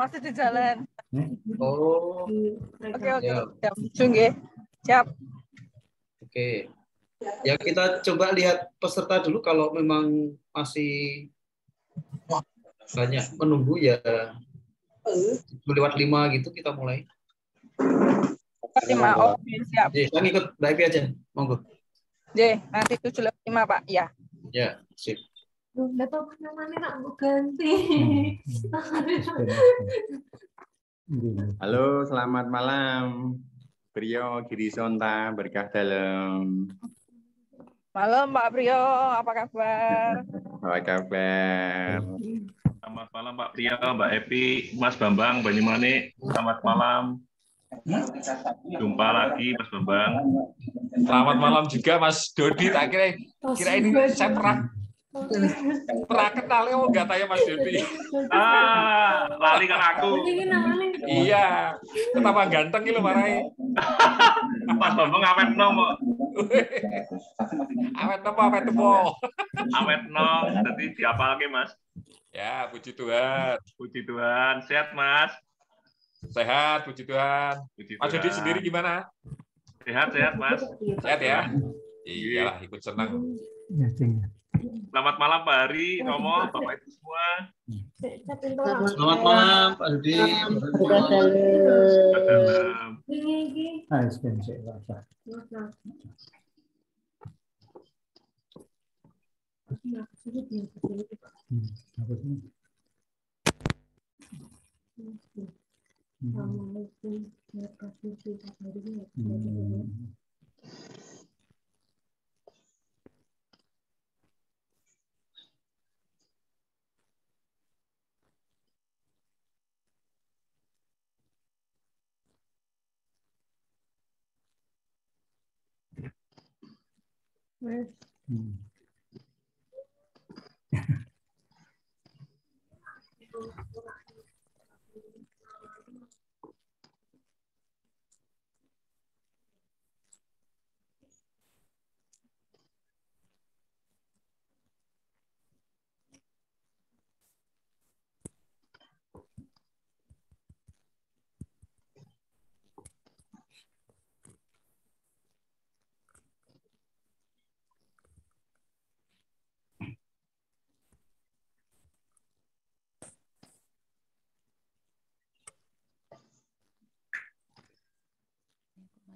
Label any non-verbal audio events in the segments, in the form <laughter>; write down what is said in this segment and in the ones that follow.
masih di jalan. Oh. Oke oke. Siap. Ya. Oke. Ya. Siap. Oke. Ya kita coba lihat peserta dulu kalau memang masih banyak menunggu ya lewat lima gitu kita mulai. Lima, ya, oke siap. Jadi kan ikut baik aja, monggo. J, nanti tujuh lewat lima pak, ya. Ya, sip nggak tahu nih nak gue ganti hmm. halo selamat malam Priyo Girisonta berkah dalam Malam Pak Priyo, apa kabar? apa kabar? Selamat malam Pak Priyo, Mbak Epi, Mas Bambang, Banyumanik. Selamat malam. Jumpa lagi Mas Bambang. Selamat malam juga Mas Dodi. Akhirnya kira ini saya pernah Terkenal oh enggak tanya Mas Yudi. <laughs> Ah, lali kan aku. iya. Ketapa ganteng gitu lho marai. <laughs> Mas Bambang awet nom kok. <laughs> awet nom awet temu. awet nom Mas. Ya, puji Tuhan. Puji Tuhan. Sehat Mas. Sehat, puji Tuhan. Puji Tuhan. Mas Dodi sendiri gimana? Sehat, sehat Mas. Sehat ya. Iyalah ikut senang. Ya, Selamat malam Pak Hari, Romo, Bapak Ibu semua. Selamat malam Pak Hari. Selamat malam. Assalamualaikum warahmatullahi wabarakatuh. Where? Hmm. <laughs>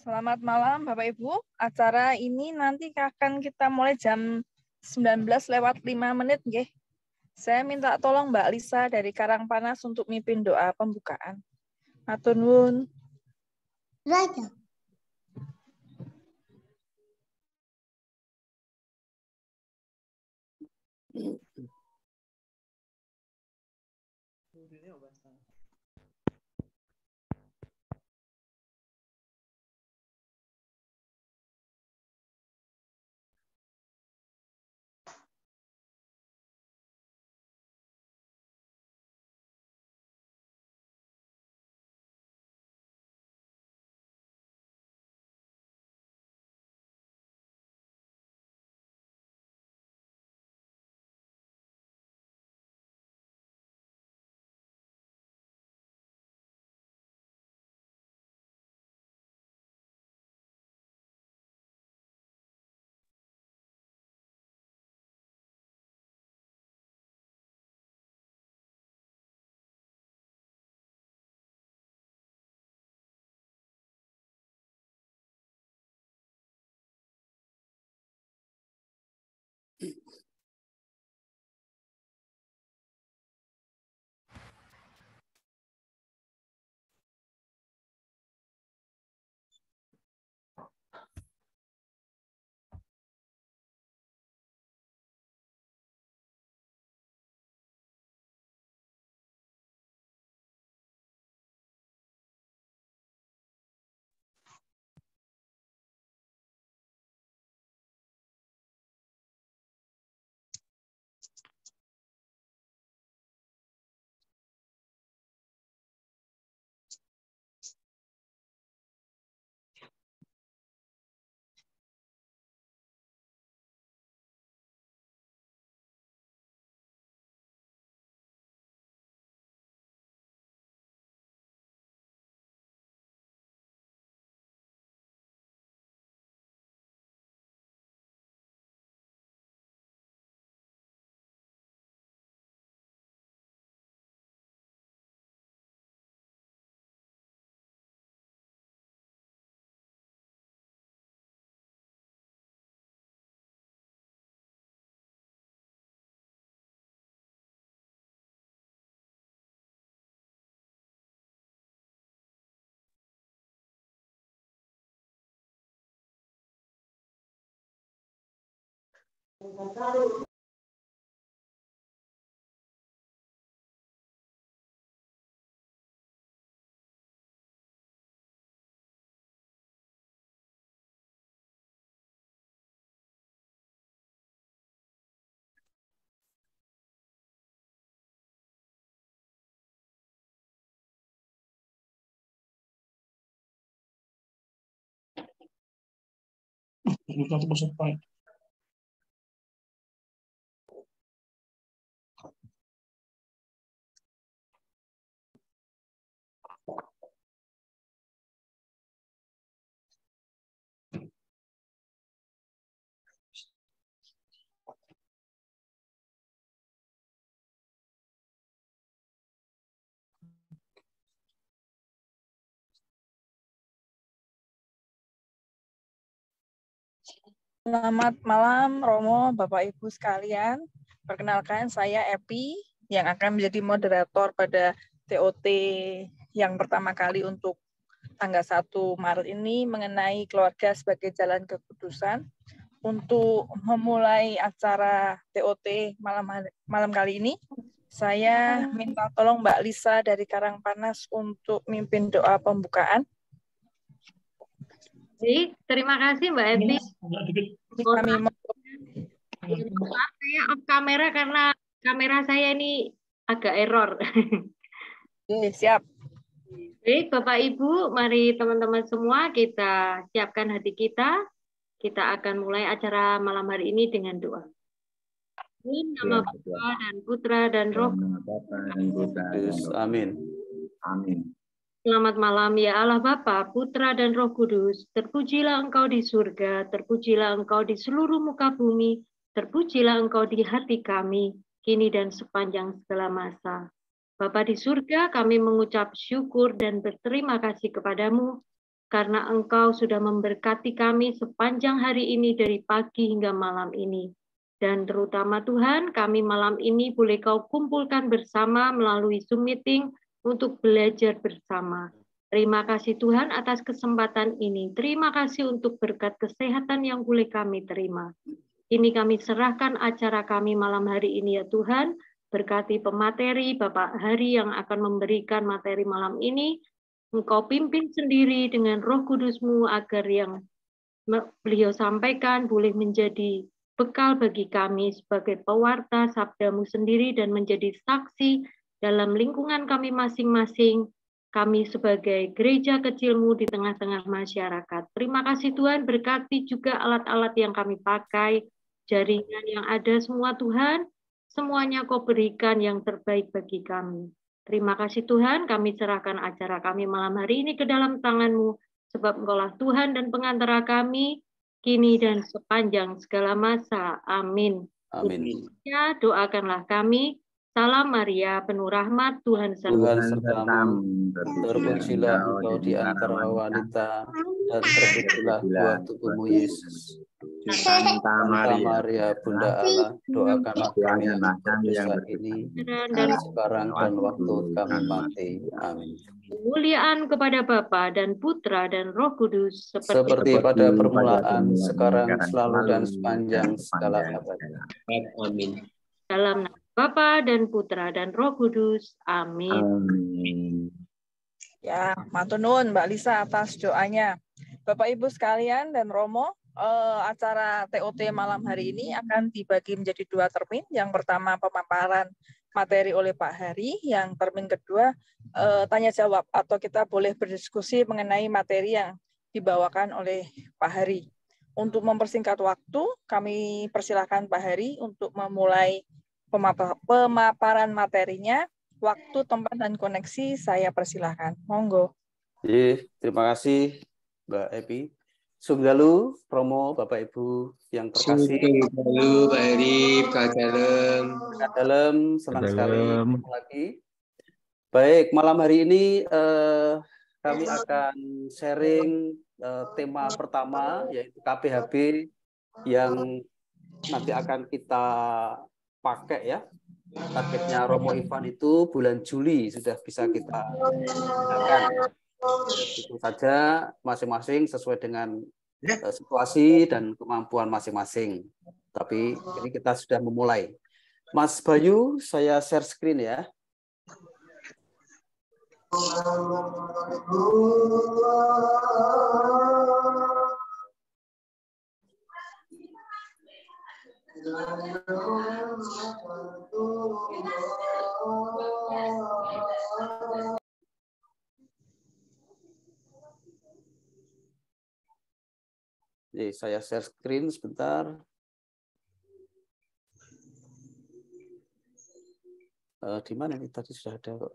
Selamat malam Bapak Ibu. Acara ini nanti akan kita mulai jam 19 lewat 5 menit nggih. Saya minta tolong Mbak Lisa dari Karangpanas untuk mimpin doa pembukaan. Matur nuwun. Raja. Thank you. encantado on tuommoisen paikkaan. Selamat malam Romo, Bapak Ibu sekalian. Perkenalkan saya Epi yang akan menjadi moderator pada TOT yang pertama kali untuk tanggal 1 Maret ini mengenai keluarga sebagai jalan keputusan Untuk memulai acara TOT malam malam kali ini, saya minta tolong Mbak Lisa dari Karangpanas untuk mimpin doa pembukaan. Terima kasih Mbak iya. Edi. Maaf saya off kamera karena kamera saya ini agak error. siap. Baik, Bapak Ibu, mari teman-teman semua kita siapkan hati kita. Kita akan mulai acara malam hari ini dengan doa. Ya, Nama Bapa dan Putra dan Roh. Amin. Amin. Selamat malam ya Allah Bapa, Putra dan Roh Kudus. Terpujilah Engkau di surga, terpujilah Engkau di seluruh muka bumi, terpujilah Engkau di hati kami, kini dan sepanjang segala masa. Bapa di surga, kami mengucap syukur dan berterima kasih kepadamu karena Engkau sudah memberkati kami sepanjang hari ini dari pagi hingga malam ini. Dan terutama Tuhan, kami malam ini boleh kau kumpulkan bersama melalui Zoom meeting untuk belajar bersama. Terima kasih Tuhan atas kesempatan ini. Terima kasih untuk berkat kesehatan yang boleh kami terima. Ini kami serahkan acara kami malam hari ini ya Tuhan. Berkati pemateri Bapak Hari yang akan memberikan materi malam ini. Engkau pimpin sendiri dengan roh kudusmu agar yang beliau sampaikan boleh menjadi bekal bagi kami sebagai pewarta sabdamu sendiri dan menjadi saksi dalam lingkungan kami masing-masing, kami sebagai gereja kecilmu di tengah-tengah masyarakat. Terima kasih Tuhan, berkati juga alat-alat yang kami pakai, jaringan yang ada semua Tuhan, semuanya kau berikan yang terbaik bagi kami. Terima kasih Tuhan, kami serahkan acara kami malam hari ini ke dalam tanganmu, sebab engkaulah Tuhan dan pengantara kami, kini dan sepanjang segala masa. Amin. Amin. Ya, doakanlah kami, Salam Maria, penuh rahmat Tuhan sertamu. Terpujilah engkau di antara wanita dan terpujilah buah tubuhmu Yesus. Santa Maria, Maria Bunda Allah, doakanlah kami yang yang ini dan sekarang dan waktu kami mati. Amin. Kemuliaan kepada Bapa dan Putra dan Roh Kudus seperti, seperti pada permulaan, sekarang, selalu dan sepanjang segala abad. Amin. Dalam nama Bapa dan Putra dan Roh Kudus. Amin. Amin. Ya, matunun Mbak Lisa atas doanya. Bapak Ibu sekalian dan Romo, eh, acara TOT malam hari ini akan dibagi menjadi dua termin. Yang pertama pemaparan materi oleh Pak Hari, yang termin kedua eh, tanya jawab atau kita boleh berdiskusi mengenai materi yang dibawakan oleh Pak Hari. Untuk mempersingkat waktu, kami persilahkan Pak Hari untuk memulai pemaparan materinya, waktu, tempat, dan koneksi saya persilahkan. Monggo. Yeah, terima kasih Mbak Epi. Sunggalu, Promo, Bapak Ibu yang terkasih. Sunggalu, Pak Eri Kak Dalem. Kak Dalem, senang sekali lagi. Baik, malam hari ini eh, kami akan sharing eh, tema pertama yaitu KPHB yang nanti akan kita pakai ya. Targetnya Romo Ivan itu bulan Juli sudah bisa kita gunakan. Itu saja masing-masing sesuai dengan ya. eh, situasi dan kemampuan masing-masing. Tapi ini kita sudah memulai. Mas Bayu, saya share screen ya. Thank saya share screen sebentar. Uh, di mana ini tadi sudah ada kok.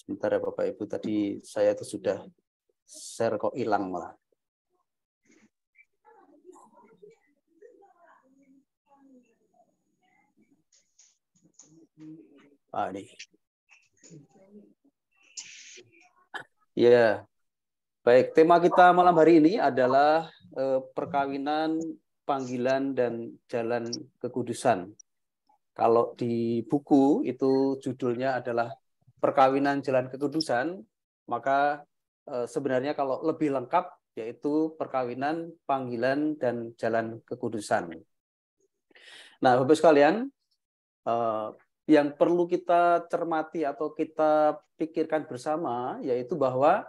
sebentar ya Bapak Ibu tadi saya itu sudah share kok hilang malah. Ini. Ya, baik. Tema kita malam hari ini adalah eh, perkawinan, panggilan, dan jalan kekudusan. Kalau di buku itu judulnya adalah perkawinan jalan kekudusan, maka Eh, sebenarnya kalau lebih lengkap yaitu perkawinan, panggilan dan jalan kekudusan. Nah, Bapak sekalian, eh, yang perlu kita cermati atau kita pikirkan bersama yaitu bahwa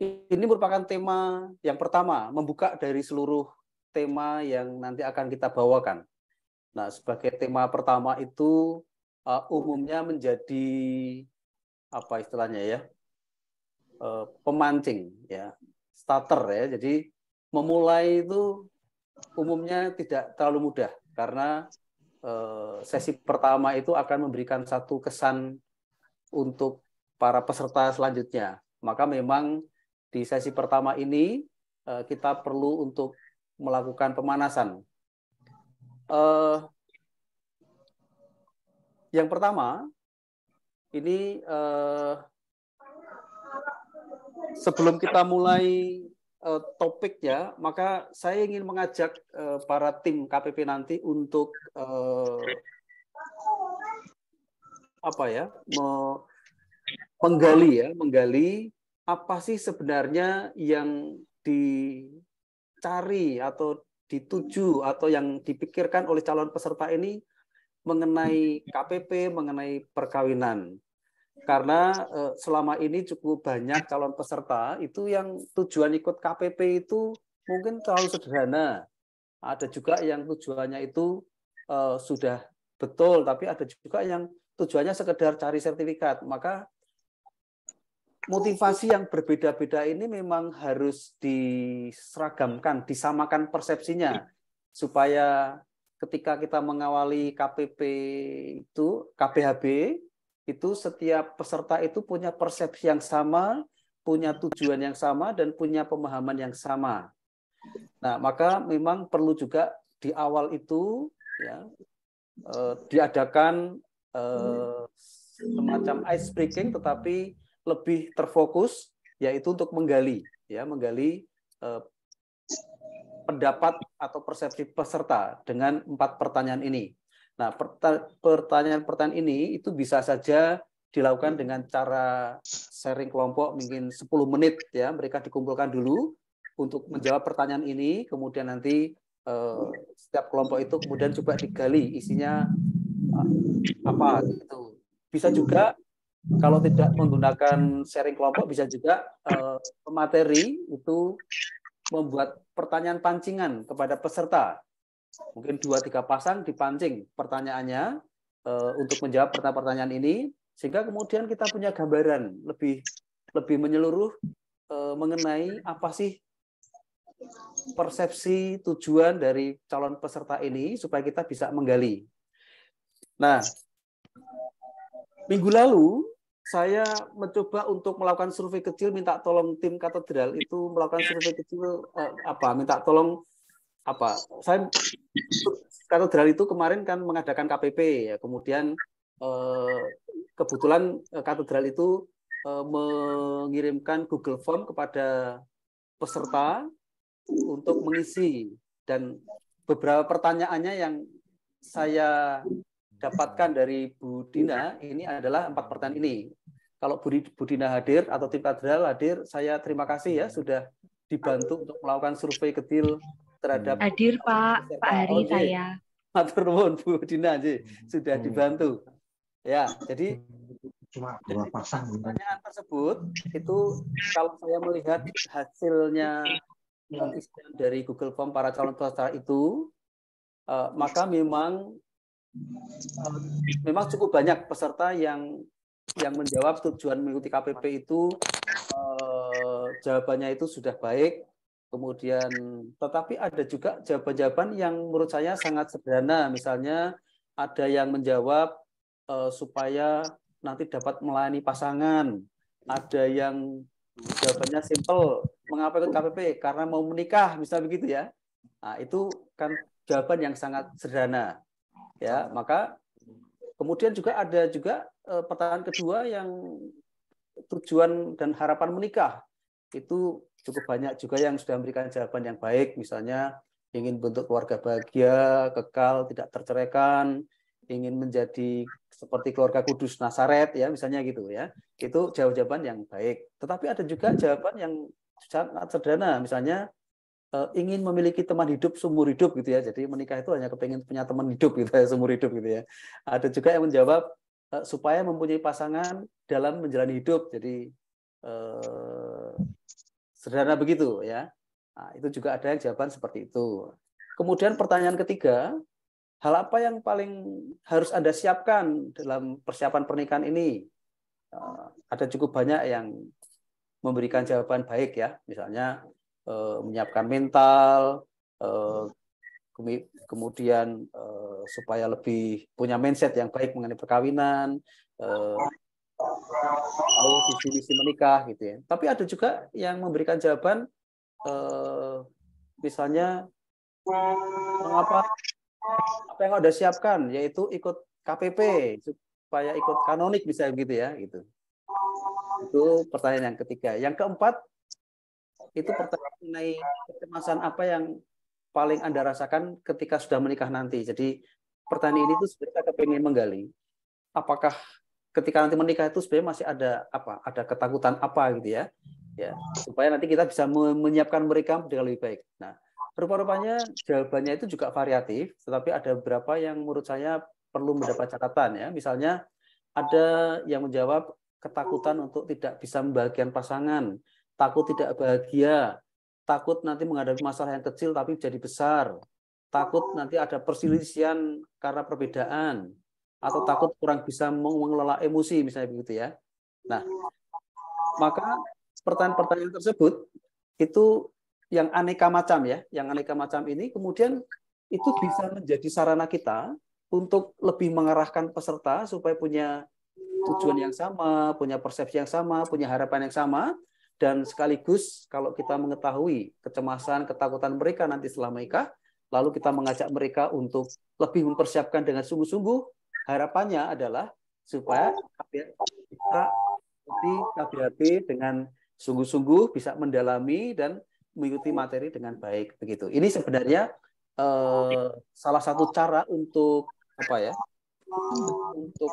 ini merupakan tema yang pertama membuka dari seluruh tema yang nanti akan kita bawakan. Nah, sebagai tema pertama itu eh, umumnya menjadi apa istilahnya ya? Eh, pemancing ya starter ya jadi memulai itu umumnya tidak terlalu mudah karena eh, sesi pertama itu akan memberikan satu kesan untuk para peserta selanjutnya maka memang di sesi pertama ini eh, kita perlu untuk melakukan pemanasan yang pertama ini eh, sebelum kita mulai uh, eh, topik ya, maka saya ingin mengajak uh, para tim KPP nanti untuk uh, apa ya, me menggali ya, menggali apa sih sebenarnya yang dicari atau dituju atau yang dipikirkan oleh calon peserta ini mengenai KPP, mengenai perkawinan karena eh, selama ini cukup banyak calon peserta itu yang tujuan ikut KPP itu mungkin terlalu sederhana. Ada juga yang tujuannya itu eh, sudah betul, tapi ada juga yang tujuannya sekedar cari sertifikat. Maka motivasi yang berbeda-beda ini memang harus diseragamkan, disamakan persepsinya supaya ketika kita mengawali KPP itu KPHB itu setiap peserta itu punya persepsi yang sama, punya tujuan yang sama, dan punya pemahaman yang sama. Nah, maka memang perlu juga di awal itu ya, eh, diadakan eh, semacam ice breaking, tetapi lebih terfokus, yaitu untuk menggali, ya, menggali eh, pendapat atau persepsi peserta dengan empat pertanyaan ini. Nah, pertanyaan-pertanyaan ini itu bisa saja dilakukan hmm. dengan cara sharing kelompok mungkin 10 menit ya mereka dikumpulkan dulu untuk menjawab pertanyaan ini kemudian nanti eh, setiap kelompok itu kemudian coba digali isinya eh, apa gitu bisa juga kalau tidak menggunakan sharing kelompok bisa juga eh, itu membuat pertanyaan pancingan kepada peserta Mungkin dua tiga pasang dipancing pertanyaannya eh, untuk menjawab pertanyaan ini sehingga kemudian kita punya gambaran lebih lebih menyeluruh eh, mengenai apa sih persepsi tujuan dari calon peserta ini supaya kita bisa menggali. Nah, minggu lalu saya mencoba untuk melakukan survei kecil minta tolong tim katedral itu melakukan survei kecil eh, apa minta tolong apa saya katedral itu kemarin kan mengadakan KPP ya kemudian eh, kebetulan eh, katedral itu eh, mengirimkan Google Form kepada peserta untuk mengisi dan beberapa pertanyaannya yang saya dapatkan dari Bu Dina ini adalah empat pertanyaan ini kalau Bu Dina hadir atau tim katedral hadir, saya terima kasih ya sudah dibantu untuk melakukan survei kecil terhadap hadir Pak Pak Hari okay. Oh, saya. Matur nuwun Bu Dina sih hmm. sudah dibantu. Ya, jadi cuma dua pasang. Pertanyaan tersebut itu kalau saya melihat hasilnya dari Google Form para calon peserta itu eh, maka memang eh, memang cukup banyak peserta yang yang menjawab tujuan mengikuti KPP itu eh, jawabannya itu sudah baik Kemudian, tetapi ada juga jawaban-jawaban yang menurut saya sangat sederhana. Misalnya, ada yang menjawab uh, supaya nanti dapat melayani pasangan. Ada yang jawabannya simple, mengapa ikut KPP? Karena mau menikah, misalnya begitu ya. Nah, itu kan jawaban yang sangat sederhana. Ya, maka kemudian juga ada juga uh, pertanyaan kedua yang tujuan dan harapan menikah itu cukup banyak juga yang sudah memberikan jawaban yang baik, misalnya ingin bentuk keluarga bahagia, kekal, tidak terceraikan, ingin menjadi seperti keluarga kudus Nasaret ya misalnya gitu ya. Itu jawaban yang baik. Tetapi ada juga jawaban yang sangat sederhana, misalnya eh, ingin memiliki teman hidup seumur hidup gitu ya. Jadi menikah itu hanya kepingin punya teman hidup gitu ya seumur hidup gitu ya. Ada juga yang menjawab eh, supaya mempunyai pasangan dalam menjalani hidup. Jadi Eh, sederhana begitu ya. Nah, itu juga ada yang jawaban seperti itu. Kemudian pertanyaan ketiga, hal apa yang paling harus Anda siapkan dalam persiapan pernikahan ini? Eh, ada cukup banyak yang memberikan jawaban baik ya, misalnya eh, menyiapkan mental, kemudian supaya lebih punya mindset yang baik mengenai perkawinan, tahu visi-visi menikah gitu ya. Tapi ada juga yang memberikan jawaban eh, misalnya mengapa apa yang sudah siapkan yaitu ikut KPP supaya ikut kanonik bisa gitu ya gitu. Itu pertanyaan yang ketiga. Yang keempat itu pertanyaan mengenai kecemasan apa yang paling Anda rasakan ketika sudah menikah nanti. Jadi pertanyaan ini tuh sebenarnya kita ingin menggali apakah ketika nanti menikah itu sebenarnya masih ada apa? Ada ketakutan apa gitu ya? Ya, supaya nanti kita bisa menyiapkan mereka dengan lebih baik. Nah, rupa-rupanya jawabannya itu juga variatif, tetapi ada beberapa yang menurut saya perlu mendapat catatan ya. Misalnya ada yang menjawab ketakutan untuk tidak bisa membahagiakan pasangan, takut tidak bahagia, takut nanti menghadapi masalah yang kecil tapi jadi besar, takut nanti ada perselisihan karena perbedaan, atau takut kurang bisa mengelola emosi misalnya begitu ya. Nah, maka pertanyaan-pertanyaan tersebut itu yang aneka macam ya, yang aneka macam ini kemudian itu bisa menjadi sarana kita untuk lebih mengarahkan peserta supaya punya tujuan yang sama, punya persepsi yang sama, punya harapan yang sama dan sekaligus kalau kita mengetahui kecemasan, ketakutan mereka nanti setelah menikah, lalu kita mengajak mereka untuk lebih mempersiapkan dengan sungguh-sungguh Harapannya adalah supaya kita di KBHP dengan sungguh-sungguh bisa mendalami dan mengikuti oh. materi dengan baik begitu. Ini sebenarnya eh, salah satu cara untuk apa ya? Untuk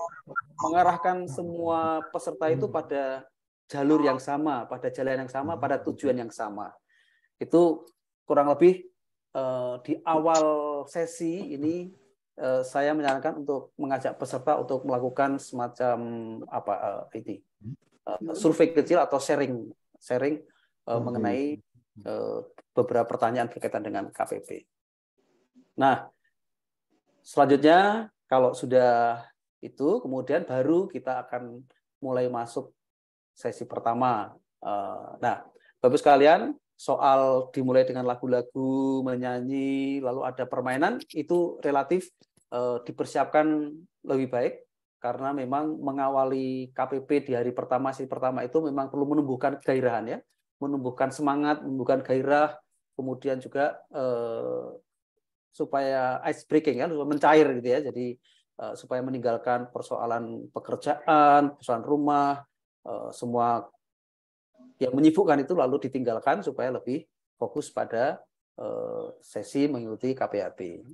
mengarahkan semua peserta itu hmm. pada jalur yang sama, pada jalan yang sama, pada tujuan yang sama. Itu kurang lebih eh, di awal sesi ini Eh, saya menyarankan untuk mengajak peserta untuk melakukan semacam apa eh, ini eh, hmm. survei kecil atau sharing sharing hmm. mengenai hmm. beberapa pertanyaan berkaitan dengan KPP. Nah, selanjutnya kalau sudah itu kemudian baru kita akan mulai masuk sesi pertama. Nah, bagus sekalian, soal dimulai dengan lagu-lagu, menyanyi, lalu ada permainan itu relatif Eh, dipersiapkan lebih baik karena memang mengawali KPP di hari pertama sesi pertama itu memang perlu menumbuhkan gairahan ya, menumbuhkan semangat, menumbuhkan gairah, kemudian juga eh, supaya ice breaking ya, mencair gitu ya. Jadi eh, supaya meninggalkan persoalan pekerjaan, persoalan rumah, semua yang menyibukkan itu lalu ditinggalkan supaya lebih fokus pada sesi mengikuti KPAP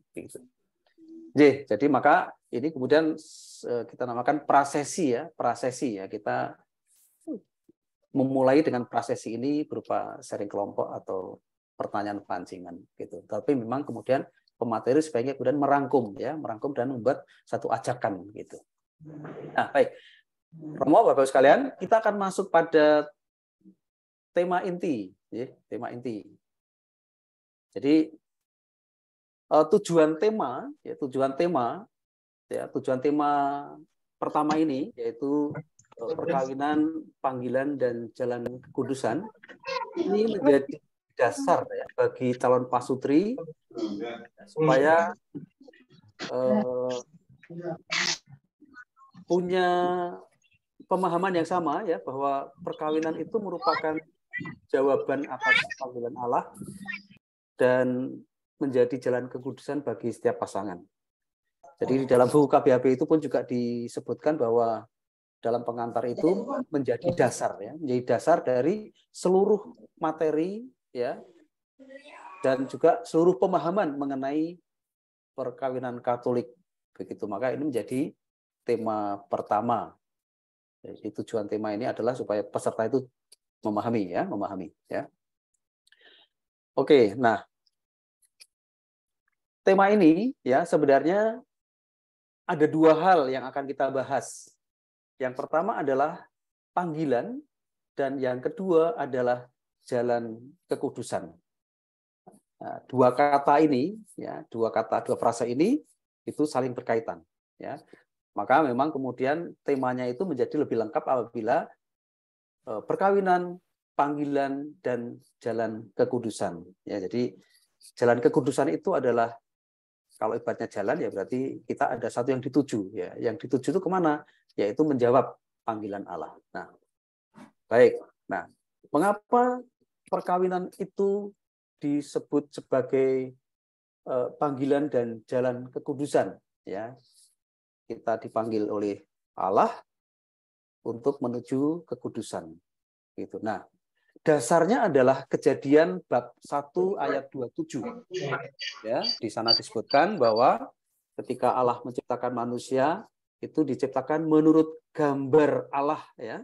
jadi maka ini kemudian eh, kita namakan prasesi ya, prasesi ya kita memulai dengan prasesi ini berupa sharing kelompok atau pertanyaan pancingan gitu. Tapi memang kemudian pemateri sebaiknya kemudian merangkum ya, merangkum dan membuat satu ajakan gitu. Nah, baik. Romo Bapak sekalian, kita akan masuk pada tema inti, ya, tema inti. Jadi Eh, tujuan tema ya tujuan tema ya tujuan tema pertama ini yaitu eh, perkawinan panggilan dan jalan kekudusan ini menjadi dasar ya bagi calon pasutri supaya uh, punya pemahaman yang sama ya bahwa perkawinan itu merupakan jawaban atas panggilan Allah dan menjadi jalan kekudusan bagi setiap pasangan. Jadi di oh. dalam buku KBHP itu pun juga disebutkan bahwa dalam pengantar itu menjadi dasar ya, menjadi dasar dari seluruh materi ya dan juga seluruh pemahaman mengenai perkawinan Katolik begitu. Maka ini menjadi tema pertama. Jadi tujuan tema ini adalah supaya peserta itu memahami ya, memahami ya. Oke, nah tema ini ya sebenarnya ada dua hal yang akan kita bahas. Yang pertama adalah panggilan dan yang kedua adalah jalan kekudusan. Nah, dua kata ini, ya, dua kata, dua frasa ini itu saling berkaitan. Ya. Maka memang kemudian temanya itu menjadi lebih lengkap apabila e, perkawinan, panggilan, dan jalan kekudusan. Ya, jadi jalan kekudusan itu adalah kalau ibaratnya jalan ya berarti kita ada satu yang dituju ya. Yang dituju itu kemana? Yaitu menjawab panggilan Allah. Nah, baik. Nah, mengapa perkawinan itu disebut sebagai eh, panggilan dan jalan kekudusan? Ya, kita dipanggil oleh Allah untuk menuju kekudusan. Gitu. Nah, dasarnya adalah kejadian bab 1 ayat 27. Ya, di sana disebutkan bahwa ketika Allah menciptakan manusia itu diciptakan menurut gambar Allah ya.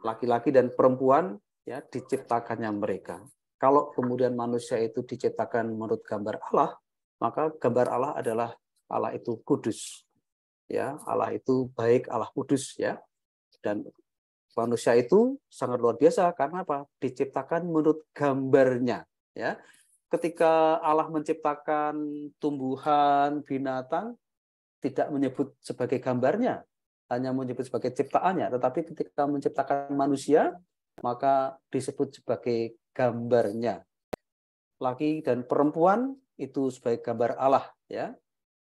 Laki-laki dan perempuan ya diciptakannya mereka. Kalau kemudian manusia itu diciptakan menurut gambar Allah, maka gambar Allah adalah Allah itu kudus. Ya, Allah itu baik, Allah kudus ya. Dan manusia itu sangat luar biasa karena apa? Diciptakan menurut gambarnya, ya. Ketika Allah menciptakan tumbuhan, binatang tidak menyebut sebagai gambarnya, hanya menyebut sebagai ciptaannya, tetapi ketika menciptakan manusia maka disebut sebagai gambarnya. Laki dan perempuan itu sebagai gambar Allah, ya.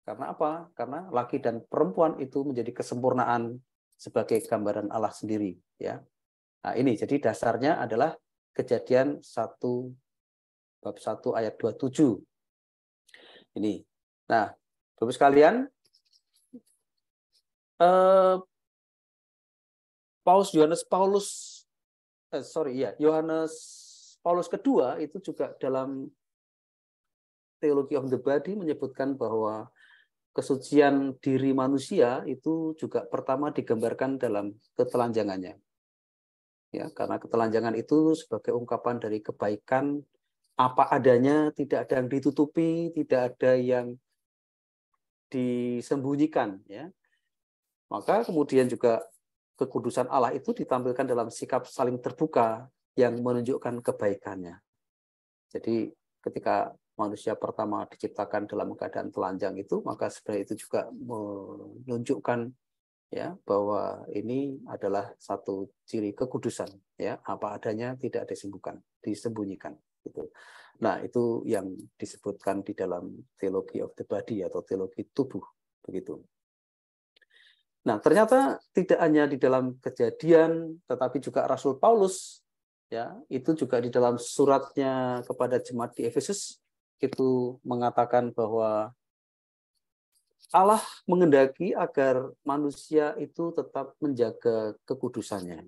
Karena apa? Karena laki dan perempuan itu menjadi kesempurnaan sebagai gambaran Allah sendiri ya nah, ini jadi dasarnya adalah kejadian 1 bab 1 ayat 27 ini nah Bapak sekalian eh, Paulus Yohanes Paulus eh, sorry ya Yohanes Paulus kedua itu juga dalam teologi of the Body menyebutkan bahwa kesucian diri manusia itu juga pertama digambarkan dalam ketelanjangannya. Ya, karena ketelanjangan itu sebagai ungkapan dari kebaikan apa adanya, tidak ada yang ditutupi, tidak ada yang disembunyikan ya. Maka kemudian juga kekudusan Allah itu ditampilkan dalam sikap saling terbuka yang menunjukkan kebaikannya. Jadi ketika manusia pertama diciptakan dalam keadaan telanjang itu, maka sebenarnya itu juga menunjukkan ya bahwa ini adalah satu ciri kekudusan ya apa adanya tidak disembuhkan disembunyikan gitu. Nah, itu yang disebutkan di dalam teologi of the body atau teologi tubuh begitu. Nah, ternyata tidak hanya di dalam kejadian tetapi juga Rasul Paulus ya, itu juga di dalam suratnya kepada jemaat di Efesus itu mengatakan bahwa Allah mengendaki agar manusia itu tetap menjaga kekudusannya.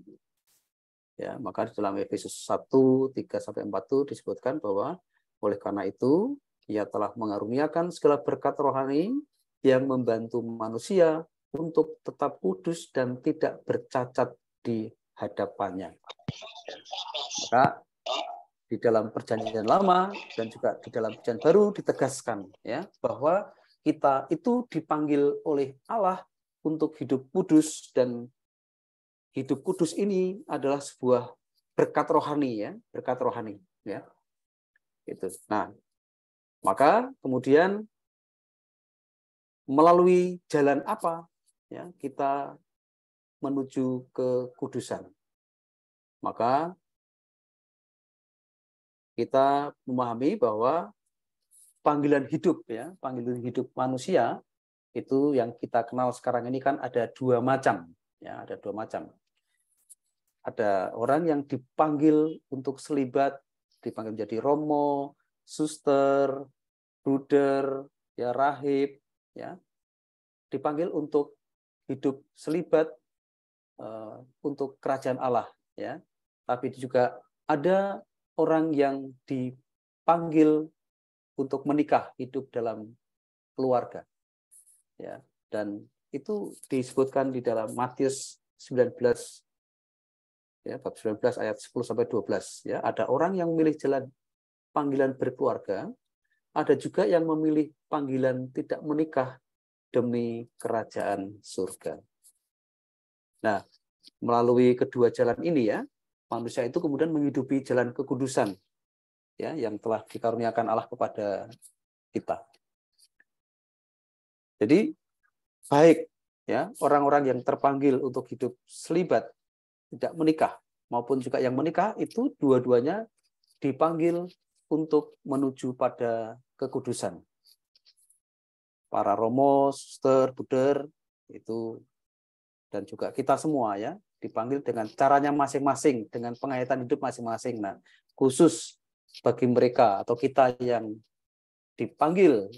Ya, maka di dalam Efesus 1 3 sampai 4 itu disebutkan bahwa oleh karena itu ia telah mengaruniakan segala berkat rohani yang membantu manusia untuk tetap kudus dan tidak bercacat di hadapannya. Maka di dalam perjanjian lama dan juga di dalam perjanjian baru ditegaskan ya bahwa kita itu dipanggil oleh Allah untuk hidup kudus dan hidup kudus ini adalah sebuah berkat rohani ya berkat rohani ya itu nah maka kemudian melalui jalan apa ya kita menuju ke kudusan maka kita memahami bahwa panggilan hidup ya, panggilan hidup manusia itu yang kita kenal sekarang ini kan ada dua macam, ya, ada dua macam. Ada orang yang dipanggil untuk selibat, dipanggil menjadi romo, suster, bruder, ya rahib, ya. Dipanggil untuk hidup selibat uh, untuk kerajaan Allah, ya. Tapi juga ada orang yang dipanggil untuk menikah hidup dalam keluarga. Ya, dan itu disebutkan di dalam Matius 19 ya bab 19 ayat 10 sampai 12 ya ada orang yang memilih jalan panggilan berkeluarga ada juga yang memilih panggilan tidak menikah demi kerajaan surga. Nah, melalui kedua jalan ini ya, manusia itu kemudian menghidupi jalan kekudusan ya yang telah dikaruniakan Allah kepada kita. Jadi baik ya orang-orang yang terpanggil untuk hidup selibat tidak menikah maupun juga yang menikah itu dua-duanya dipanggil untuk menuju pada kekudusan. Para romo, suster, buder itu dan juga kita semua ya dipanggil dengan caranya masing-masing, dengan penghayatan hidup masing-masing. Nah, khusus bagi mereka atau kita yang dipanggil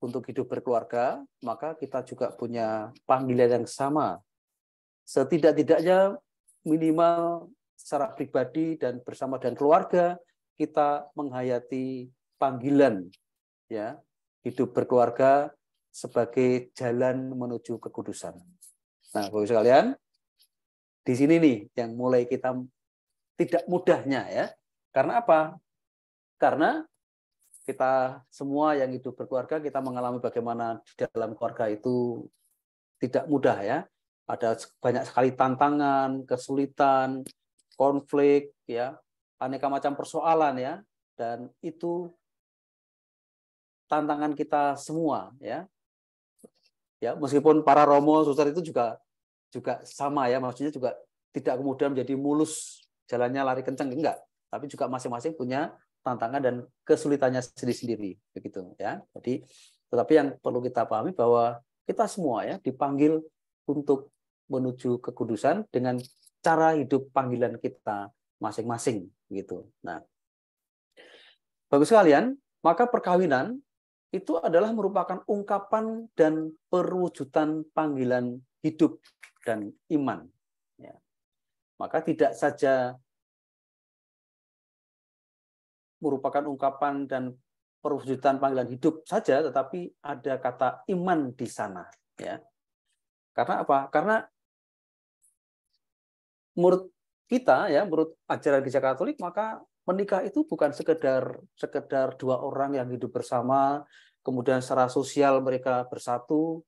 untuk hidup berkeluarga, maka kita juga punya panggilan yang sama. Setidak-tidaknya minimal secara pribadi dan bersama dan keluarga kita menghayati panggilan ya hidup berkeluarga sebagai jalan menuju kekudusan. Nah, Bapak sekalian, di sini nih yang mulai kita tidak mudahnya ya. Karena apa? Karena kita semua yang hidup berkeluarga kita mengalami bagaimana di dalam keluarga itu tidak mudah ya. Ada banyak sekali tantangan, kesulitan, konflik ya, aneka macam persoalan ya dan itu tantangan kita semua ya. Ya, meskipun para Romo suster itu juga juga sama ya, maksudnya juga tidak kemudian menjadi mulus jalannya lari kenceng enggak, tapi juga masing-masing punya tantangan dan kesulitannya sendiri-sendiri begitu ya. Jadi tetapi yang perlu kita pahami bahwa kita semua ya dipanggil untuk menuju kekudusan dengan cara hidup panggilan kita masing-masing gitu. Nah, bagus sekalian, maka perkawinan itu adalah merupakan ungkapan dan perwujudan panggilan hidup dan iman. Ya. Maka tidak saja merupakan ungkapan dan perwujudan panggilan hidup saja, tetapi ada kata iman di sana. Ya. Karena apa? Karena menurut kita ya, menurut ajaran gereja Katolik, maka menikah itu bukan sekedar sekedar dua orang yang hidup bersama, kemudian secara sosial mereka bersatu,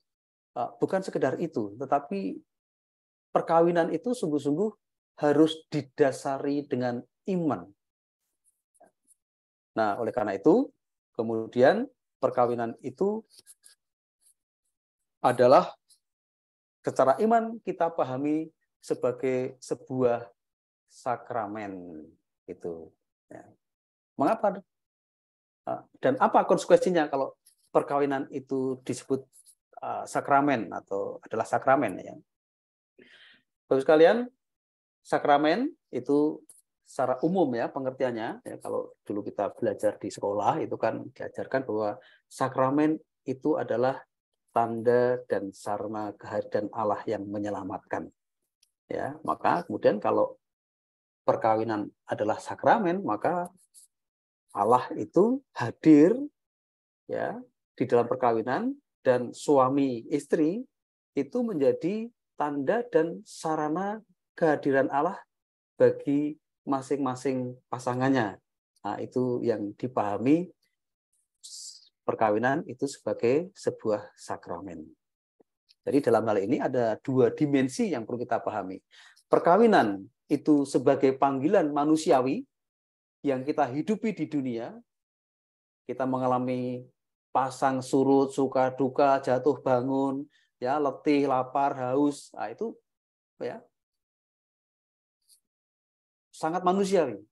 Eh, bukan sekedar itu, tetapi perkawinan itu sungguh-sungguh harus didasari dengan iman. Nah, oleh karena itu, kemudian perkawinan itu adalah secara iman kita pahami sebagai sebuah sakramen itu. Ya. Mengapa? Eh, dan apa konsekuensinya kalau perkawinan itu disebut Eh, sakramen atau adalah sakramen ya. Bapak sekalian, sakramen itu secara umum ya pengertiannya ya kalau dulu kita belajar di sekolah itu kan diajarkan bahwa sakramen itu adalah tanda dan sarana kehadiran Allah yang menyelamatkan. Ya, maka kemudian kalau perkawinan adalah sakramen, maka Allah itu hadir ya di dalam perkawinan dan suami istri itu menjadi tanda dan sarana kehadiran Allah bagi masing-masing pasangannya. Nah, itu yang dipahami perkawinan itu sebagai sebuah sakramen. Jadi dalam hal ini ada dua dimensi yang perlu kita pahami. Perkawinan itu sebagai panggilan manusiawi yang kita hidupi di dunia, kita mengalami pasang surut, suka duka, jatuh bangun, ya letih, lapar, haus, nah, itu ya sangat manusiawi.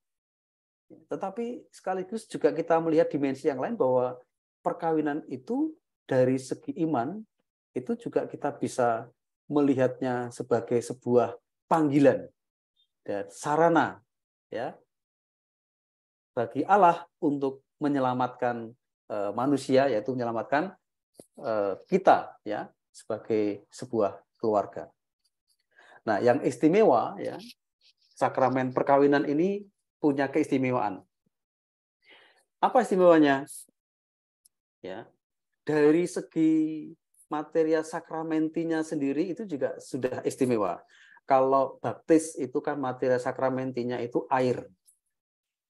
Tetapi sekaligus juga kita melihat dimensi yang lain bahwa perkawinan itu dari segi iman itu juga kita bisa melihatnya sebagai sebuah panggilan dan sarana ya bagi Allah untuk menyelamatkan Eh, manusia yaitu menyelamatkan eh, kita ya sebagai sebuah keluarga. Nah, yang istimewa ya sakramen perkawinan ini punya keistimewaan. Apa istimewanya? Ya. Dari segi material sakramentinya sendiri itu juga sudah istimewa. Kalau baptis itu kan material sakramentinya itu air.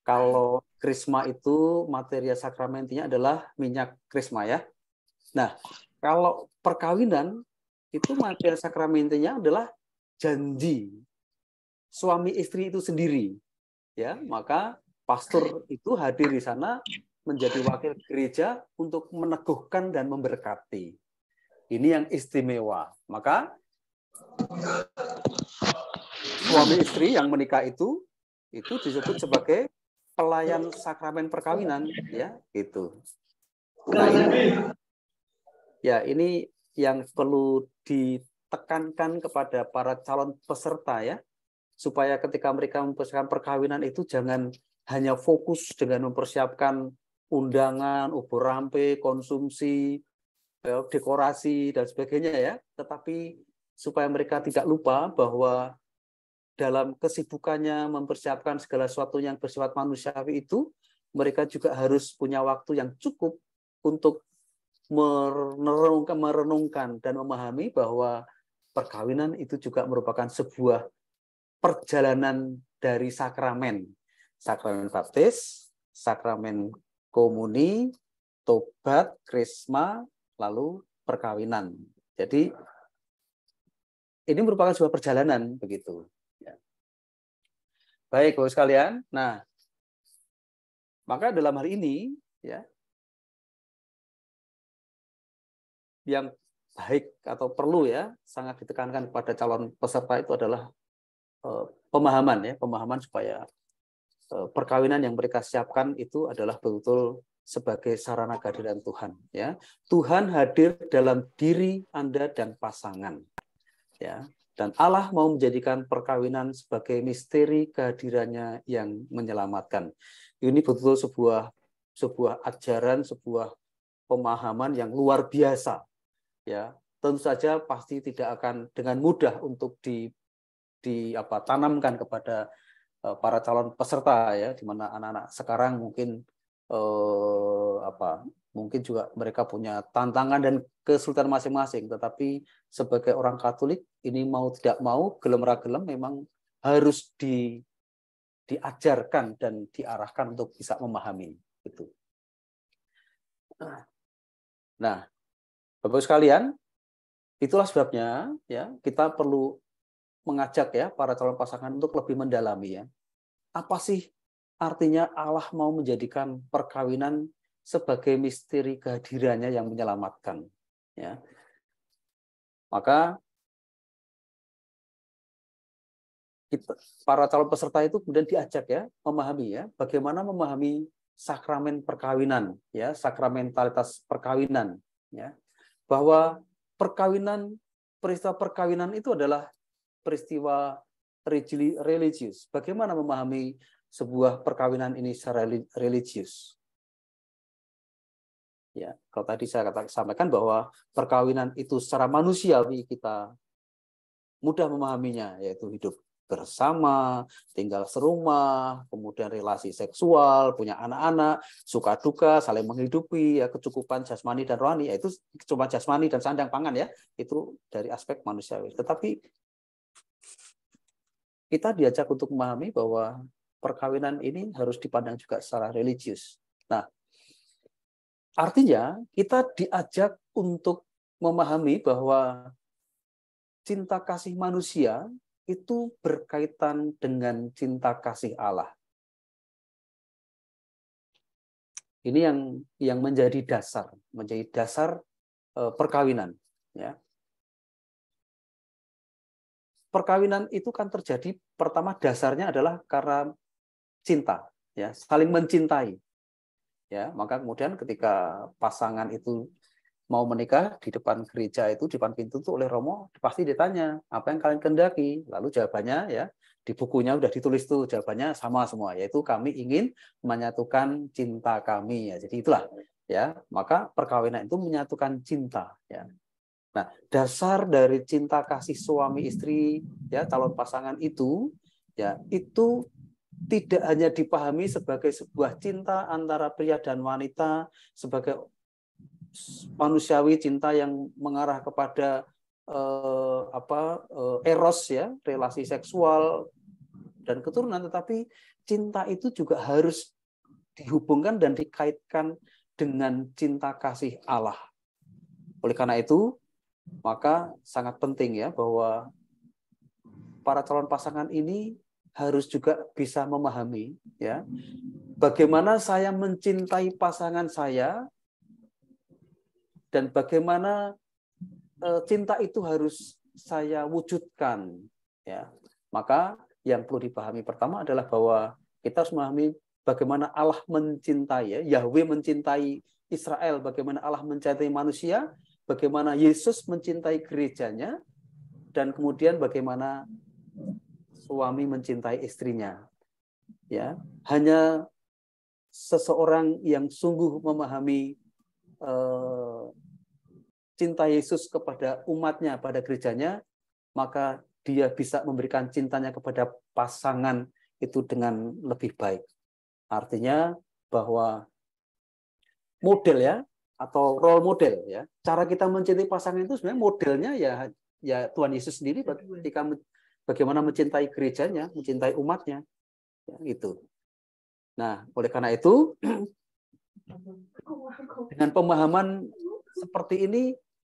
Kalau krisma itu materia sakramentinya adalah minyak krisma ya. Nah, kalau perkawinan itu materi sakramentinya adalah janji suami istri itu sendiri. Ya, maka pastor itu hadir di sana menjadi wakil gereja untuk meneguhkan dan memberkati. Ini yang istimewa. Maka suami istri yang menikah itu itu disebut sebagai pelayan sakramen perkawinan ya itu nah, ini, ya ini yang perlu ditekankan kepada para calon peserta ya supaya ketika mereka mempersiapkan perkawinan itu jangan hanya fokus dengan mempersiapkan undangan, ubur rampe, konsumsi, eh, dekorasi dan sebagainya ya, tetapi supaya mereka tidak lupa bahwa dalam kesibukannya mempersiapkan segala sesuatu yang bersifat manusiawi itu, mereka juga harus punya waktu yang cukup untuk merenungkan, dan memahami bahwa perkawinan itu juga merupakan sebuah perjalanan dari sakramen. Sakramen baptis, sakramen komuni, tobat, krisma, lalu perkawinan. Jadi ini merupakan sebuah perjalanan begitu. Baik, Bapak sekalian. Nah, maka dalam hal ini ya yang baik atau perlu ya sangat ditekankan kepada calon peserta itu adalah eh, pemahaman ya, pemahaman supaya eh, perkawinan yang mereka siapkan itu adalah betul-betul sebagai sarana kehadiran Tuhan ya. Tuhan hadir dalam diri Anda dan pasangan. Ya. Dan Allah mau menjadikan perkawinan sebagai misteri kehadirannya yang menyelamatkan. Ini betul sebuah sebuah ajaran, sebuah pemahaman yang luar biasa. Ya, tentu saja pasti tidak akan dengan mudah untuk di di apa tanamkan kepada eh, para calon peserta ya di mana anak-anak sekarang mungkin eh, apa mungkin juga mereka punya tantangan dan kesulitan masing-masing. Tetapi sebagai orang Katolik ini mau tidak mau gelem ragelem memang harus di diajarkan dan diarahkan untuk bisa memahami itu. Nah, Bapak sekalian, itulah sebabnya ya kita perlu mengajak ya para calon pasangan untuk lebih mendalami ya. Apa sih artinya Allah mau menjadikan perkawinan sebagai misteri kehadirannya yang menyelamatkan. Ya. Maka kita, para calon peserta itu kemudian diajak ya memahami ya bagaimana memahami sakramen perkawinan ya sakramentalitas perkawinan ya bahwa perkawinan peristiwa perkawinan itu adalah peristiwa religius bagaimana memahami sebuah perkawinan ini secara religius Ya, kalau tadi saya katakan sampaikan bahwa perkawinan itu secara manusiawi kita mudah memahaminya, yaitu hidup bersama, tinggal serumah, kemudian relasi seksual, punya anak-anak, suka duka, saling menghidupi, ya kecukupan jasmani dan rohani, yaitu cuma jasmani dan sandang pangan ya, itu dari aspek manusiawi. Tetapi kita diajak untuk memahami bahwa perkawinan ini harus dipandang juga secara religius. Nah, Artinya, kita diajak untuk memahami bahwa cinta kasih manusia itu berkaitan dengan cinta kasih Allah. Ini yang yang menjadi dasar, menjadi dasar e, perkawinan, ya. Perkawinan itu kan terjadi pertama dasarnya adalah karena cinta, ya, saling mencintai ya maka kemudian ketika pasangan itu mau menikah di depan gereja itu di depan pintu itu oleh Romo pasti ditanya apa yang kalian kendaki lalu jawabannya ya di bukunya sudah ditulis tuh jawabannya sama semua yaitu kami ingin menyatukan cinta kami ya jadi itulah ya maka perkawinan itu menyatukan cinta ya nah dasar dari cinta kasih suami istri ya calon pasangan itu ya itu tidak hanya dipahami sebagai sebuah cinta antara pria dan wanita, sebagai manusiawi cinta yang mengarah kepada eh, apa eh, eros ya, relasi seksual dan keturunan, tetapi cinta itu juga harus dihubungkan dan dikaitkan dengan cinta kasih Allah. Oleh karena itu, maka sangat penting ya bahwa para calon pasangan ini harus juga bisa memahami ya bagaimana saya mencintai pasangan saya dan bagaimana e, cinta itu harus saya wujudkan ya maka yang perlu dipahami pertama adalah bahwa kita harus memahami bagaimana Allah mencintai ya Yahweh mencintai Israel bagaimana Allah mencintai manusia bagaimana Yesus mencintai gerejanya dan kemudian bagaimana suami mencintai istrinya. Ya, hanya seseorang yang sungguh memahami eh, cinta Yesus kepada umatnya, pada gerejanya, maka dia bisa memberikan cintanya kepada pasangan itu dengan lebih baik. Artinya bahwa model ya atau role model ya, cara kita mencintai pasangan itu sebenarnya modelnya ya ya Tuhan Yesus sendiri ketika bagaimana mencintai gerejanya, mencintai umatnya. Ya, itu. Nah, oleh karena itu <clears throat> dengan pemahaman seperti ini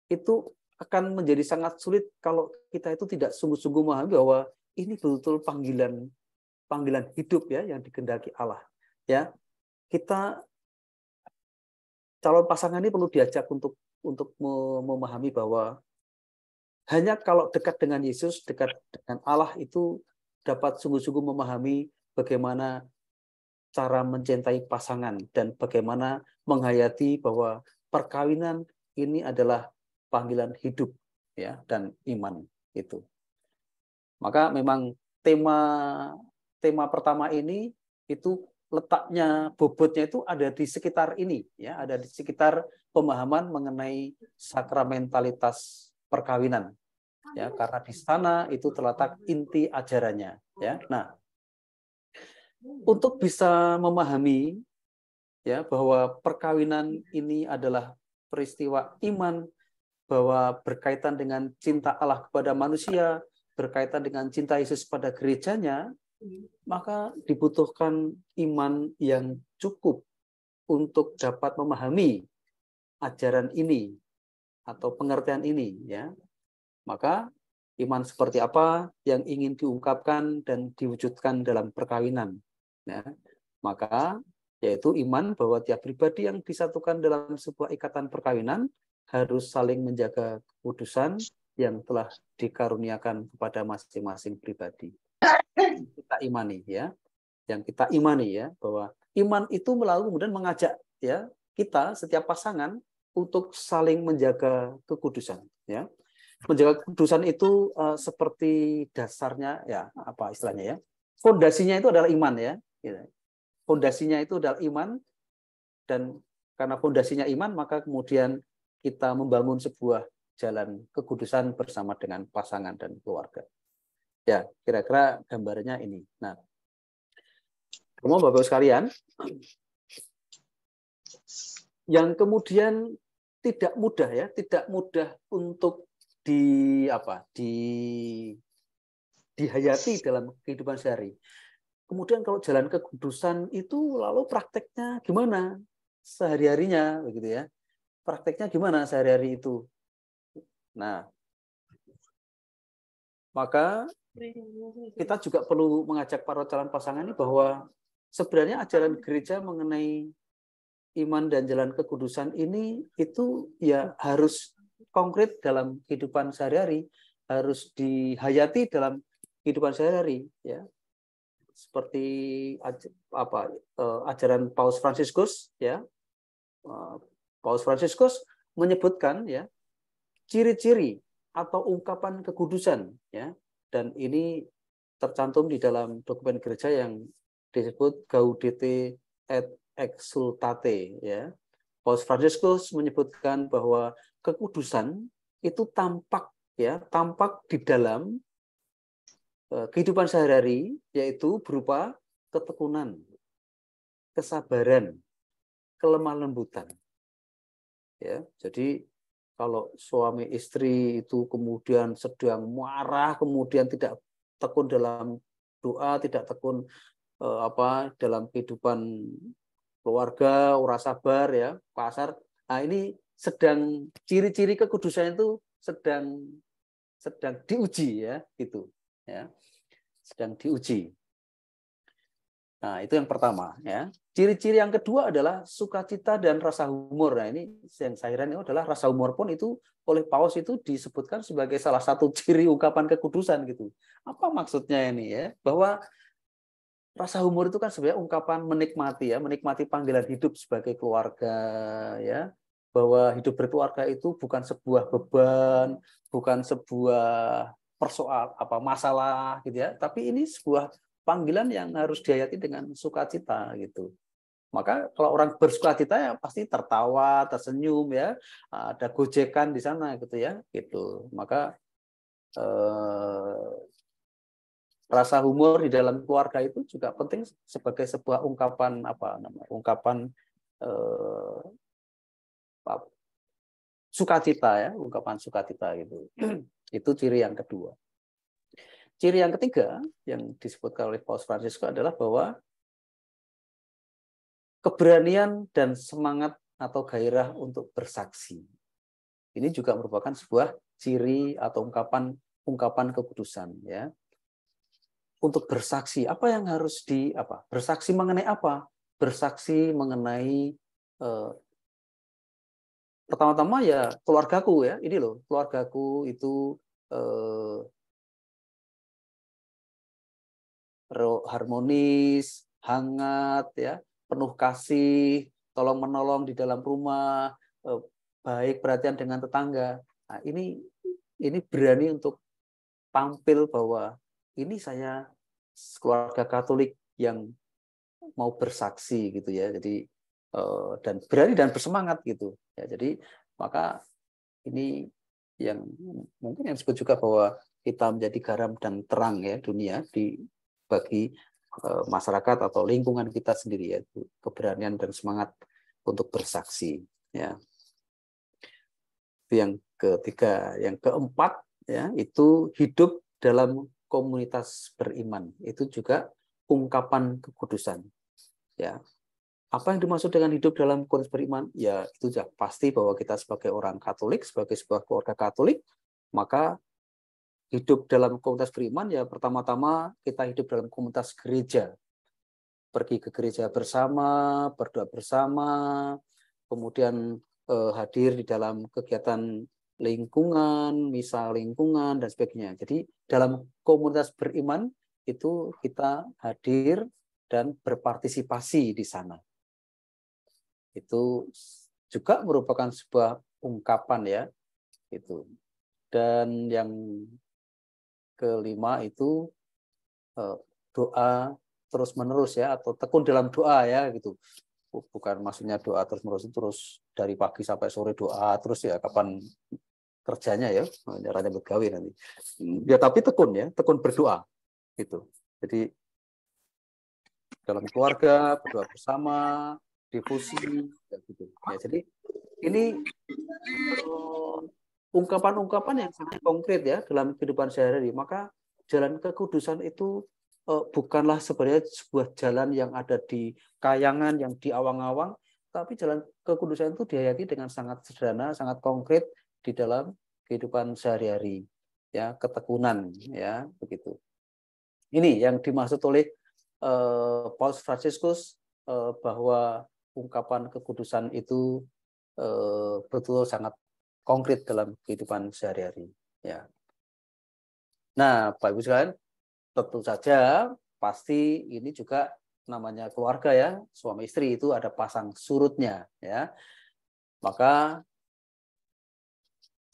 itu akan menjadi sangat sulit kalau kita itu tidak sungguh-sungguh memahami bahwa ini betul-betul panggilan panggilan hidup ya yang dikendaki Allah. Ya. Kita calon pasangan ini perlu diajak untuk untuk memahami bahwa hanya kalau dekat dengan Yesus, dekat dengan Allah itu dapat sungguh-sungguh memahami bagaimana cara mencintai pasangan dan bagaimana menghayati bahwa perkawinan ini adalah panggilan hidup ya dan iman itu. Maka memang tema tema pertama ini itu letaknya bobotnya itu ada di sekitar ini ya ada di sekitar pemahaman mengenai sakramentalitas perkawinan. Ya, karena di sana itu terletak inti ajarannya, ya. Nah, untuk bisa memahami ya bahwa perkawinan ini adalah peristiwa iman bahwa berkaitan dengan cinta Allah kepada manusia, berkaitan dengan cinta Yesus pada gerejanya, maka dibutuhkan iman yang cukup untuk dapat memahami ajaran ini atau pengertian ini ya maka iman seperti apa yang ingin diungkapkan dan diwujudkan dalam perkawinan ya maka yaitu iman bahwa tiap pribadi yang disatukan dalam sebuah ikatan perkawinan harus saling menjaga kekudusan yang telah dikaruniakan kepada masing-masing pribadi kita imani ya yang kita imani ya bahwa iman itu melalui kemudian mengajak ya kita setiap pasangan untuk saling menjaga kekudusan ya menjaga kekudusan itu uh, seperti dasarnya ya apa istilahnya ya fondasinya itu adalah iman ya gitu. fondasinya itu adalah iman dan karena fondasinya iman maka kemudian kita membangun sebuah jalan kekudusan bersama dengan pasangan dan keluarga ya kira-kira gambarnya ini nah Romo Bapak sekalian yang kemudian tidak mudah ya, tidak mudah untuk di apa? di dihayati dalam kehidupan sehari. Kemudian kalau jalan kekudusan itu lalu prakteknya gimana? Sehari-harinya begitu ya. Prakteknya gimana sehari-hari itu? Nah, maka kita juga perlu mengajak para calon pasangan ini bahwa sebenarnya ajaran gereja mengenai iman dan jalan kekudusan ini itu ya harus konkret dalam kehidupan sehari-hari, harus dihayati dalam kehidupan sehari-hari ya. Seperti apa eh, ajaran Paus Fransiskus ya. Eh, Paus Fransiskus menyebutkan ya ciri-ciri atau ungkapan kekudusan ya dan ini tercantum di dalam dokumen gereja yang disebut Gaudete et exultate ya. Paus Franciscus menyebutkan bahwa kekudusan itu tampak ya, tampak di dalam e, kehidupan sehari-hari yaitu berupa ketekunan, kesabaran, kelemah lembutan. Ya, jadi kalau suami istri itu kemudian sedang marah, kemudian tidak tekun dalam doa, tidak tekun e, apa dalam kehidupan keluarga, ora sabar ya, pasar. Nah, ini sedang ciri-ciri kekudusan itu sedang sedang diuji ya, gitu ya. Sedang diuji. Nah, itu yang pertama ya. Ciri-ciri yang kedua adalah sukacita dan rasa humor. Nah, ini yang saya heran adalah rasa humor pun itu oleh Paus itu disebutkan sebagai salah satu <laughs> ciri ungkapan kekudusan gitu. Apa maksudnya ini ya? Bahwa rasa humor itu kan sebenarnya ungkapan menikmati ya, menikmati panggilan hidup sebagai keluarga ya, bahwa hidup berkeluarga itu bukan sebuah beban, bukan sebuah persoal apa masalah gitu ya, tapi ini sebuah panggilan yang harus dihayati dengan sukacita gitu. Maka kalau orang bersukacita ya pasti tertawa, tersenyum ya, ada gojekan di sana gitu ya, gitu. Maka eh, rasa humor di dalam keluarga itu juga penting sebagai sebuah ungkapan apa namanya ungkapan eh, sukacita ya ungkapan sukacita itu <clears throat> itu ciri yang kedua ciri yang ketiga yang disebutkan oleh Paus Francisco adalah bahwa keberanian dan semangat atau gairah untuk bersaksi ini juga merupakan sebuah ciri atau ungkapan ungkapan kekudusan ya untuk bersaksi. Apa yang harus di apa? Bersaksi mengenai apa? Bersaksi mengenai eh, pertama-tama ya keluargaku ya ini loh keluargaku itu eh, harmonis hangat ya penuh kasih tolong menolong di dalam rumah eh, baik perhatian dengan tetangga nah, ini ini berani untuk tampil bahwa ini saya keluarga Katolik yang mau bersaksi gitu ya. Jadi eh, dan berani dan bersemangat gitu. Ya, jadi maka ini yang mungkin yang disebut juga bahwa kita menjadi garam dan terang ya dunia di bagi eh, masyarakat atau lingkungan kita sendiri ya keberanian dan semangat untuk bersaksi ya itu yang ketiga yang keempat ya itu hidup dalam komunitas beriman itu juga ungkapan kekudusan ya apa yang dimaksud dengan hidup dalam komunitas beriman ya itu sudah pasti bahwa kita sebagai orang Katolik sebagai sebuah keluarga Katolik maka hidup dalam komunitas beriman ya pertama-tama kita hidup dalam komunitas gereja pergi ke gereja bersama berdoa bersama kemudian eh, hadir di dalam kegiatan lingkungan, misal lingkungan, dan sebagainya. Jadi dalam komunitas beriman itu kita hadir dan berpartisipasi di sana. Itu juga merupakan sebuah ungkapan ya. Itu. Dan yang kelima itu eh, doa terus-menerus ya atau tekun dalam doa ya gitu bukan maksudnya doa terus menerus terus dari pagi sampai sore doa terus ya kapan kerjanya ya caranya begawi nanti ya tapi tekun ya tekun berdoa itu jadi dalam keluarga berdoa bersama difusi ya gitu ya jadi ini eh, ungkapan-ungkapan yang sangat konkret ya dalam kehidupan sehari-hari maka jalan kekudusan itu eh, bukanlah sebenarnya sebuah jalan yang ada di kayangan yang di awang-awang tapi jalan kekudusan itu dihayati dengan sangat sederhana sangat konkret di dalam kehidupan sehari-hari ya ketekunan ya begitu ini yang dimaksud oleh uh, eh, Paus Franciscus uh, bahwa ungkapan kekudusan itu uh, eh, betul sangat konkret dalam kehidupan sehari-hari ya nah Pak Ibu sekalian tentu saja pasti ini juga namanya keluarga ya suami istri itu ada pasang surutnya ya maka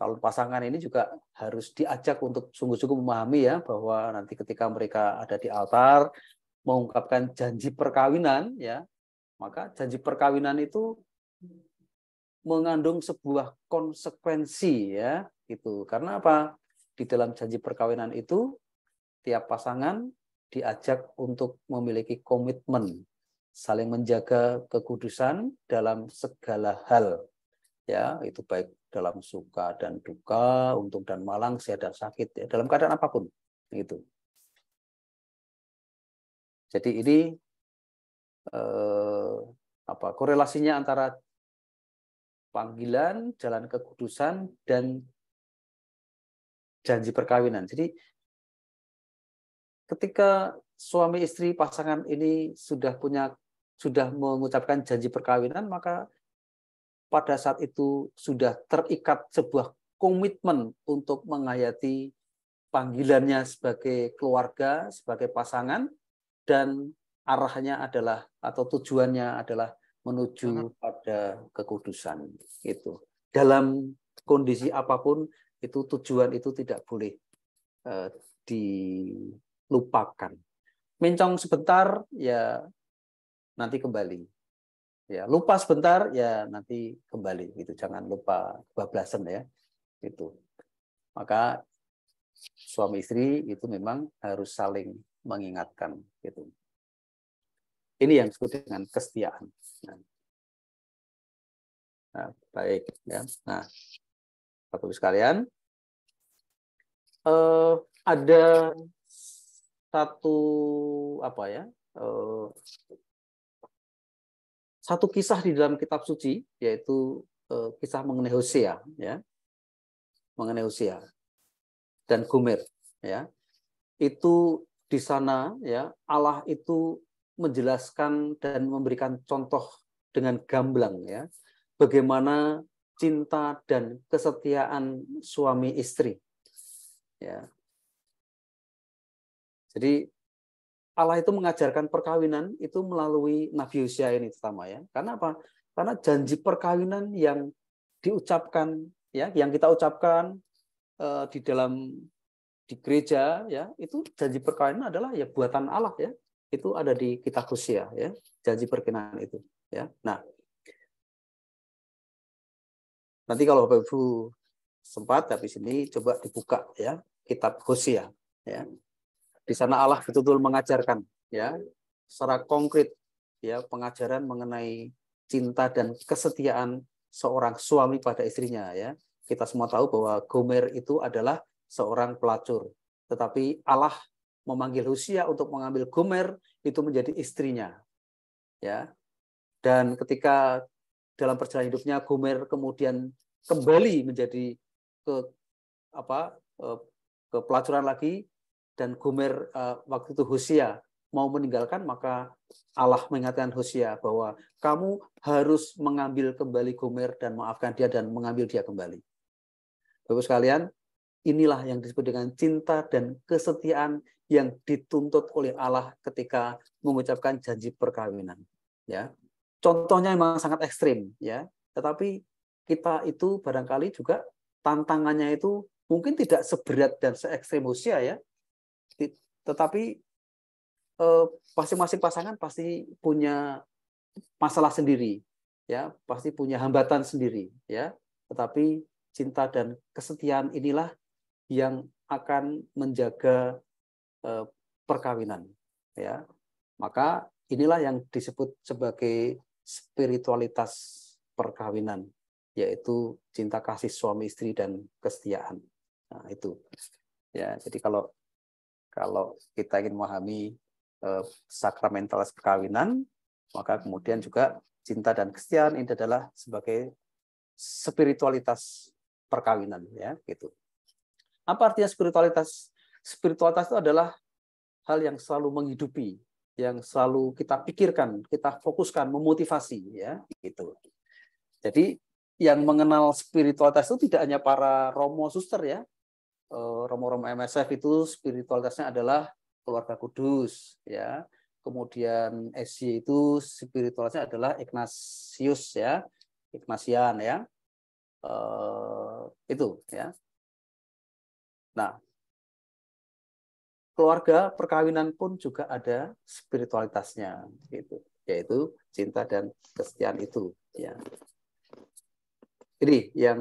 calon pasangan ini juga harus diajak untuk sungguh-sungguh memahami ya bahwa nanti ketika mereka ada di altar mengungkapkan janji perkawinan ya maka janji perkawinan itu mengandung sebuah konsekuensi ya itu karena apa di dalam janji perkawinan itu tiap pasangan diajak untuk memiliki komitmen saling menjaga kekudusan dalam segala hal ya itu baik dalam suka dan duka, untung dan malang, sehat dan sakit, ya, dalam keadaan apapun. Gitu. Jadi ini eh, apa korelasinya antara panggilan, jalan kekudusan, dan janji perkawinan. Jadi ketika suami istri pasangan ini sudah punya sudah mengucapkan janji perkawinan, maka pada saat itu sudah terikat sebuah komitmen untuk menghayati panggilannya sebagai keluarga, sebagai pasangan, dan arahnya adalah atau tujuannya adalah menuju hmm. pada kekudusan itu. Dalam kondisi apapun itu tujuan itu tidak boleh uh, dilupakan. Mencong sebentar ya nanti kembali ya lupa sebentar ya nanti kembali gitu jangan lupa bablasan ya itu maka suami istri itu memang harus saling mengingatkan gitu ini yang disebut dengan kesetiaan nah, nah baik ya nah bapak ibu sekalian eh, ada satu apa ya eh, satu kisah di dalam kitab suci yaitu eh, kisah mengenai Hosea ya. Mengenai Hosea dan Gomer ya. Itu di sana ya Allah itu menjelaskan dan memberikan contoh dengan gamblang ya bagaimana cinta dan kesetiaan suami istri ya jadi Allah itu mengajarkan perkawinan itu melalui Nabi Yusya ini terutama ya. Karena apa? Karena janji perkawinan yang diucapkan ya, yang kita ucapkan uh, di dalam di gereja ya, itu janji perkawinan adalah ya buatan Allah ya. Itu ada di kitab Yusya ya, janji perkawinan itu ya. Nah, nanti kalau Bapak Ibu sempat tapi sini coba dibuka ya kitab Hosea ya. Di sana Allah betul-betul mengajarkan ya secara konkret ya pengajaran mengenai cinta dan kesetiaan seorang suami pada istrinya ya. Kita semua tahu bahwa Gomer itu adalah seorang pelacur. Tetapi Allah memanggil Husia untuk mengambil Gomer itu menjadi istrinya. Ya. Dan ketika dalam perjalanan hidupnya Gomer kemudian kembali menjadi ke apa eh, ke pelacuran lagi, dan Gomer eh, waktu itu Hosea mau meninggalkan maka Allah mengingatkan Hosea bahwa kamu harus mengambil kembali Gomer dan maafkan dia dan mengambil dia kembali. Bapak sekalian, inilah yang disebut dengan cinta dan kesetiaan yang dituntut oleh Allah ketika mengucapkan janji perkawinan. Ya, contohnya memang sangat ekstrim ya, tetapi kita itu barangkali juga tantangannya itu mungkin tidak seberat dan se ekstrim usia ya, tetapi eh, masing-masing pasangan pasti punya masalah sendiri ya pasti punya hambatan sendiri ya tetapi cinta dan kesetiaan inilah yang akan menjaga eh, perkawinan ya maka inilah yang disebut sebagai spiritualitas perkawinan yaitu cinta kasih suami istri dan kesetiaan nah itu ya jadi kalau kalau kita ingin memahami eh, sakramental perkawinan, maka kemudian juga cinta dan kesetiaan ini adalah sebagai spiritualitas perkawinan ya gitu. Apa artinya spiritualitas? Spiritualitas itu adalah hal yang selalu menghidupi, yang selalu kita pikirkan, kita fokuskan, memotivasi ya gitu. Jadi yang mengenal spiritualitas itu tidak hanya para romo suster ya, Eh, romo-romo MSF itu spiritualitasnya adalah keluarga kudus ya kemudian SJ itu spiritualitasnya adalah Ignatius ya, Ignatian ya, uh, itu ya. Nah, keluarga perkawinan pun juga ada spiritualitasnya gitu, yaitu cinta dan kesetiaan itu ya. Jadi yang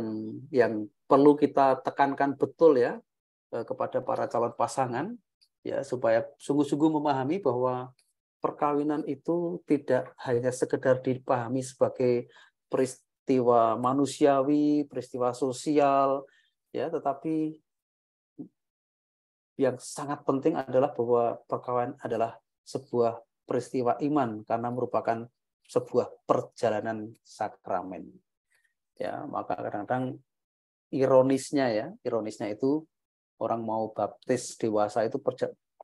yang perlu kita tekankan betul ya eh, kepada para calon pasangan ya supaya sungguh-sungguh memahami bahwa perkawinan itu tidak hanya sekedar dipahami sebagai peristiwa manusiawi, peristiwa sosial ya, tetapi yang sangat penting adalah bahwa perkawinan adalah sebuah peristiwa iman karena merupakan sebuah perjalanan sakramen. Ya, maka kadang-kadang ironisnya ya, ironisnya itu orang mau baptis dewasa itu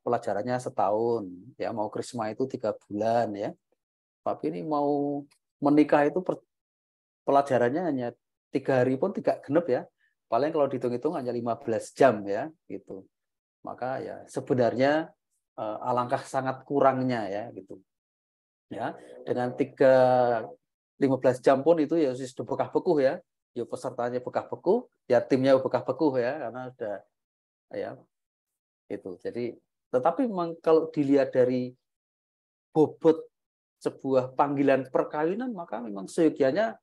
pelajarannya setahun, ya mau krisma itu tiga bulan ya. Tapi ini mau menikah itu pelajarannya hanya tiga hari pun tidak genep ya. Paling kalau dihitung-hitung hanya 15 jam ya gitu. Maka ya sebenarnya eh, alangkah sangat kurangnya ya gitu. Ya, dengan tiga lima belas jam pun itu ya sudah bekah bekuh ya ya pesertanya bekah beku, ya timnya bekah beku ya karena ada ya itu. Jadi tetapi memang kalau dilihat dari bobot sebuah panggilan perkawinan maka memang seyogianya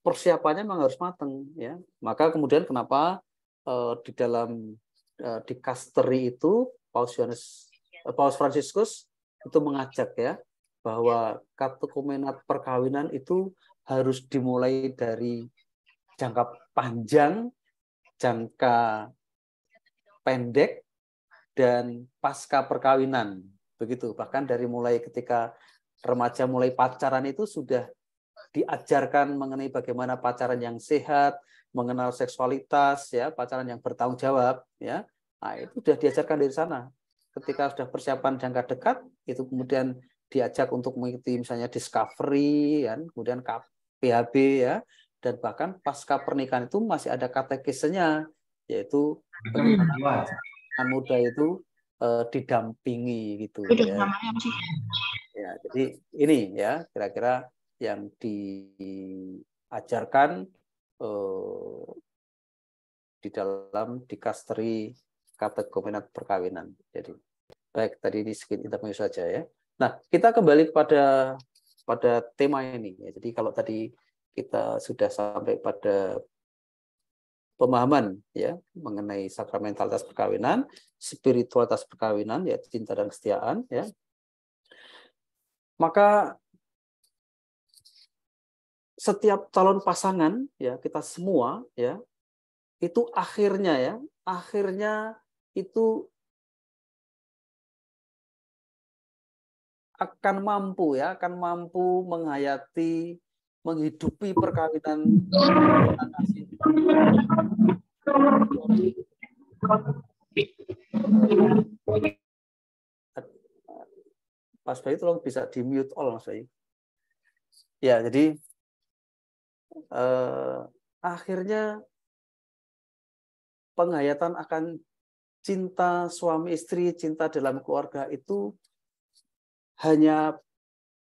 persiapannya memang harus matang ya. Maka kemudian kenapa eh, di dalam eh, di kasteri itu Paus Yohanes eh, Paus fransiskus itu mengajak ya bahwa ya. katekumenat perkawinan itu harus dimulai dari jangka panjang, jangka pendek, dan pasca perkawinan. Begitu, bahkan dari mulai ketika remaja mulai pacaran itu sudah diajarkan mengenai bagaimana pacaran yang sehat, mengenal seksualitas, ya pacaran yang bertanggung jawab, ya. Nah, itu sudah diajarkan dari sana. Ketika sudah persiapan jangka dekat, itu kemudian diajak untuk mengikuti misalnya discovery, ya, kemudian PHB, ya, dan bahkan pasca pernikahan itu masih ada katekisnya yaitu pernikahan anak muda itu uh, didampingi gitu ya. ya jadi ini ya kira-kira yang diajarkan uh, di dalam dikasteri katekumenat perkawinan jadi baik tadi ini sedikit interview saja ya nah kita kembali kepada pada tema ini jadi kalau tadi kita sudah sampai pada pemahaman ya mengenai sakramentalitas perkawinan, spiritualitas perkawinan ya cinta dan kesetiaan ya. Maka setiap calon pasangan ya kita semua ya itu akhirnya ya akhirnya itu akan mampu ya akan mampu menghayati menghidupi perkawinan Mas Bayu tolong bisa di mute all Mas Bayu. Ya, jadi eh, akhirnya penghayatan akan cinta suami istri, cinta dalam keluarga itu hanya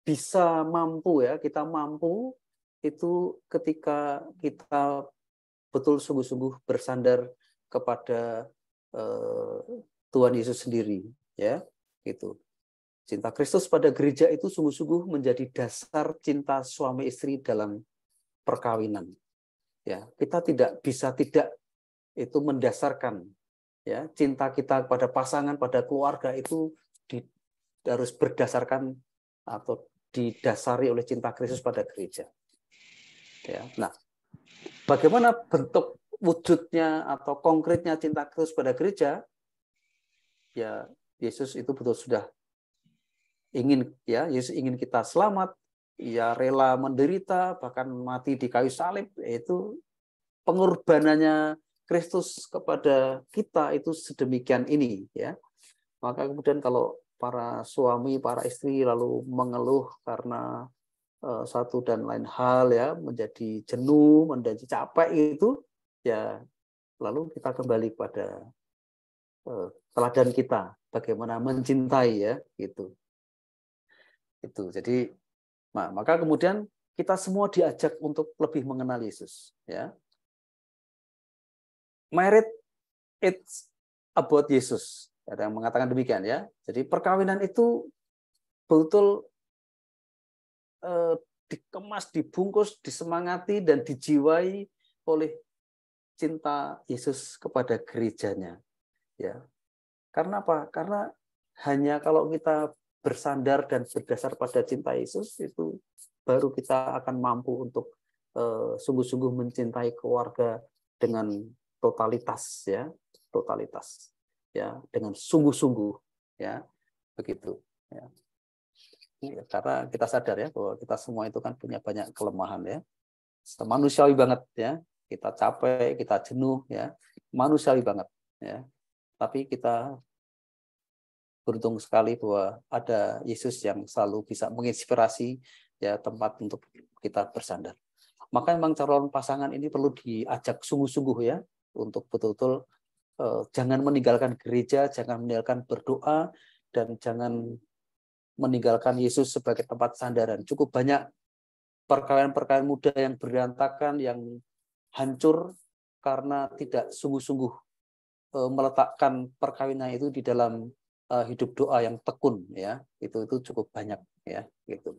bisa mampu ya, kita mampu itu ketika kita betul sungguh-sungguh bersandar kepada eh, Tuhan Yesus sendiri, ya, itu Cinta Kristus pada gereja itu sungguh-sungguh menjadi dasar cinta suami istri dalam perkawinan. Ya, kita tidak bisa tidak itu mendasarkan ya cinta kita pada pasangan, pada keluarga itu di, harus berdasarkan atau didasari oleh cinta Kristus pada gereja. Ya. Nah, bagaimana bentuk wujudnya atau konkretnya cinta Kristus pada gereja? Ya, Yesus itu betul sudah ingin ya, Yesus ingin kita selamat, ya rela menderita bahkan mati di kayu salib yaitu pengorbanannya Kristus kepada kita itu sedemikian ini ya. Maka kemudian kalau para suami, para istri lalu mengeluh karena eh, satu dan lain hal ya, menjadi jenuh, menjadi capek itu ya lalu kita kembali pada eh, teladan kita bagaimana mencintai ya itu Itu. Jadi nah, maka kemudian kita semua diajak untuk lebih mengenal Yesus ya. merit it's about Yesus ada yang mengatakan demikian ya. Jadi perkawinan itu betul eh, dikemas, dibungkus, disemangati dan dijiwai oleh cinta Yesus kepada gerejanya. Ya. Karena apa? Karena hanya kalau kita bersandar dan berdasar pada cinta Yesus itu baru kita akan mampu untuk eh, sungguh-sungguh mencintai keluarga dengan totalitas ya, totalitas ya dengan sungguh-sungguh ya begitu ya. ya. karena kita sadar ya bahwa kita semua itu kan punya banyak kelemahan ya manusiawi banget ya kita capek kita jenuh ya manusiawi banget ya tapi kita beruntung sekali bahwa ada Yesus yang selalu bisa menginspirasi ya tempat untuk kita bersandar maka memang calon pasangan ini perlu diajak sungguh-sungguh ya untuk betul-betul Eh, jangan meninggalkan gereja, jangan meninggalkan berdoa, dan jangan meninggalkan Yesus sebagai tempat sandaran. Cukup banyak perkawinan-perkawinan muda yang berantakan, yang hancur karena tidak sungguh-sungguh eh, meletakkan perkawinan itu di dalam eh, hidup doa yang tekun ya itu itu cukup banyak ya gitu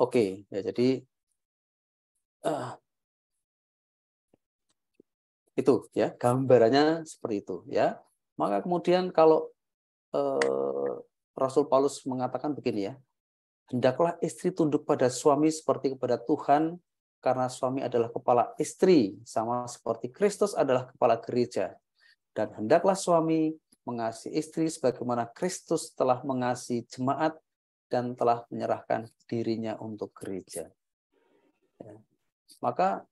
oke ya jadi itu ya, gambarannya seperti itu ya. Maka kemudian kalau eh, Rasul Paulus mengatakan begini ya, hendaklah istri tunduk pada suami seperti kepada Tuhan karena suami adalah kepala istri sama seperti Kristus adalah kepala gereja. Dan hendaklah suami mengasihi istri sebagaimana Kristus telah mengasihi jemaat dan telah menyerahkan dirinya untuk gereja. Ya. Maka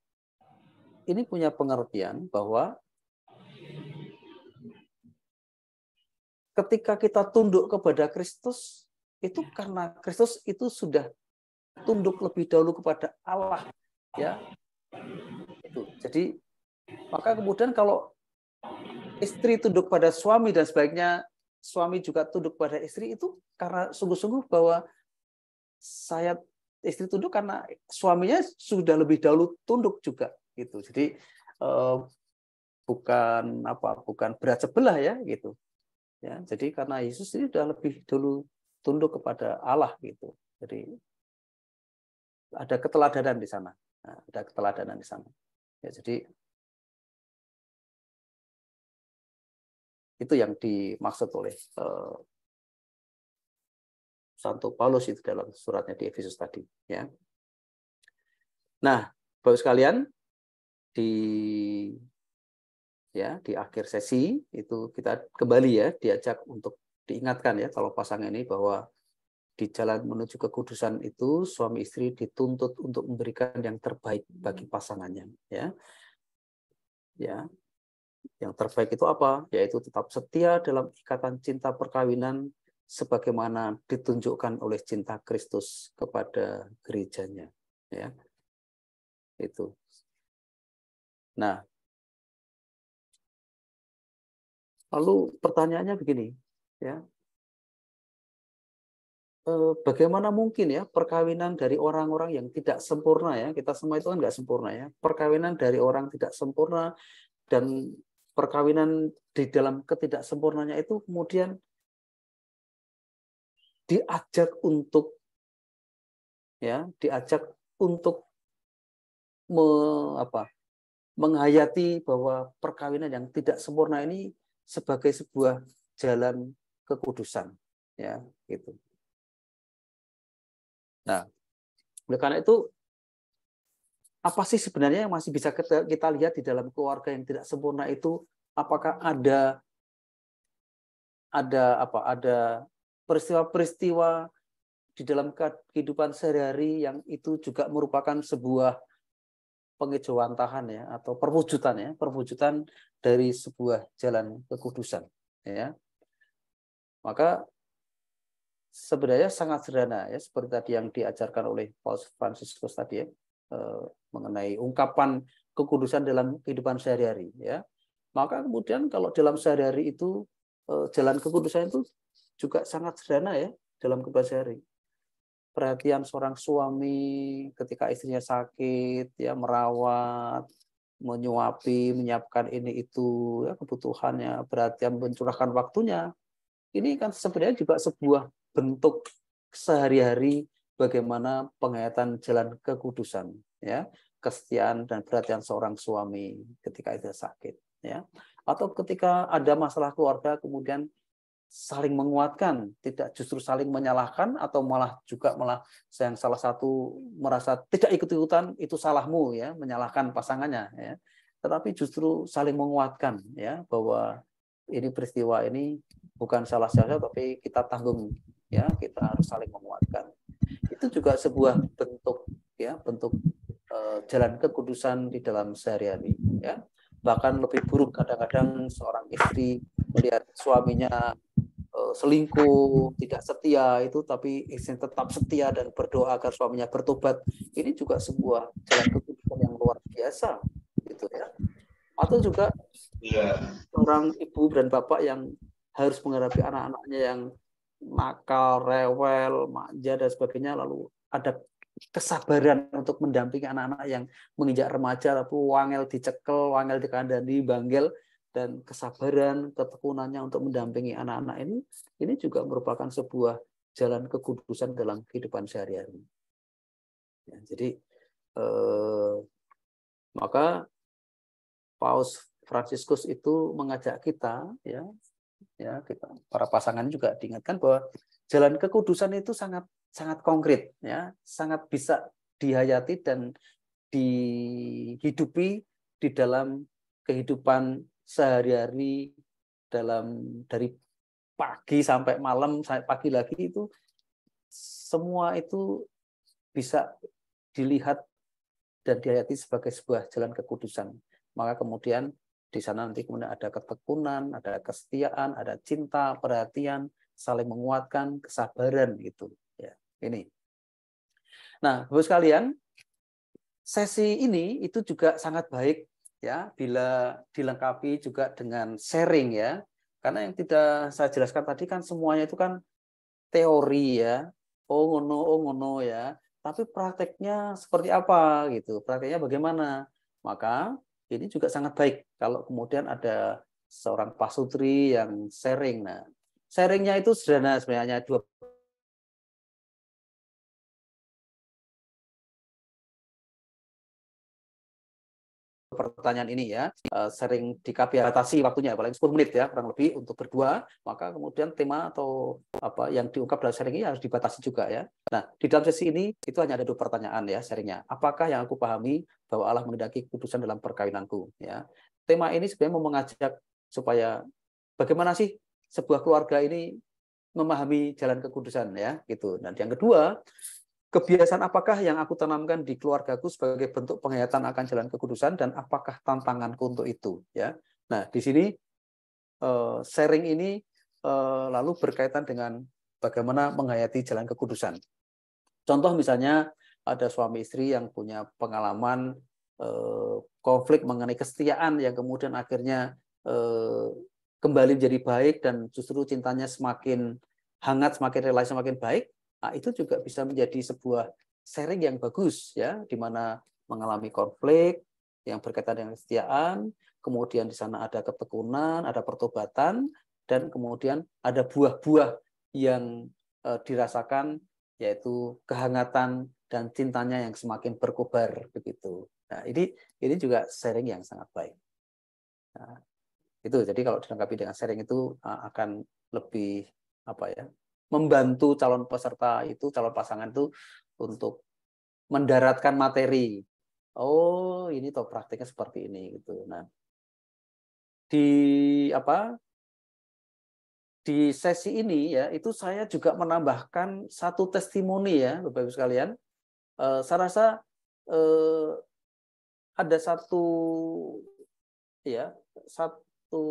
ini punya pengertian bahwa ketika kita tunduk kepada Kristus, itu karena Kristus itu sudah tunduk lebih dahulu kepada Allah, ya. Itu. Jadi maka kemudian kalau istri tunduk pada suami dan sebaiknya suami juga tunduk pada istri itu karena sungguh-sungguh bahwa saya istri tunduk karena suaminya sudah lebih dahulu tunduk juga gitu jadi eh, bukan apa bukan berat sebelah ya gitu ya jadi karena Yesus ini sudah lebih dulu tunduk kepada Allah gitu jadi ada keteladanan di sana nah, ada keteladanan di sana ya jadi itu yang dimaksud oleh eh, Santo Paulus itu dalam suratnya di Efesus tadi ya nah Bapak sekalian di ya di akhir sesi itu kita kembali ya diajak untuk diingatkan ya kalau pasangan ini bahwa di jalan menuju kekudusan itu suami istri dituntut untuk memberikan yang terbaik bagi pasangannya ya ya yang terbaik itu apa yaitu tetap setia dalam ikatan cinta perkawinan sebagaimana ditunjukkan oleh cinta Kristus kepada gerejanya ya itu Nah, lalu pertanyaannya begini, ya. Eh, bagaimana mungkin ya perkawinan dari orang-orang yang tidak sempurna ya kita semua itu kan nggak sempurna ya perkawinan dari orang tidak sempurna dan perkawinan di dalam ketidaksempurnanya itu kemudian diajak untuk ya diajak untuk me, apa menghayati bahwa perkawinan yang tidak sempurna ini sebagai sebuah jalan kekudusan ya gitu nah oleh karena itu apa sih sebenarnya yang masih bisa kita, kita lihat di dalam keluarga yang tidak sempurna itu apakah ada ada apa ada peristiwa-peristiwa di dalam kehidupan sehari-hari yang itu juga merupakan sebuah tahan ya atau perwujudan ya perwujudan dari sebuah jalan kekudusan ya maka sebenarnya sangat sederhana ya seperti tadi yang diajarkan oleh Paus Franciscus tadi ya eh, mengenai ungkapan kekudusan dalam kehidupan sehari-hari ya maka kemudian kalau dalam sehari-hari itu eh, jalan kekudusan itu juga sangat sederhana ya dalam kehidupan sehari perhatian seorang suami ketika istrinya sakit, ya merawat, menyuapi, menyiapkan ini itu, ya kebutuhannya, perhatian mencurahkan waktunya. Ini kan sebenarnya juga sebuah bentuk sehari-hari bagaimana penghayatan jalan kekudusan, ya, kesetiaan dan perhatian seorang suami ketika istrinya sakit, ya. Atau ketika ada masalah keluarga kemudian saling menguatkan, tidak justru saling menyalahkan atau malah juga malah yang salah satu merasa tidak ikut-ikutan itu salahmu ya, menyalahkan pasangannya ya. Tetapi justru saling menguatkan ya bahwa ini peristiwa ini bukan salah siapa tapi kita tanggung ya, kita harus saling menguatkan. Itu juga sebuah bentuk ya, bentuk uh, jalan kekudusan di dalam sehari-hari ya bahkan lebih buruk kadang-kadang seorang istri melihat suaminya Eh, selingkuh, tidak setia itu, tapi istri tetap setia dan berdoa agar suaminya bertobat. Ini juga sebuah jalan kehidupan yang luar biasa, gitu ya. Atau juga yeah. Iya. orang ibu dan bapak yang harus menghadapi anak-anaknya yang nakal, rewel, manja dan sebagainya, lalu ada kesabaran untuk mendampingi anak-anak yang menginjak remaja, lalu wangel dicekel, wangel dikandani, banggel, dan kesabaran, ketekunannya untuk mendampingi anak-anak ini, ini juga merupakan sebuah jalan kekudusan dalam kehidupan sehari-hari. Ya, jadi eh, maka Paus Fransiskus itu mengajak kita, ya, ya kita para pasangan juga diingatkan bahwa jalan kekudusan itu sangat sangat konkret, ya, sangat bisa dihayati dan dihidupi di dalam kehidupan sehari-hari dalam dari pagi sampai malam sampai pagi lagi itu semua itu bisa dilihat dan dihayati sebagai sebuah jalan kekudusan. Maka kemudian di sana nanti kemudian ada ketekunan, ada kesetiaan, ada cinta, perhatian, saling menguatkan, kesabaran gitu. Ya, ini. Nah, bos kalian sesi ini itu juga sangat baik ya bila dilengkapi juga dengan sharing ya karena yang tidak saya jelaskan tadi kan semuanya itu kan teori ya oh ngono oh ngono ya tapi prakteknya seperti apa gitu prakteknya bagaimana maka ini juga sangat baik kalau kemudian ada seorang pasutri yang sharing nah sharingnya itu sederhana sebenarnya dua pertanyaan ini ya uh, sering di batasi waktunya paling 10 menit ya kurang lebih untuk berdua maka kemudian tema atau apa yang diungkap dalam sharing ini harus dibatasi juga ya nah di dalam sesi ini itu hanya ada dua pertanyaan ya seringnya apakah yang aku pahami bahwa Allah mendaki keputusan dalam perkawinanku ya tema ini sebenarnya mau mengajak supaya bagaimana sih sebuah keluarga ini memahami jalan kekudusan ya gitu dan nah, yang kedua Kebiasaan apakah yang aku tanamkan di keluargaku sebagai bentuk penghayatan akan jalan kekudusan dan apakah tantanganku untuk itu? Ya, nah di sini eh, sharing ini eh, lalu berkaitan dengan bagaimana menghayati jalan kekudusan. Contoh misalnya ada suami istri yang punya pengalaman eh, konflik mengenai kesetiaan yang kemudian akhirnya kembali menjadi baik dan justru cintanya semakin hangat, semakin relasi semakin baik, nah, itu juga bisa menjadi sebuah sharing yang bagus ya di mana mengalami konflik yang berkaitan dengan kesetiaan kemudian di sana ada ketekunan ada pertobatan dan kemudian ada buah-buah yang eh, dirasakan yaitu kehangatan dan cintanya yang semakin berkobar begitu nah ini ini juga sharing yang sangat baik nah, itu jadi kalau dilengkapi dengan sharing itu eh, akan lebih apa ya membantu calon peserta itu calon pasangan itu untuk mendaratkan materi. Oh, ini toh praktiknya seperti ini gitu. Nah, di apa? Di sesi ini ya, itu saya juga menambahkan satu testimoni ya, Bapak Ibu sekalian. Eh, saya rasa eh, ada satu ya, satu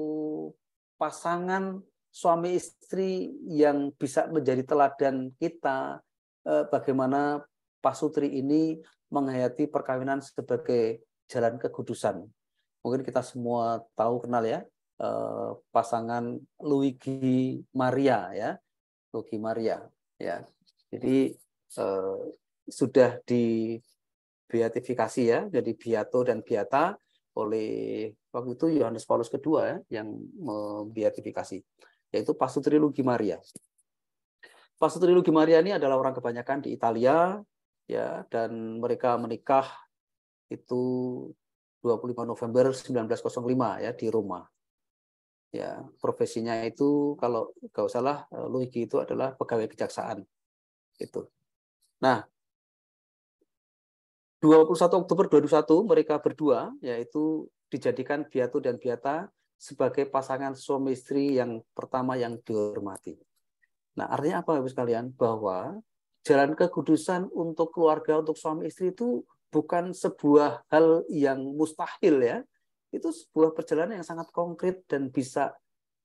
pasangan suami istri yang bisa menjadi teladan kita eh, bagaimana Pak Sutri ini menghayati perkawinan sebagai jalan kekudusan. Mungkin kita semua tahu kenal ya eh, pasangan Luigi Maria ya. Luigi Maria ya. Jadi eh, sudah di beatifikasi ya, jadi biato dan biata oleh waktu itu Yohanes Paulus kedua ya, yang membiatifikasi yaitu pasutri Trilogi Maria. Pasutri Trilogi Maria ini adalah orang kebanyakan di Italia ya dan mereka menikah itu 25 November 1905 ya di Roma. Ya, profesinya itu kalau enggak salah eh, Luigi itu adalah pegawai kejaksaan. Itu. Nah, 21 Oktober 2001 mereka berdua yaitu dijadikan Biato dan Biata sebagai pasangan suami istri yang pertama yang dihormati. Nah, artinya apa Ibu sekalian? Bahwa jalan kekudusan untuk keluarga, untuk suami istri itu bukan sebuah hal yang mustahil ya. Itu sebuah perjalanan yang sangat konkret dan bisa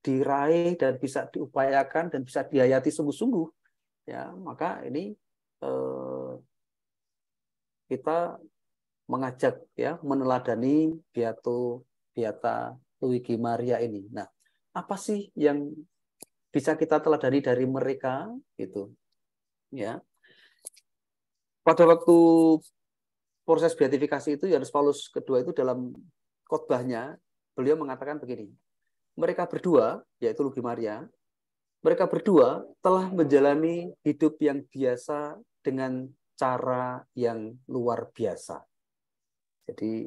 diraih dan bisa diupayakan dan bisa dihayati sungguh-sungguh. Ya, maka ini eh, kita mengajak ya meneladani biatu biata Luigi Maria ini. Nah, apa sih yang bisa kita teladani dari mereka gitu. Ya. Pada waktu proses beatifikasi itu Yohanes Paulus kedua itu dalam khotbahnya beliau mengatakan begini. Mereka berdua, yaitu Luigi Maria, mereka berdua telah menjalani hidup yang biasa dengan cara yang luar biasa. Jadi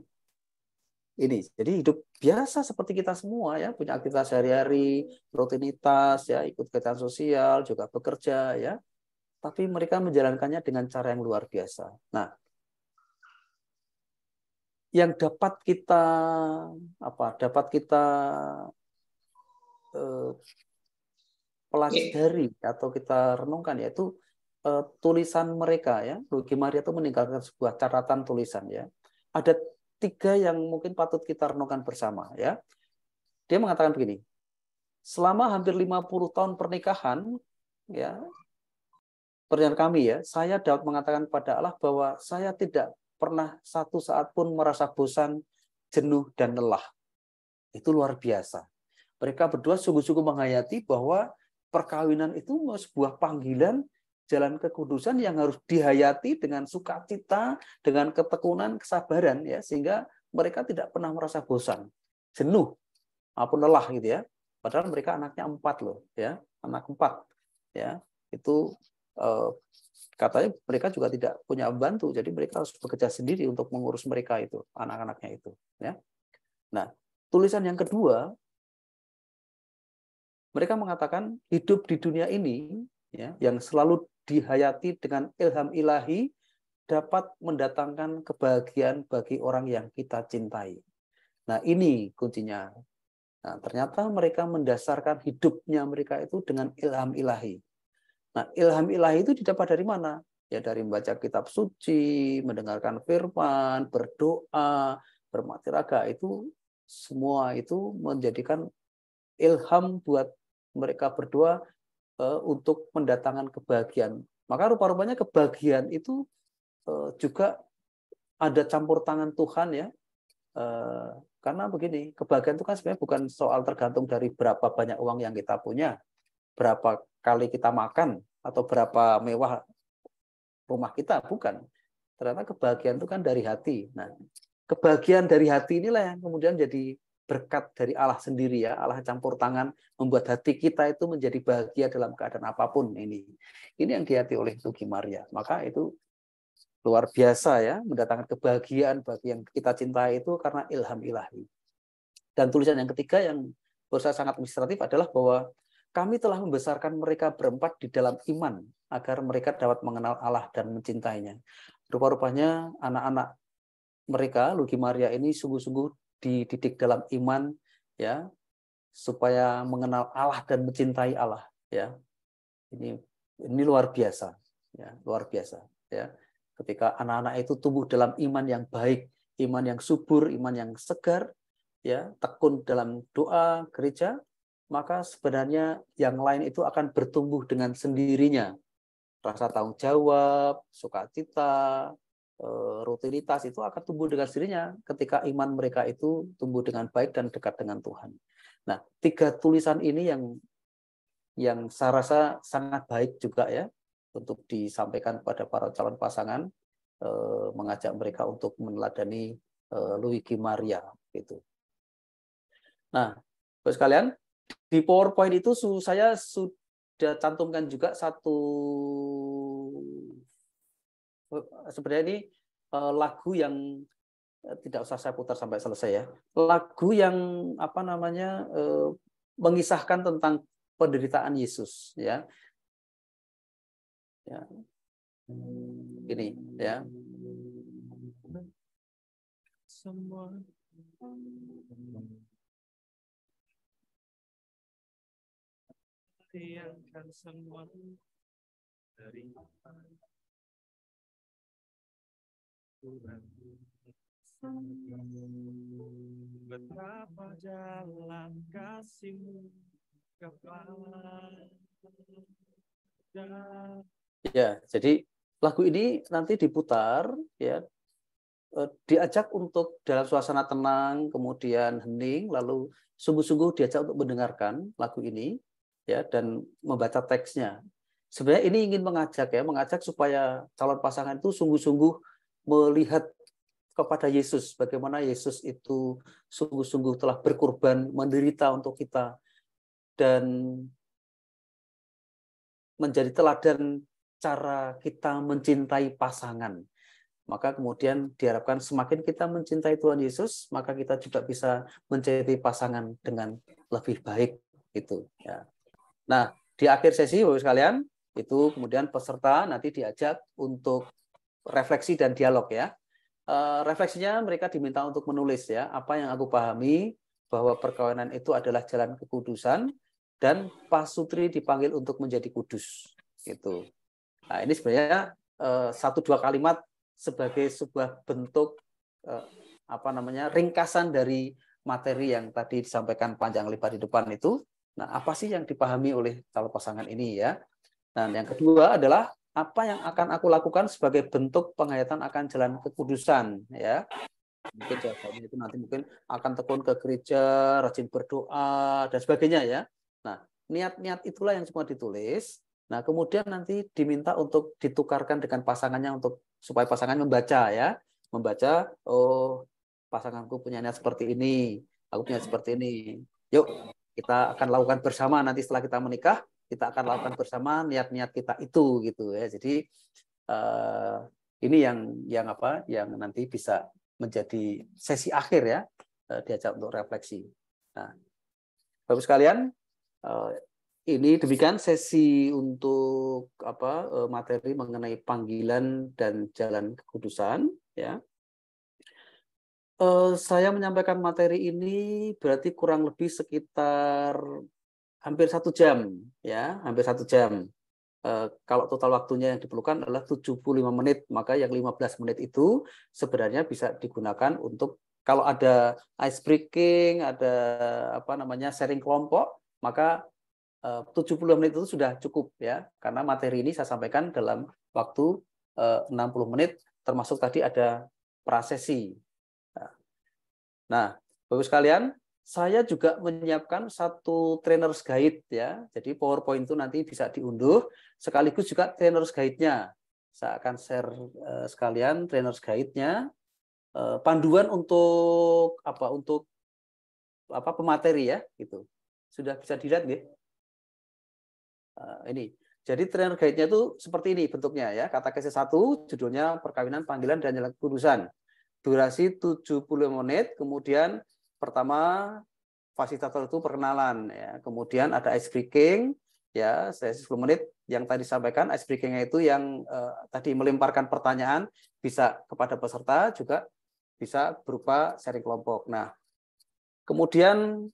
ini. Jadi hidup biasa seperti kita semua ya, punya aktivitas sehari-hari, rutinitas ya, ikut kegiatan sosial, juga bekerja ya. Tapi mereka menjalankannya dengan cara yang luar biasa. Nah, yang dapat kita apa? Dapat kita eh, pelajari atau kita renungkan yaitu eh, tulisan mereka ya. Luki Maria itu meninggalkan sebuah catatan tulisan ya. Ada tiga yang mungkin patut kita renungkan bersama ya. Dia mengatakan begini. Selama hampir 50 tahun pernikahan ya pernikahan kami ya, saya dapat mengatakan kepada Allah bahwa saya tidak pernah satu saat pun merasa bosan, jenuh dan lelah. Itu luar biasa. Mereka berdua sungguh-sungguh menghayati bahwa perkawinan itu sebuah panggilan jalan kekudusan yang harus dihayati dengan sukacita, dengan ketekunan, kesabaran ya sehingga mereka tidak pernah merasa bosan, jenuh, maupun lelah gitu ya. Padahal mereka anaknya empat loh ya, anak empat ya itu eh, katanya mereka juga tidak punya bantu, jadi mereka harus bekerja sendiri untuk mengurus mereka itu anak-anaknya itu ya. Nah tulisan yang kedua mereka mengatakan hidup di dunia ini ya, yang selalu dihayati dengan ilham ilahi dapat mendatangkan kebahagiaan bagi orang yang kita cintai. Nah, ini kuncinya. Nah, ternyata mereka mendasarkan hidupnya mereka itu dengan ilham ilahi. Nah, ilham ilahi itu didapat dari mana? Ya dari membaca kitab suci, mendengarkan firman, berdoa, bermati itu semua itu menjadikan ilham buat mereka berdua Eh, untuk mendatangkan kebahagiaan. Maka rupa-rupanya kebahagiaan itu eh, juga ada campur tangan Tuhan ya. Eh, karena begini, kebahagiaan itu kan sebenarnya bukan soal tergantung dari berapa banyak uang yang kita punya, berapa kali kita makan, atau berapa mewah rumah kita, bukan. Ternyata kebahagiaan itu kan dari hati. Nah, kebahagiaan dari hati inilah yang kemudian jadi berkat dari Allah sendiri ya Allah campur tangan membuat hati kita itu menjadi bahagia dalam keadaan apapun ini ini yang dihati oleh Tugi Maria maka itu luar biasa ya mendatangkan kebahagiaan bagi yang kita cintai itu karena ilham ilahi dan tulisan yang ketiga yang berusaha saya sangat administratif adalah bahwa kami telah membesarkan mereka berempat di dalam iman agar mereka dapat mengenal Allah dan mencintainya. Rupa-rupanya anak-anak mereka, Luki Maria ini sungguh-sungguh dididik dalam iman ya supaya mengenal Allah dan mencintai Allah ya ini ini luar biasa ya luar biasa ya ketika anak-anak itu tumbuh dalam iman yang baik iman yang subur iman yang segar ya tekun dalam doa gereja maka sebenarnya yang lain itu akan bertumbuh dengan sendirinya rasa tanggung jawab sukacita Eh, rutinitas itu akan tumbuh dengan sendirinya ketika iman mereka itu tumbuh dengan baik dan dekat dengan Tuhan. Nah, tiga tulisan ini yang yang saya rasa sangat baik juga ya untuk disampaikan kepada para calon pasangan eh, mengajak mereka untuk meneladani eh, Luigi Maria gitu. Nah, Bapak sekalian, di PowerPoint itu saya sudah cantumkan juga satu sebenarnya ini eh, lagu yang eh, tidak usah saya putar sampai selesai ya. Lagu yang apa namanya eh, mengisahkan tentang penderitaan Yesus ya. Ya. Ini ya. Semua Tiangkan semua dari Betapa jalan kasihmu Ya, jadi lagu ini nanti diputar, ya, eh, diajak untuk dalam suasana tenang, kemudian hening, lalu sungguh-sungguh diajak untuk mendengarkan lagu ini, ya, dan membaca teksnya. Sebenarnya ini ingin mengajak ya, mengajak supaya calon pasangan itu sungguh-sungguh melihat kepada Yesus, bagaimana Yesus itu sungguh-sungguh telah berkorban, menderita untuk kita, dan menjadi teladan cara kita mencintai pasangan. Maka kemudian diharapkan semakin kita mencintai Tuhan Yesus, maka kita juga bisa mencintai pasangan dengan lebih baik itu. Ya. Nah, di akhir sesi, Bapak sekalian, itu kemudian peserta nanti diajak untuk refleksi dan dialog ya. Eh, refleksinya mereka diminta untuk menulis ya, apa yang aku pahami bahwa perkawinan itu adalah jalan kekudusan dan Pasutri dipanggil untuk menjadi kudus gitu. Nah, ini sebenarnya eh, satu dua kalimat sebagai sebuah bentuk eh, apa namanya ringkasan dari materi yang tadi disampaikan panjang lebar di depan itu. Nah, apa sih yang dipahami oleh calon pasangan ini ya? Dan nah, yang kedua adalah apa yang akan aku lakukan sebagai bentuk penghayatan akan jalan kekudusan ya mungkin jawabannya itu nanti mungkin akan tekun ke gereja rajin berdoa dan sebagainya ya nah niat-niat itulah yang semua ditulis nah kemudian nanti diminta untuk ditukarkan dengan pasangannya untuk supaya pasangan membaca ya membaca oh pasanganku punya niat seperti ini aku punya seperti ini yuk kita akan lakukan bersama nanti setelah kita menikah kita akan lakukan bersama niat-niat kita itu gitu ya. Jadi uh, ini yang yang apa yang nanti bisa menjadi sesi akhir ya uh, diajak untuk refleksi. Nah, Bapak sekalian, uh, ini demikian sesi untuk apa materi mengenai panggilan dan jalan kekudusan ya saya menyampaikan materi ini berarti kurang lebih sekitar hampir satu jam ya hampir satu jam e, kalau total waktunya yang diperlukan adalah 75 menit maka yang 15 menit itu sebenarnya bisa digunakan untuk kalau ada ice breaking ada apa namanya sharing kelompok maka eh, tujuh 70 menit itu sudah cukup ya karena materi ini saya sampaikan dalam waktu eh, enam 60 menit termasuk tadi ada prasesi nah, nah bagus sekalian saya juga menyiapkan satu trainer's guide ya. Jadi PowerPoint itu nanti bisa diunduh sekaligus juga trainer's guide-nya. Saya akan share uh, sekalian trainer's guide-nya Uh, panduan untuk apa untuk apa pemateri ya gitu. Sudah bisa dilihat nggih? Uh, ini. Jadi trainer guide-nya itu seperti ini bentuknya ya. Kata kese satu judulnya perkawinan, panggilan dan jalan kudusan. Durasi puluh menit, kemudian pertama fasilitator itu perkenalan ya. Kemudian ada ice breaking ya, saya 10 menit yang tadi sampaikan ice breakingnya itu yang eh, tadi melemparkan pertanyaan bisa kepada peserta juga bisa berupa sharing kelompok. Nah, kemudian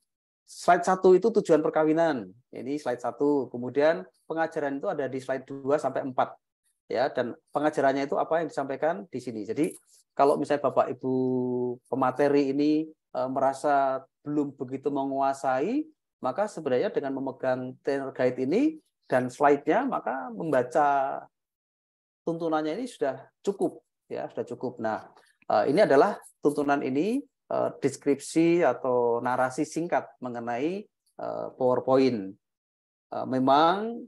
slide satu itu tujuan perkawinan. Ini slide satu. Kemudian pengajaran itu ada di slide 2 sampai 4. Ya, dan pengajarannya itu apa yang disampaikan di sini. Jadi kalau misalnya Bapak Ibu pemateri ini Eh, merasa belum begitu menguasai, maka sebenarnya dengan memegang trainer guide ini dan slide-nya, maka membaca tuntunannya ini sudah cukup, ya sudah cukup. Nah, eh, ini adalah tuntunan ini eh, deskripsi atau narasi singkat mengenai PowerPoint. Memang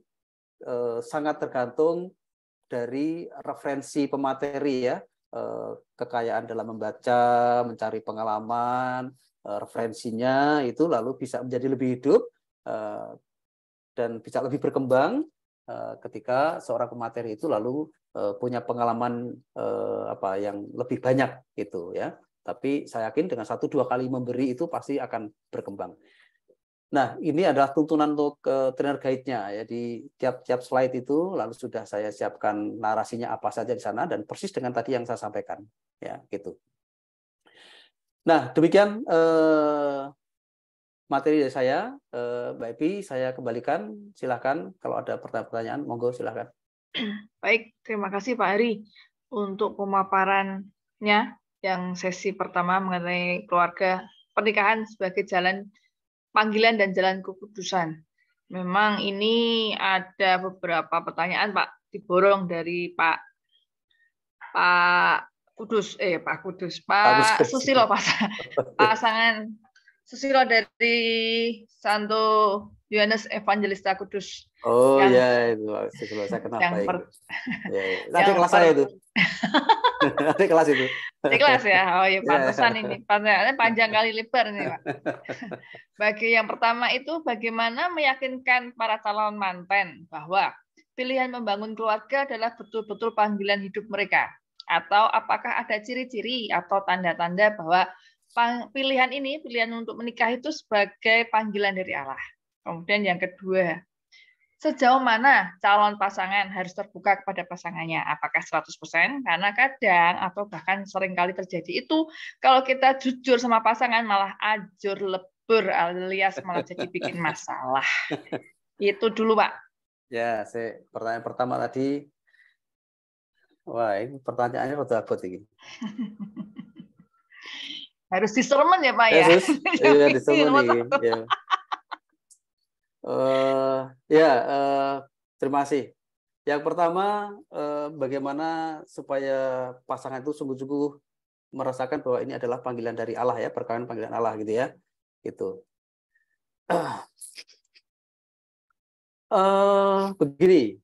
sangat tergantung dari referensi pemateri ya. Eh, kekayaan dalam membaca, mencari pengalaman, eh, referensinya itu lalu bisa menjadi lebih hidup eh, dan bisa lebih berkembang ketika seorang pemateri itu lalu punya pengalaman apa yang lebih banyak gitu ya. Tapi saya yakin dengan satu dua kali memberi itu pasti akan berkembang. Nah, ini adalah tuntunan untuk uh, trainer guide-nya. Jadi tiap-tiap slide itu lalu sudah saya siapkan narasinya apa saja di sana dan persis dengan tadi yang saya sampaikan. Ya, gitu. Nah, demikian uh, materi dari saya, uh, Mbak Epi. Saya kembalikan. Silahkan kalau ada pertanyaan, monggo silahkan. Baik, terima kasih Pak Ari untuk pemaparannya yang sesi pertama mengenai keluarga pernikahan sebagai jalan panggilan dan jalan kekudusan. Memang ini ada beberapa pertanyaan Pak diborong dari Pak Pak Kudus eh Pak Kudus Pak, Susilo Pak <laughs> pasangan Susilo dari Santo Yohanes Evangelista Kudus. Oh iya itu Susilo saya kenal yang Per... Ya, ya. <laughs> Nanti kelas per... saya itu. <laughs> Nanti kelas itu. Nanti kelas ya. Oh iya, iya. pantesan ini pantesan panjang kali lebar nih Pak. <laughs> Bagi yang pertama itu bagaimana meyakinkan para calon manten bahwa pilihan membangun keluarga adalah betul-betul panggilan hidup mereka atau apakah ada ciri-ciri atau tanda-tanda bahwa pilihan ini, pilihan untuk menikah itu sebagai panggilan dari Allah. Kemudian yang kedua, sejauh mana calon pasangan harus terbuka kepada pasangannya? Apakah 100%? Karena kadang atau bahkan seringkali terjadi itu kalau kita jujur sama pasangan malah ajur lebur alias malah jadi bikin <laughs> masalah. Itu dulu, Pak. Ya, si pertanyaan pertama tadi Wah, ini pertanyaannya rada abot ini. <laughs> harus disermen ya pak ya. Harus, <laughs> iya disermenin. Iya. Eh, ya. Uh, ya uh, terima kasih. Yang pertama uh, bagaimana supaya pasangan itu sungguh-sungguh merasakan bahwa ini adalah panggilan dari Allah ya perkawinan panggilan Allah gitu ya gitu. Uh, <clears throat> begini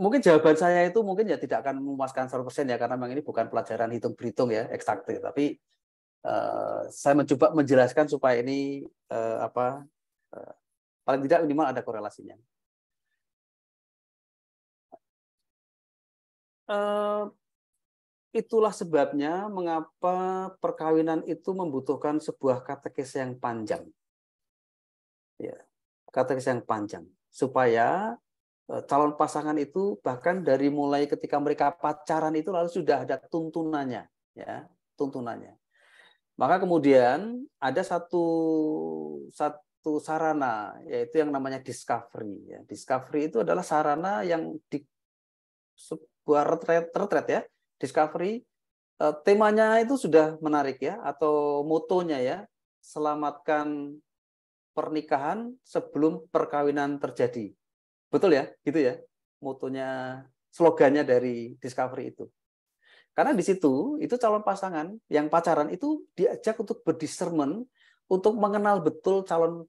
mungkin jawaban saya itu mungkin ya tidak akan memuaskan 100% ya karena memang ini bukan pelajaran hitung berhitung ya eksaktif tapi uh, saya mencoba menjelaskan supaya ini uh, apa uh, paling tidak minimal ada korelasinya. Uh, itulah sebabnya mengapa perkawinan itu membutuhkan sebuah katekis yang panjang. Ya, katekis yang panjang supaya Eh, calon pasangan itu bahkan dari mulai ketika mereka pacaran itu lalu sudah ada tuntunannya ya tuntunannya maka kemudian ada satu satu sarana yaitu yang namanya discovery ya discovery itu adalah sarana yang di sebuah retret retret ya discovery eh, temanya itu sudah menarik ya atau motonya ya selamatkan pernikahan sebelum perkawinan terjadi Betul ya, gitu ya. Motonya, slogannya dari Discovery itu. Karena di situ itu calon pasangan yang pacaran itu diajak untuk berdiscernment untuk mengenal betul calon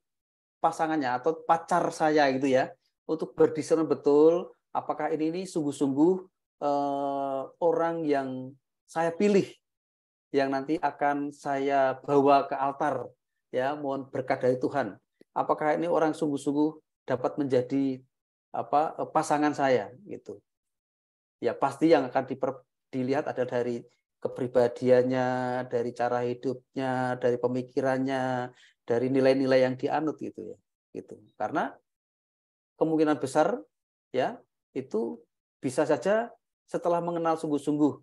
pasangannya atau pacar saya gitu ya. Untuk berdiscernment betul apakah ini ini sungguh-sungguh eh, orang yang saya pilih yang nanti akan saya bawa ke altar ya mohon berkat dari Tuhan apakah ini orang sungguh-sungguh dapat menjadi apa eh, pasangan saya gitu. Ya pasti yang akan diper, dilihat ada dari kepribadiannya, dari cara hidupnya, dari pemikirannya, dari nilai-nilai yang dianut gitu ya. Gitu. Karena kemungkinan besar ya itu bisa saja setelah mengenal sungguh-sungguh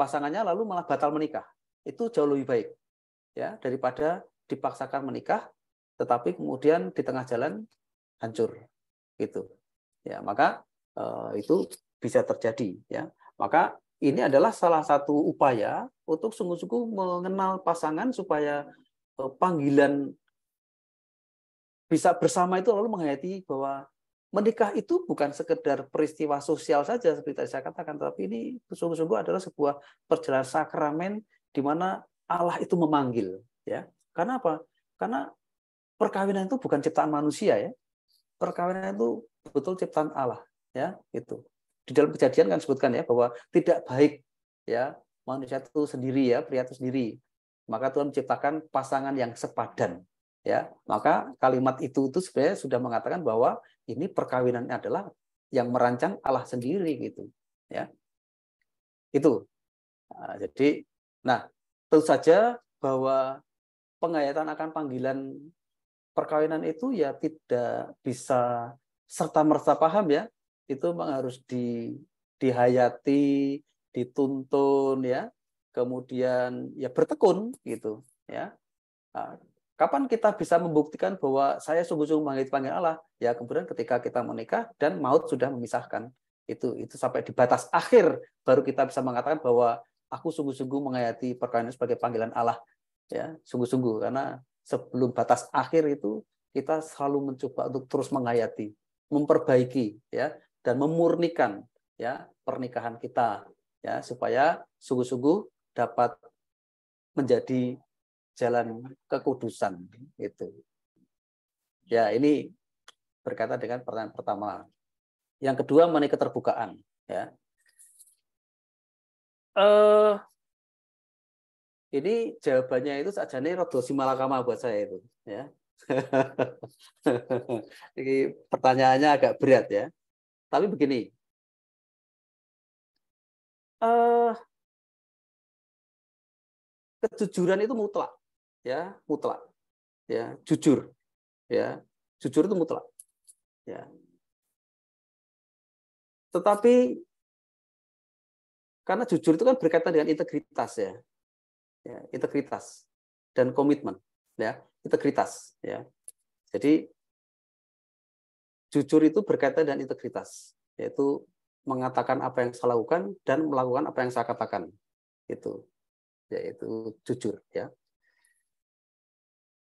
pasangannya lalu malah batal menikah. Itu jauh lebih baik ya daripada dipaksakan menikah tetapi kemudian di tengah jalan hancur itu. Ya, maka eh, itu bisa terjadi ya. Maka ini adalah salah satu upaya untuk sungguh-sungguh mengenal pasangan supaya eh, panggilan bisa bersama itu lalu menghayati bahwa menikah itu bukan sekedar peristiwa sosial saja seperti tadi saya katakan, tapi ini sungguh-sungguh adalah sebuah perjalanan sakramen di mana Allah itu memanggil, ya. Karena apa? Karena perkawinan itu bukan ciptaan manusia ya perkawinan itu betul ciptaan Allah ya itu di dalam kejadian kan sebutkan ya bahwa tidak baik ya manusia itu sendiri ya pria itu sendiri maka Tuhan menciptakan pasangan yang sepadan ya maka kalimat itu itu sebenarnya sudah mengatakan bahwa ini perkawinannya adalah yang merancang Allah sendiri gitu ya itu nah, jadi nah tentu saja bahwa penghayatan akan panggilan perkawinan itu ya tidak bisa serta merta paham ya itu memang harus di dihayati dituntun ya kemudian ya bertekun gitu ya ah, kapan kita bisa membuktikan bahwa saya sungguh-sungguh manggil panggil Allah ya kemudian ketika kita menikah dan maut sudah memisahkan itu itu sampai di batas akhir baru kita bisa mengatakan bahwa aku sungguh-sungguh menghayati perkawinan sebagai panggilan Allah ya sungguh-sungguh karena sebelum batas akhir itu kita selalu mencoba untuk terus menghayati, memperbaiki ya dan memurnikan ya pernikahan kita ya supaya sungguh-sungguh dapat menjadi jalan kekudusan itu. Ya, ini berkaitan dengan pertanyaan pertama. Yang kedua mengenai keterbukaan ya. Eh ini jawabannya itu saja nih rodo simalakama buat saya itu ya <laughs> ini pertanyaannya agak berat ya tapi begini uh, kejujuran itu mutlak ya mutlak ya jujur ya jujur itu mutlak ya tetapi karena jujur itu kan berkaitan dengan integritas ya ya, integritas dan komitmen ya integritas ya jadi jujur itu berkaitan dengan integritas yaitu mengatakan apa yang saya lakukan dan melakukan apa yang saya katakan itu yaitu jujur ya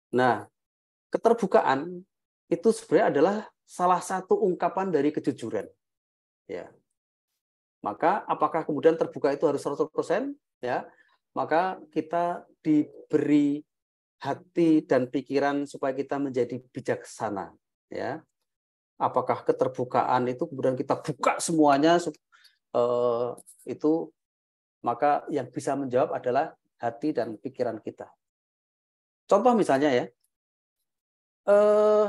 nah keterbukaan itu sebenarnya adalah salah satu ungkapan dari kejujuran ya maka apakah kemudian terbuka itu harus 100% ya maka kita diberi hati dan pikiran supaya kita menjadi bijaksana ya apakah keterbukaan itu kemudian kita buka semuanya eh, itu maka yang bisa menjawab adalah hati dan pikiran kita contoh misalnya ya eh,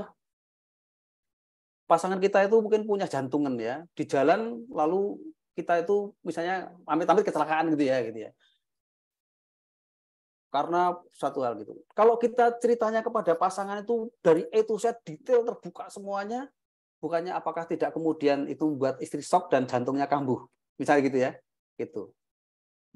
pasangan kita itu mungkin punya jantungan ya di jalan lalu kita itu misalnya amit-amit kecelakaan gitu ya gitu ya karena satu hal gitu. Kalau kita ceritanya kepada pasangan itu dari A to Z detail terbuka semuanya, bukannya apakah tidak kemudian itu membuat istri shock dan jantungnya kambuh. Misalnya gitu ya. Gitu.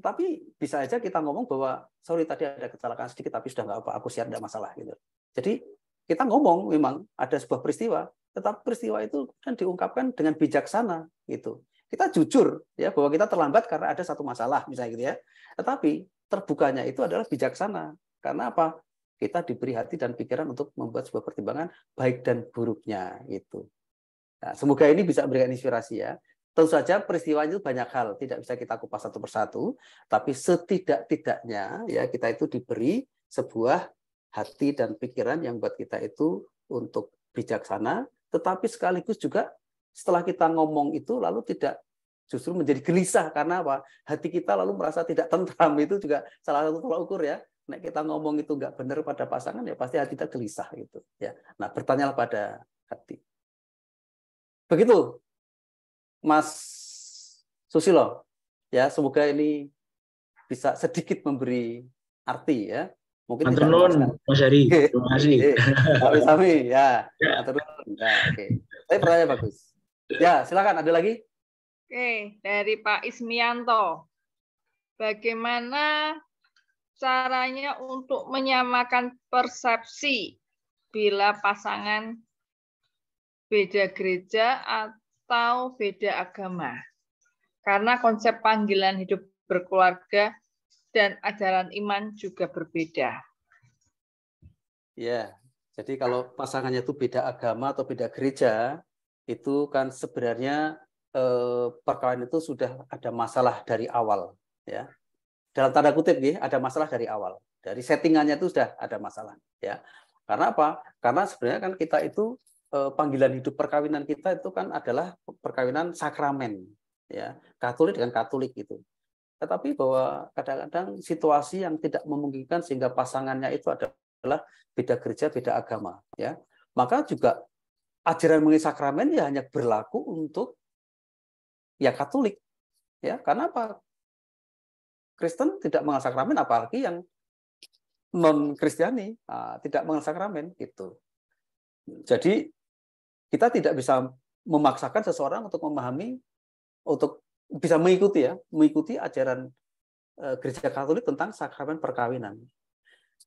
Tapi bisa aja kita ngomong bahwa sorry tadi ada kecelakaan sedikit tapi sudah nggak apa, aku siap tidak masalah gitu. Jadi kita ngomong memang ada sebuah peristiwa, tetap peristiwa itu kan diungkapkan dengan bijaksana gitu kita jujur ya bahwa kita terlambat karena ada satu masalah misalnya gitu ya. Tetapi terbukanya itu adalah bijaksana. Karena apa? Kita diberi hati dan pikiran untuk membuat sebuah pertimbangan baik dan buruknya itu. Nah, semoga ini bisa memberikan inspirasi ya. Tentu saja peristiwa itu banyak hal, tidak bisa kita kupas satu persatu, tapi setidak-tidaknya ya kita itu diberi sebuah hati dan pikiran yang buat kita itu untuk bijaksana, tetapi sekaligus juga setelah kita ngomong itu lalu tidak justru menjadi gelisah karena apa? Hati kita lalu merasa tidak tentram itu juga salah satu tolak ukur ya. Nah, kita ngomong itu nggak benar pada pasangan ya pasti hati kita gelisah gitu ya. Nah, bertanyalah pada hati. Begitu. Mas Susilo. Ya, semoga ini bisa sedikit memberi arti ya. Mungkin Mas Hari. <laughs> Terima kasih. Sami-sami iya, ya, <laughs> ya. Matur nuwun. Ya, oke. Okay. Tapi pertanyaan bagus. Ya, silakan ada lagi? Oke, dari Pak Ismianto. Bagaimana caranya untuk menyamakan persepsi bila pasangan beda gereja atau beda agama? Karena konsep panggilan hidup berkeluarga dan ajaran iman juga berbeda. Ya, jadi kalau pasangannya itu beda agama atau beda gereja, itu kan sebenarnya Eh, perkawinan itu sudah ada masalah dari awal ya dalam tanda kutip ya ada masalah dari awal dari settingannya itu sudah ada masalah ya karena apa karena sebenarnya kan kita itu eh, panggilan hidup perkawinan kita itu kan adalah perkawinan sakramen ya Katolik dengan Katolik itu tetapi bahwa kadang-kadang situasi yang tidak memungkinkan sehingga pasangannya itu adalah beda gereja beda agama ya maka juga ajaran mengenai sakramen ya hanya berlaku untuk ya Katolik. Ya, karena apa? Kristen tidak mengenal sakramen apalagi yang non Kristiani ah, tidak mengenal sakramen gitu. Jadi kita tidak bisa memaksakan seseorang untuk memahami untuk bisa mengikuti ya, mengikuti ajaran eh, gereja Katolik tentang sakramen perkawinan.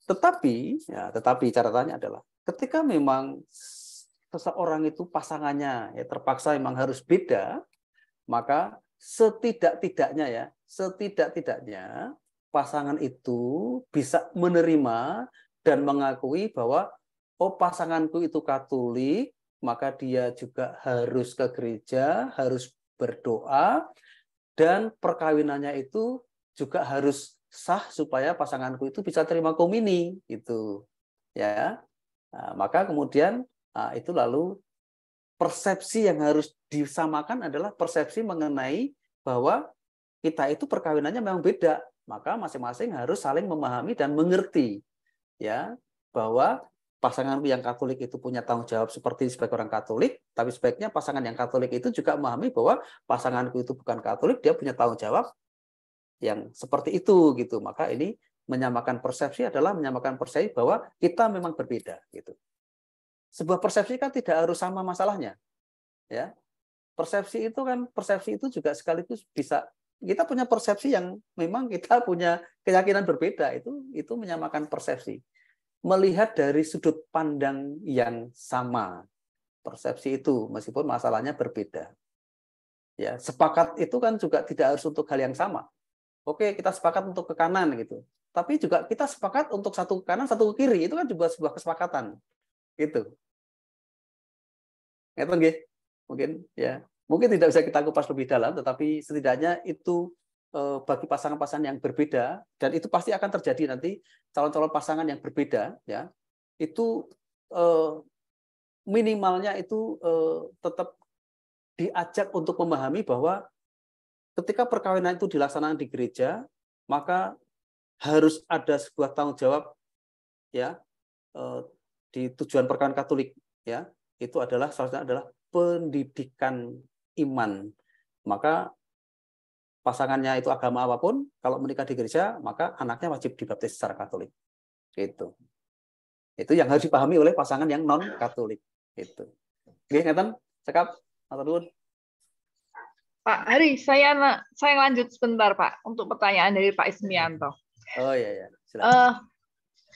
Tetapi, ya, tetapi catatannya adalah ketika memang seseorang itu pasangannya ya terpaksa memang harus beda, maka setidak-tidaknya ya, setidak-tidaknya pasangan itu bisa menerima dan mengakui bahwa oh pasanganku itu Katolik, maka dia juga harus ke gereja, harus berdoa dan perkawinannya itu juga harus sah supaya pasanganku itu bisa terima komini itu, ya. Nah, maka kemudian nah, itu lalu persepsi yang harus disamakan adalah persepsi mengenai bahwa kita itu perkawinannya memang beda. Maka masing-masing harus saling memahami dan mengerti ya bahwa pasangan yang Katolik itu punya tanggung jawab seperti sebagai orang Katolik, tapi sebaiknya pasangan yang Katolik itu juga memahami bahwa pasanganku itu bukan Katolik, dia punya tanggung jawab yang seperti itu gitu. Maka ini menyamakan persepsi adalah menyamakan persepsi bahwa kita memang berbeda gitu sebuah persepsi kan tidak harus sama masalahnya. Ya. Persepsi itu kan persepsi itu juga sekaligus bisa kita punya persepsi yang memang kita <laughs> punya keyakinan berbeda itu itu menyamakan persepsi. Melihat dari sudut pandang yang sama. Persepsi itu meskipun masalahnya berbeda. Ya, sepakat itu kan juga tidak harus untuk hal yang sama. Oke, kita sepakat untuk ke kanan gitu. Tapi juga kita sepakat untuk satu ke kanan, satu ke kiri. Itu kan juga sebuah kesepakatan gitu Ngeten gitu, nggih. Mungkin ya. Mungkin tidak bisa kita kupas lebih dalam tetapi setidaknya itu eh, bagi pasangan-pasangan yang berbeda dan itu pasti akan terjadi nanti calon-calon pasangan yang berbeda ya. Itu eh, minimalnya itu eh, tetap diajak untuk memahami bahwa ketika perkawinan itu dilaksanakan di gereja, maka harus ada sebuah tanggung jawab ya di tujuan perkawinan Katolik ya itu adalah salah satunya adalah pendidikan iman. Maka pasangannya itu agama apapun, kalau menikah di gereja, maka anaknya wajib dibaptis secara Katolik. Gitu. Itu yang harus dipahami oleh pasangan yang non Katolik. Gitu. Oke, ngeten, cekap, dulu Pak Hari, saya saya lanjut sebentar Pak untuk pertanyaan dari Pak Ismianto. Oh iya iya. Silakan. Uh,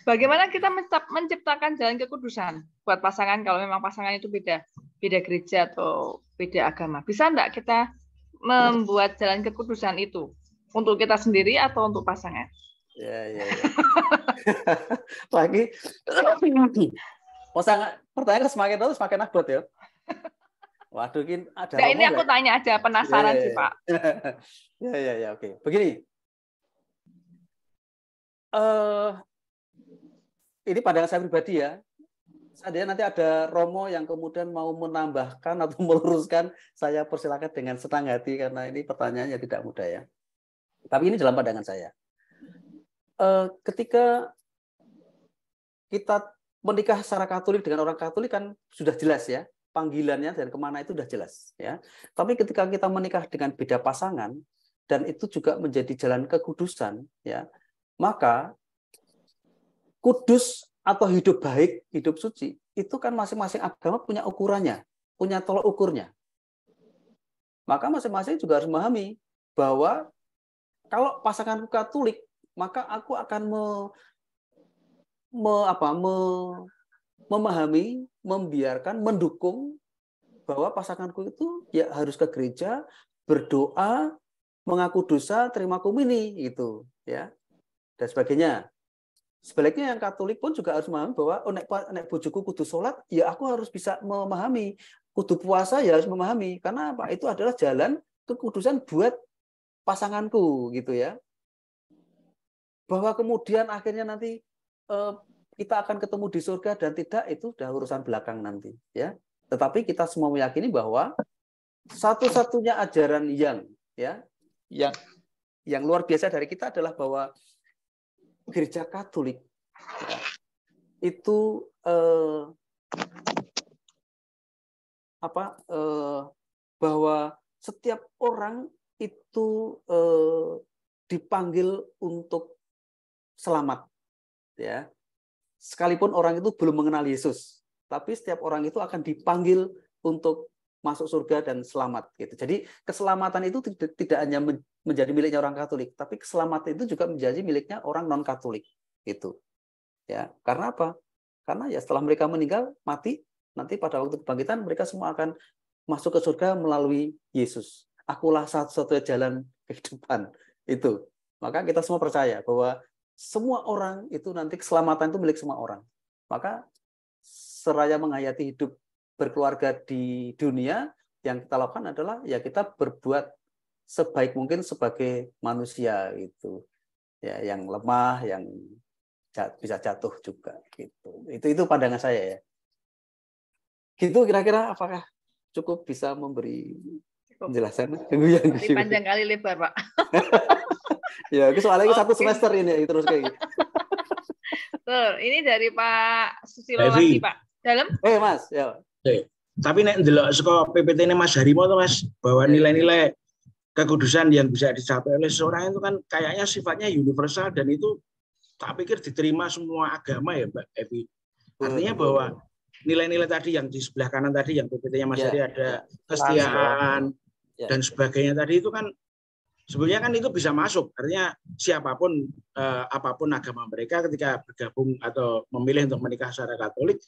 Bagaimana kita menciptakan jalan kekudusan buat pasangan kalau memang pasangan itu beda beda gereja atau beda agama? Bisa enggak kita membuat jalan kekudusan itu untuk kita sendiri atau untuk pasangan? Ya, ya, ya. <laughs> Lagi pasangan pertanyaan kan semakin terus semakin abot ya. Waduh, ini ada. Nah, ini aku tanya aja ya, ya, penasaran ya, ya, sih Pak. <laughs> ya ya ya oke. Begini, uh, ini pandangan saya pribadi ya. Seandainya nanti ada Romo yang kemudian mau menambahkan atau <laughs> meluruskan, saya persilakan dengan senang hati karena ini pertanyaannya tidak mudah ya. Tapi ini dalam pandangan saya. Eh, ketika kita menikah secara Katolik dengan orang Katolik kan sudah jelas ya panggilannya dan kemana itu sudah jelas ya. Tapi ketika kita menikah dengan beda pasangan dan itu juga menjadi jalan kekudusan ya, maka kudus atau hidup baik, hidup suci, itu kan masing-masing agama punya ukurannya, punya tolok ukurnya. Maka masing-masing juga harus memahami bahwa kalau pasanganku Katolik, maka aku akan me, me, apa, me, memahami, membiarkan, mendukung bahwa pasanganku itu ya harus ke gereja, berdoa, mengaku dosa, terima kumini gitu, ya. Dan sebagainya sebaliknya yang Katolik pun juga harus memahami bahwa oh, nek, nek bojoku kudu sholat, ya aku harus bisa memahami. Kudu puasa ya harus memahami. Karena apa? Itu adalah jalan kekudusan buat pasanganku gitu ya. Bahwa kemudian akhirnya nanti eh, kita akan ketemu di surga dan tidak itu sudah urusan belakang nanti ya. Tetapi kita semua meyakini bahwa satu-satunya ajaran yang ya yang yang luar biasa dari kita adalah bahwa gereja Katolik itu eh, apa eh, bahwa setiap orang itu eh, dipanggil untuk selamat ya sekalipun orang itu belum mengenal Yesus tapi setiap orang itu akan dipanggil untuk masuk surga dan selamat gitu. Jadi keselamatan itu tidak, hanya menjadi miliknya orang Katolik, tapi keselamatan itu juga menjadi miliknya orang non Katolik itu Ya, karena apa? Karena ya setelah mereka meninggal mati nanti pada waktu kebangkitan mereka semua akan masuk ke surga melalui Yesus. Akulah satu-satunya jalan kehidupan itu. Maka kita semua percaya bahwa semua orang itu nanti keselamatan itu milik semua orang. Maka seraya menghayati hidup berkeluarga di dunia yang kita lakukan adalah ya kita berbuat sebaik mungkin sebagai manusia itu ya yang lemah yang jat, bisa jatuh juga gitu itu itu pandangan saya ya gitu kira-kira apakah cukup bisa memberi penjelasan Dari ya, panjang kali lebar pak <laughs> ya soalnya okay. satu semester ini terus kayak gitu Tuh, ini dari Pak Susilo lagi Pak dalam eh mas ya tapi nek ndelok saka ppt ini Mas Harimo tuh Mas, bahwa nilai-nilai kekudusan yang bisa dicapai oleh seorang itu kan kayaknya sifatnya universal dan itu tak pikir diterima semua agama ya Mbak Evi. Artinya bahwa nilai-nilai tadi yang di sebelah kanan tadi yang PPT-nya Mas Hari ya, ada ya. kesetiaan ya. dan sebagainya tadi itu kan sebenarnya kan itu bisa masuk artinya siapapun eh, apapun agama mereka ketika bergabung atau memilih untuk menikah secara Katolik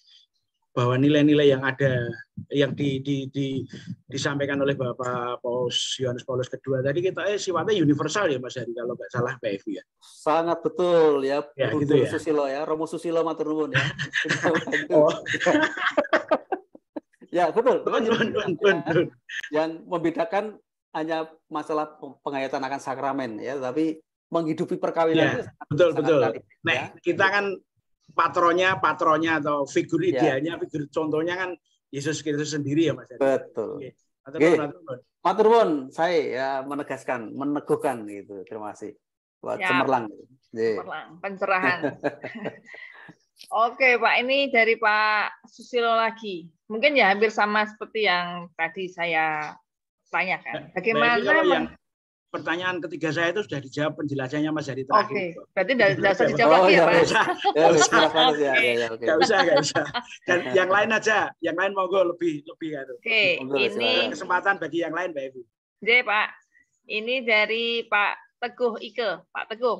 bahwa nilai-nilai yang ada yang di, di, di, disampaikan oleh Bapak Paus Yohanes Paulus kedua tadi kita eh, sifatnya universal ya Mas Hari kalau nggak salah Pak Evi ya. Sangat betul ya, ya Bung gitu ya. Susilo ya, Romo Susilo matur nuwun ya. <laughs> oh. <laughs> ya betul. Bun, bun, bun, bun, Yang membedakan hanya masalah pengayatan akan sakramen ya, tapi menghidupi perkawinan. Ya, betul betul. nah, ya. kita kan patronnya patronnya atau figur ya. figur contohnya kan Yesus Kristus sendiri ya Mas. Betul. Oke. Oke, Matur nuwun, saya ya menegaskan, meneguhkan gitu. Terima kasih. Wah, ya. cemerlang. Iya. Cemerlang, pencerahan. <laughs> Oke, Pak. Ini dari Pak Susilo lagi. Mungkin ya hampir sama seperti yang tadi saya tanyakan. Nah, Bagaimana nah, yang pertanyaan ketiga saya itu sudah dijawab penjelasannya Mas Jari terakhir. Oke, okay. berarti tidak oh, ya, iya, iya. ya, ya, usah dijawab lagi ya, Pak. Tidak usah, tidak usah, tidak usah. Dan yang lain aja, yang lain monggo lebih lebih gitu. Oke, okay, ini kesempatan bagi yang lain, Mbak Ibu. J, Pak. Ini dari Pak Teguh Ike, Pak Teguh.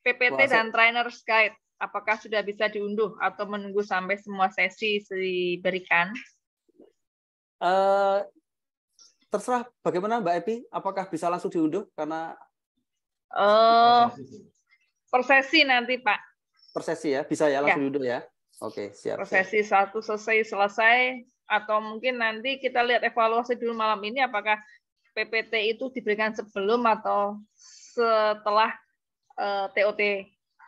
PPT Wah, dan Trainers Guide, apakah sudah bisa diunduh atau menunggu sampai semua sesi diberikan? Uh, terserah bagaimana Mbak Epi, apakah bisa langsung diunduh karena uh, persesi nanti Pak. Persesi ya, bisa ya langsung ya. diunduh ya. Oke, siap. Persesi siap. satu selesai selesai atau mungkin nanti kita lihat evaluasi dulu malam ini apakah PPT itu diberikan sebelum atau setelah uh, eh, TOT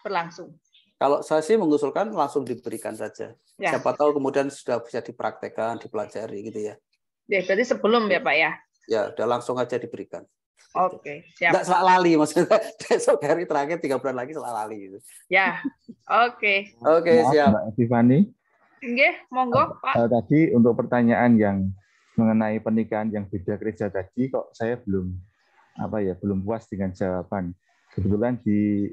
berlangsung. Kalau saya sih mengusulkan langsung diberikan saja. Ya. Siapa tahu kemudian sudah bisa dipraktekkan, dipelajari gitu ya. Ya, berarti sebelum ya Pak ya? Ya, udah langsung aja diberikan. Oke, okay, siap. Nggak salah lali maksudnya. <laughs> Besok hari terakhir tiga bulan lagi selak lali. Gitu. Ya, oke. Okay. Oke, okay, siap. Mbak Tiffany. Oke, monggo eh, Pak. Eh, tadi untuk pertanyaan yang mengenai pernikahan yang beda gereja tadi, kok saya belum apa ya belum puas dengan jawaban. Kebetulan di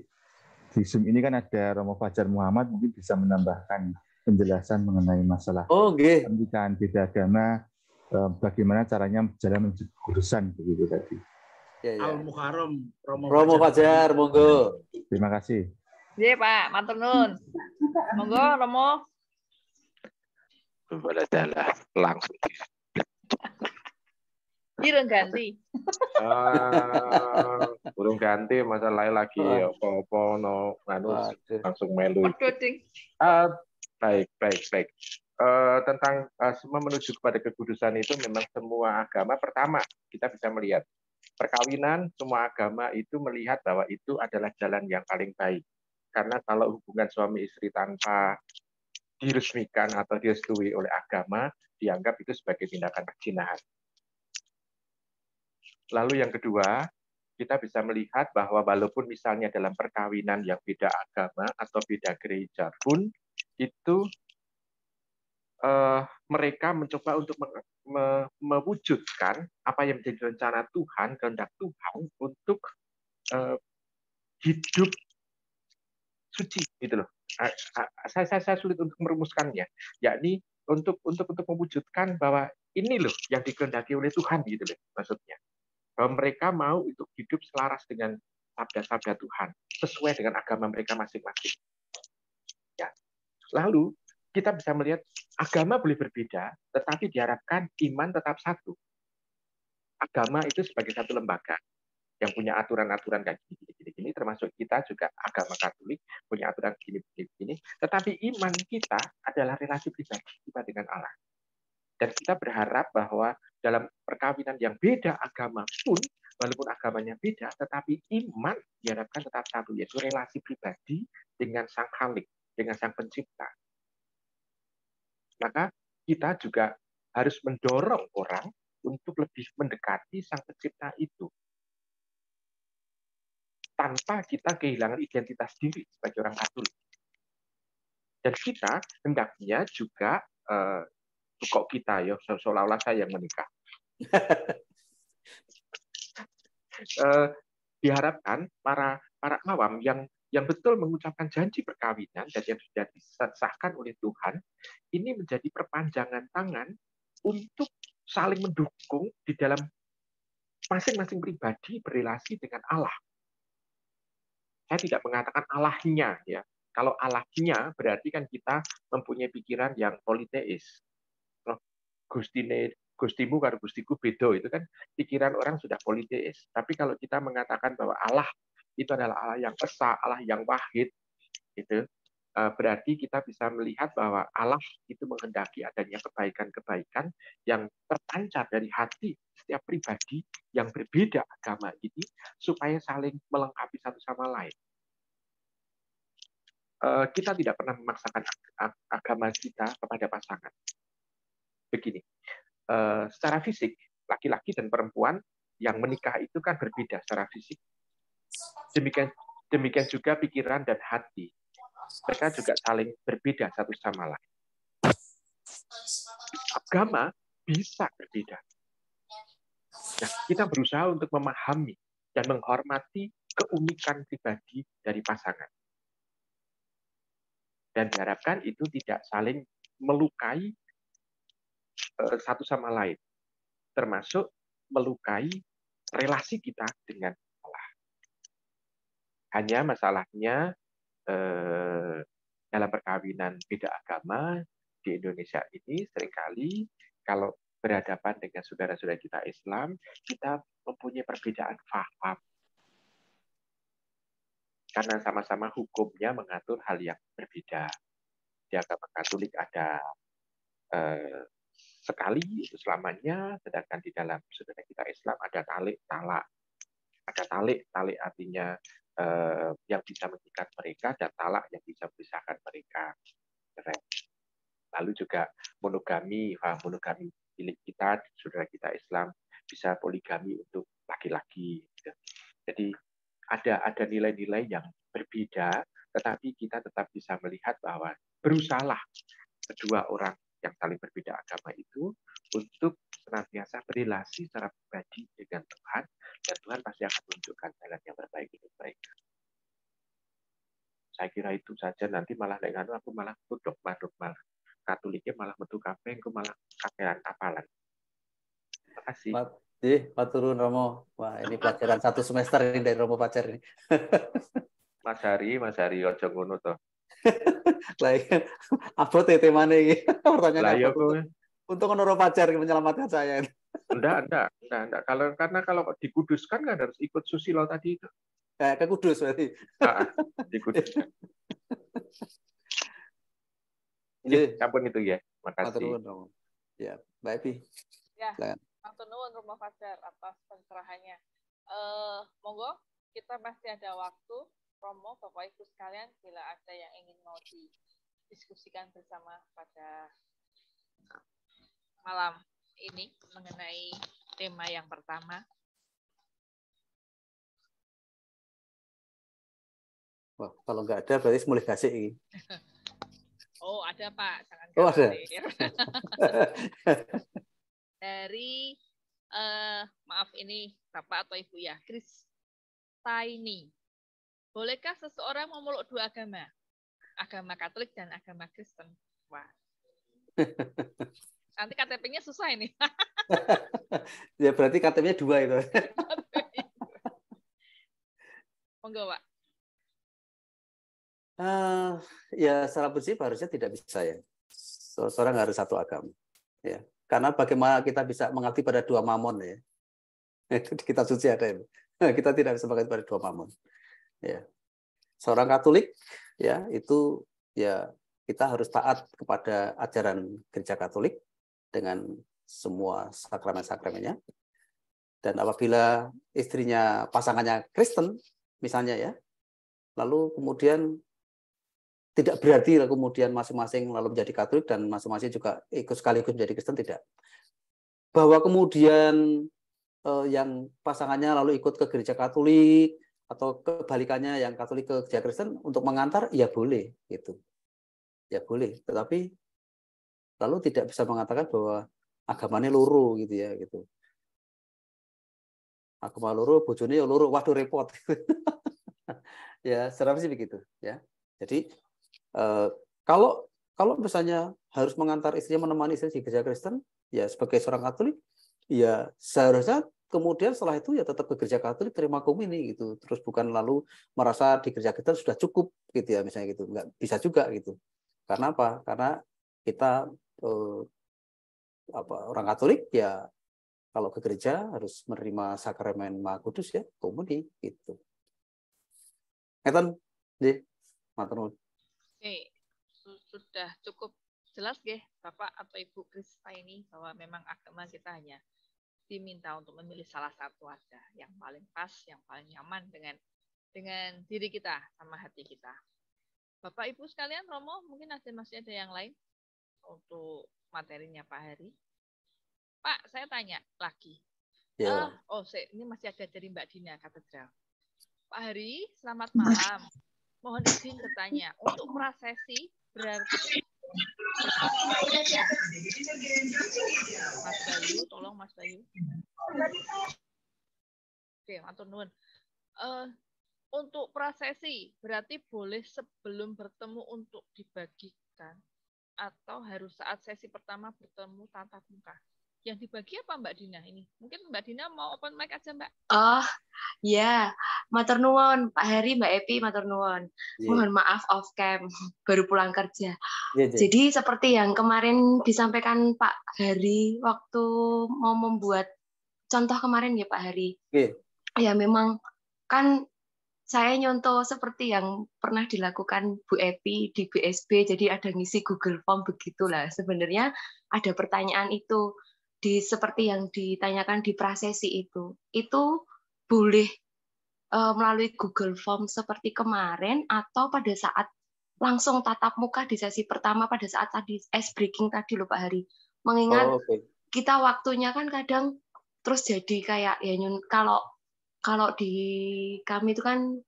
di Zoom ini kan ada Romo Fajar Muhammad mungkin bisa menambahkan penjelasan mengenai masalah oh, okay. pernikahan beda agama Eh, bagaimana caranya jalan menuju begitu tadi. Ya, ya. Al Mukarrom Romo, Romo Fajar, monggo. Terima kasih. Iya Pak, matur nun. Monggo Romo. jalan langsung di iya, ganti. Ah, burung ganti masa lain lagi ah. apa-apa no langsung melu. Uh, baik baik baik eh, tentang eh, semua menuju kepada kekudusan itu memang semua agama pertama kita bisa melihat perkawinan semua agama itu melihat bahwa itu adalah jalan yang paling baik karena kalau hubungan suami istri tanpa diresmikan atau direstui oleh agama dianggap itu sebagai tindakan perzinahan Lalu yang kedua, kita bisa melihat bahwa walaupun misalnya dalam perkawinan yang beda agama atau beda gereja pun itu Eh, mereka mencoba untuk mewujudkan apa yang menjadi rencana Tuhan, kehendak Tuhan untuk eh, hidup suci gitu loh. Saya, saya, saya sulit untuk merumuskannya, yakni untuk untuk untuk mewujudkan bahwa ini loh yang dikehendaki oleh Tuhan gitu loh maksudnya. Bahwa mereka mau untuk hidup selaras dengan sabda-sabda Tuhan, sesuai dengan agama mereka masing-masing. Ya. Lalu kita bisa melihat Agama boleh berbeda, tetapi diharapkan iman tetap satu. Agama itu sebagai satu lembaga yang punya aturan-aturan kayak gini, gini, gini, gini, termasuk kita juga agama Katolik punya aturan gini, gini, gini. Tetapi iman kita adalah relasi pribadi kita dengan Allah. Dan kita berharap bahwa dalam perkawinan yang beda agama pun, walaupun agamanya beda, tetapi iman diharapkan tetap satu, yaitu relasi pribadi dengan Sang Khalik, dengan Sang Pencipta, maka kita juga harus mendorong orang untuk lebih mendekati sang pencipta itu. Tanpa kita kehilangan identitas diri sebagai orang Katolik. Dan kita hendaknya juga uh, kok kita ya seolah-olah saya yang menikah. uh, <laughs> diharapkan para para awam yang yang betul mengucapkan janji perkawinan dan yang sudah disahkan oleh Tuhan, ini menjadi perpanjangan tangan untuk saling mendukung di dalam masing-masing pribadi berelasi dengan Allah. Saya tidak mengatakan Allahnya ya. Kalau Allahnya berarti kan kita mempunyai pikiran yang politeis. Gustine Gustimu karo Gustiku bedo itu kan pikiran orang sudah politeis. Tapi kalau kita mengatakan bahwa Allah itu adalah Allah yang esa, Allah yang wahid. Itu e, berarti kita bisa melihat bahwa Allah itu menghendaki adanya kebaikan-kebaikan yang terpancar dari hati setiap pribadi yang berbeda agama ini supaya saling melengkapi satu sama lain. E, kita tidak pernah memaksakan agama kita kepada pasangan. Begini, e, secara fisik laki-laki dan perempuan yang menikah itu kan berbeda secara fisik Demikian demikian juga pikiran dan hati. Mereka juga saling berbeda satu sama lain. Agama bisa berbeda. Nah, kita berusaha untuk memahami dan menghormati keunikan pribadi dari pasangan. Dan diharapkan itu tidak saling melukai eh, satu sama lain, termasuk melukai relasi kita dengan hanya masalahnya eh, dalam perkawinan beda agama di Indonesia ini seringkali kalau berhadapan dengan saudara-saudara kita Islam, kita mempunyai perbedaan faham karena sama-sama hukumnya mengatur hal yang berbeda. Di agama Katolik ada eh, sekali itu selamanya, sedangkan di dalam saudara kita Islam ada talik talak. Ada talik, talik artinya eh, yang bisa mengikat mereka dan talak yang bisa memisahkan mereka. Lalu juga monogami, ah, monogami milik kita, saudara kita Islam bisa poligami untuk laki-laki. Gitu. Jadi ada ada nilai-nilai yang berbeda, tetapi kita tetap bisa melihat bahwa berusahalah kedua orang yang saling berbeda agama itu untuk senantiasa berrelasi secara pribadi dengan Tuhan dan Tuhan pasti akan menunjukkan jalan yang terbaik untuk mereka. Saya kira itu saja nanti malah dengan aku malah aku dogma malah Katoliknya malah metu kafe, aku malah kafean apalan. Terima kasih. Di Paturun Romo. Wah, ini pelajaran satu semester ini dari Romo Pacar ini. <laughs> Mas Hari, Mas Hari ojo ngono toh. Lain, <laughs> iya. ya, <laughs> iya, apa tete mana ini pertanyaan apa untuk menurut pacar menyelamatkan saya enggak <laughs> enggak enggak, enggak. kalau karena kalau dikuduskan kan harus ikut susilo tadi itu Eh, ke kudus berarti ah, ah dikuduskan. Jadi, iya. kapan itu ya makasih ya baik Pi. ya Matur nuwun rumah ya, pacar atas pencerahannya. Eh, uh, monggo kita masih ada waktu promo Bapak Ibu sekalian bila ada yang ingin mau didiskusikan bersama pada malam ini mengenai tema yang pertama. Wah, kalau nggak ada berarti mulai kasih ini. <laughs> Oh, ada Pak. Jangan oh, ada. <laughs> Dari uh, maaf ini Bapak atau Ibu ya, Chris Taini. Bolehkah seseorang memeluk dua agama? Agama Katolik dan agama Kristen. Wah. Nanti KTP-nya susah ini. <laughs> ya berarti KTP-nya dua itu. <laughs> Monggo, Pak. Uh, ya secara prinsip harusnya tidak bisa ya. Seorang harus satu agama. Ya. Karena bagaimana kita bisa mengabdi pada dua mamon ya. <laughs> Kita suci ada ya. Kita tidak bisa mengabdi pada dua mamon ya seorang Katolik ya itu ya kita harus taat kepada ajaran gereja Katolik dengan semua sakramen-sakramennya dan apabila istrinya pasangannya Kristen misalnya ya lalu kemudian tidak berarti kemudian masing-masing lalu menjadi Katolik dan masing-masing juga ikut sekaligus menjadi Kristen tidak bahwa kemudian eh, yang pasangannya lalu ikut ke gereja Katolik atau kebalikannya yang Katolik ke gereja Kristen untuk mengantar ya boleh gitu ya boleh tetapi lalu tidak bisa mengatakan bahwa agamanya luru gitu ya gitu agama luru bojone ya luru waduh repot <laughs> ya seram sih begitu ya jadi eh, kalau kalau misalnya harus mengantar istrinya menemani istrinya di gereja Kristen ya sebagai seorang Katolik ya seharusnya kemudian setelah itu ya tetap ke gereja Katolik terima komuni gitu terus bukan lalu merasa di gereja kita sudah cukup gitu ya misalnya gitu nggak bisa juga gitu karena apa karena kita eh, apa orang Katolik ya kalau ke gereja harus menerima sakramen Maha Kudus ya komuni gitu Ethan di matur Oke, sudah cukup jelas ya Bapak atau Ibu Krista ini bahwa memang agama kita hanya diminta untuk memilih salah satu aja yang paling pas, yang paling nyaman dengan dengan diri kita sama hati kita. Bapak Ibu sekalian, Romo, mungkin ada masih ada yang lain untuk materinya Pak Hari. Pak, saya tanya lagi. Ya. Uh, oh, saya, ini masih ada dari Mbak Dina kata Katedral. Pak Hari, selamat malam. Mohon izin bertanya, untuk prosesi berarti Mas Bayu, tolong Mas Bayu. Oke, matur nuwun. Uh, untuk prosesi berarti boleh sebelum bertemu untuk dibagikan atau harus saat sesi pertama bertemu tatap muka? yang dibagi apa Mbak Dina ini? Mungkin Mbak Dina mau open mic aja Mbak. Oh, ya. Yeah. Matur nuwun Pak Heri, Mbak Epi, matur nuwun. Yeah. Mohon maaf off cam, <laughs> baru pulang kerja. Yeah, yeah. Jadi seperti yang kemarin disampaikan Pak Heri waktu mau membuat contoh kemarin ya Pak Heri. Yeah. Ya memang kan saya nyontoh seperti yang pernah dilakukan Bu Epi di BSB, jadi ada ngisi Google Form begitulah. Sebenarnya ada pertanyaan itu, di seperti yang ditanyakan di prasesi itu itu boleh uh, melalui Google Form seperti kemarin atau pada saat langsung tatap muka di sesi pertama pada saat tadi ice breaking tadi lupa hari mengingat oh, okay. kita waktunya kan kadang terus jadi kayak ya nyun kalau kalau di kami itu kan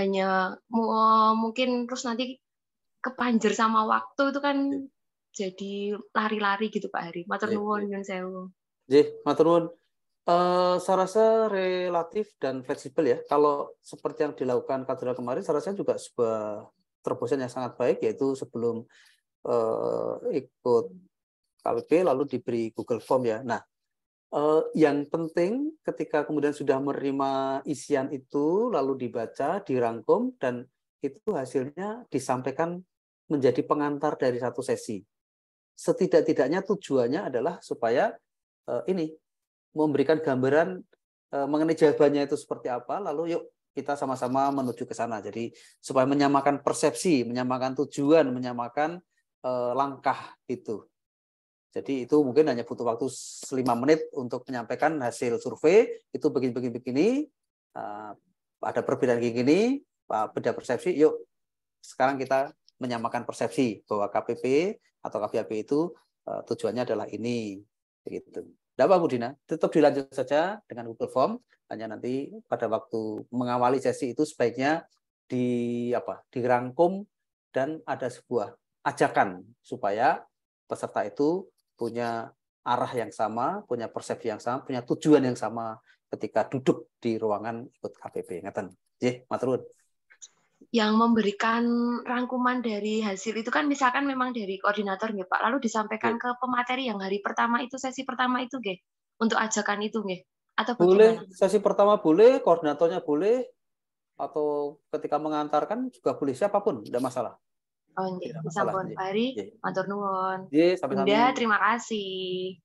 hanya eh, mungkin terus nanti kepanjer sama waktu itu kan iya jadi lari-lari gitu Pak Hari. Matur iya, nuwun iya. nyun sewu. Nggih, matur nuwun. Eh, saya rasa relatif dan fleksibel ya. Kalau seperti yang dilakukan Kadra kemarin, saya rasa juga sebuah terobosan yang sangat baik yaitu sebelum uh, ikut KWP lalu diberi Google Form ya. Nah, uh, yang penting ketika kemudian sudah menerima isian itu lalu dibaca, dirangkum dan itu hasilnya disampaikan menjadi pengantar dari satu sesi setidak-tidaknya tujuannya adalah supaya uh, ini memberikan gambaran uh, mengenai jawabannya itu seperti apa lalu yuk kita sama-sama menuju ke sana jadi supaya menyamakan persepsi menyamakan tujuan menyamakan uh, langkah itu jadi itu mungkin hanya butuh waktu 5 menit untuk menyampaikan hasil survei itu begini-begini-begini uh, ada perbedaan kayak gini beda persepsi yuk sekarang kita menyamakan persepsi bahwa KPP atau KVAP itu eh, tujuannya adalah ini begitu. Tidak apa Bu Dina, tetap dilanjut saja dengan Google Form. Hanya nanti pada waktu mengawali sesi itu sebaiknya di apa dirangkum dan ada sebuah ajakan supaya peserta itu punya arah yang sama, punya persepsi yang sama, punya tujuan yang sama ketika duduk di ruangan ikut KPP. Ngeten. Jih, matur yang memberikan rangkuman dari hasil itu kan misalkan memang dari koordinator nih Pak, lalu disampaikan iya. ke pemateri yang hari pertama itu sesi pertama itu nggih untuk ajakan itu nggih atau bagaimana? Boleh sesi pertama boleh, koordinatornya boleh atau ketika mengantarkan juga boleh siapapun, tidak masalah. Oh, nggih, sampun hari iya. matur nuwun. Iya, nggih, terima kasih.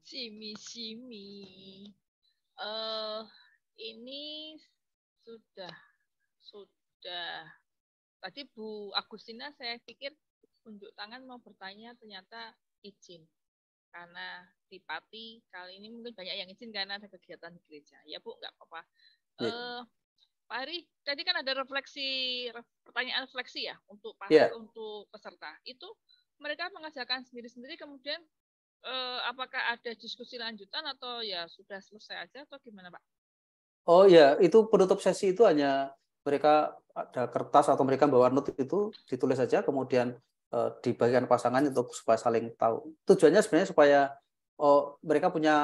Simi simi. Eh uh, ini sudah sudah. Tadi Bu Agustina saya pikir unjuk tangan mau bertanya ternyata izin. Karena di Pati kali ini mungkin banyak yang izin karena ada kegiatan di gereja. Ya Bu, nggak apa-apa. Ya. Uh, Pak Ari, tadi kan ada refleksi, pertanyaan refleksi ya untuk Pak ya. untuk peserta. Itu mereka mengajarkan sendiri-sendiri kemudian eh, apakah ada diskusi lanjutan atau ya sudah selesai aja atau gimana Pak? Oh ya, itu penutup sesi itu hanya mereka ada kertas atau mereka bawa not itu ditulis saja kemudian eh, di bagian pasangan untuk supaya saling tahu. Tujuannya sebenarnya supaya oh, mereka punya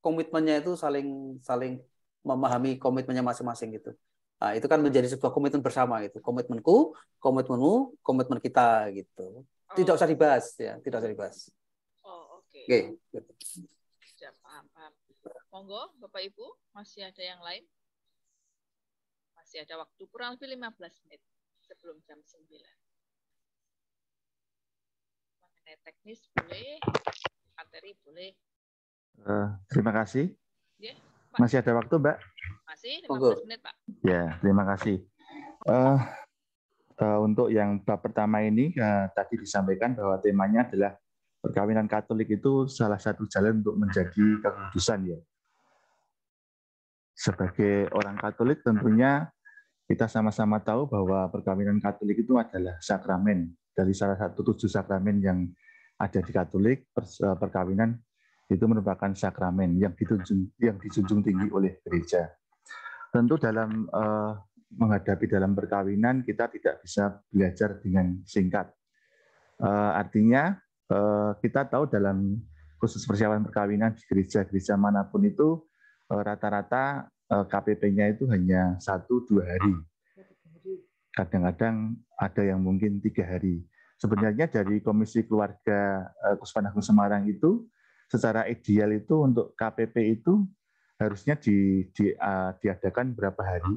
komitmennya itu saling saling memahami komitmennya masing-masing gitu. Nah, itu kan menjadi sebuah komitmen bersama gitu. Komitmenku, komitmenmu, komitmen kita gitu. Oh. Tidak usah dibahas ya, tidak usah dibahas. Oh, oke. Okay. Gitu. Okay. paham, paham. Monggo Bapak Ibu, masih ada yang lain? masih ada waktu kurang lebih 15 menit sebelum jam 9. Mengenai teknis boleh, materi boleh. Uh, terima kasih. Yeah, Pak. Masih ada waktu, Mbak? Masih 15 Monggo. menit, Pak. Ya, terima kasih. Uh, uh, untuk yang bab pertama ini uh, tadi disampaikan bahwa temanya adalah perkawinan Katolik itu salah satu jalan untuk menjadi kekudusan ya. Sebagai orang Katolik tentunya kita sama-sama tahu bahwa perkawinan Katolik itu adalah sakramen dari salah satu tujuh sakramen yang ada di Katolik. Eh, perkawinan itu merupakan sakramen yang dijunjung, yang dijunjung tinggi oleh gereja. Tentu dalam uh, menghadapi dalam perkawinan kita tidak bisa belajar dengan singkat. Uh, artinya uh, kita tahu dalam khusus persiapan perkawinan di gereja-gereja manapun itu rata-rata Eh, KPP-nya itu hanya satu dua oh, hari. Kadang-kadang ada yang mungkin tiga hari. Sebenarnya dari Komisi Keluarga eh, Kuspan Agung Semarang itu secara ideal itu untuk KPP itu harusnya di, di, uh, diadakan berapa hari.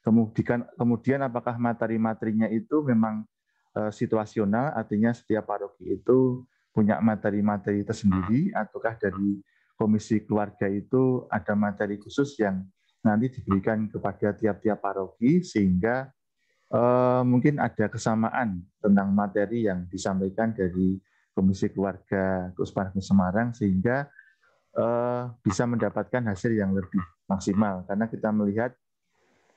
Kemudian, kemudian apakah materi-materinya itu memang uh, situasional, artinya setiap paroki itu punya materi-materi tersendiri, ataukah dari komisi keluarga itu ada materi khusus yang nanti diberikan kepada tiap-tiap paroki sehingga eh, mungkin ada kesamaan tentang materi yang disampaikan dari Komisi Keluarga Keuskupan Semarang sehingga eh, bisa mendapatkan hasil yang lebih maksimal karena kita melihat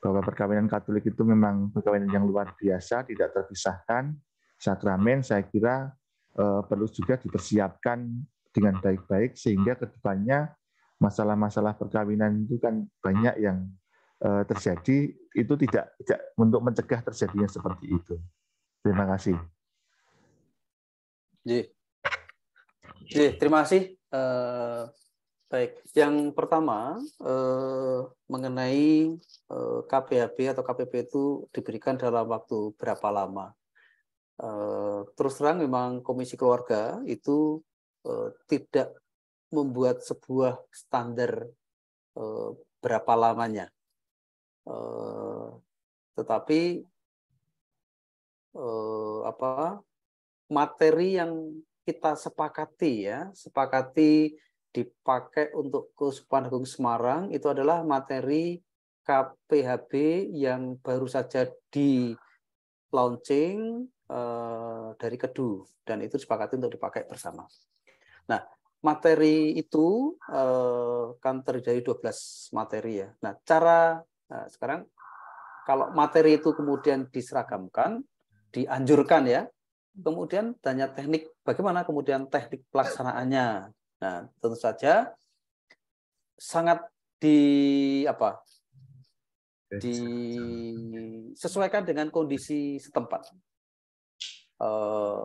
bahwa perkawinan Katolik itu memang perkawinan yang luar biasa, tidak terpisahkan sakramen. Saya kira eh, perlu juga dipersiapkan dengan baik-baik sehingga kedepannya masalah-masalah perkawinan itu kan banyak yang eh, terjadi itu tidak, tidak untuk mencegah terjadinya seperti itu. Terima kasih. J. J, terima kasih. Uh, baik, yang pertama uh, mengenai uh, KPHB atau KPP itu diberikan dalam waktu berapa lama? Uh, terus terang memang Komisi Keluarga itu uh, tidak membuat sebuah standar eh, berapa lamanya. Eh, tetapi eh, apa materi yang kita sepakati ya, sepakati dipakai untuk Kesupan Agung Semarang itu adalah materi KPHB yang baru saja di launching dari Kedu dan itu sepakati untuk dipakai bersama. Nah, materi itu eh, kan terdiri dari 12 materi ya. Nah, cara nah sekarang kalau materi itu kemudian diseragamkan, dianjurkan ya. Kemudian tanya teknik bagaimana kemudian teknik pelaksanaannya. Nah, tentu saja sangat di apa? disesuaikan dengan kondisi setempat. Eh,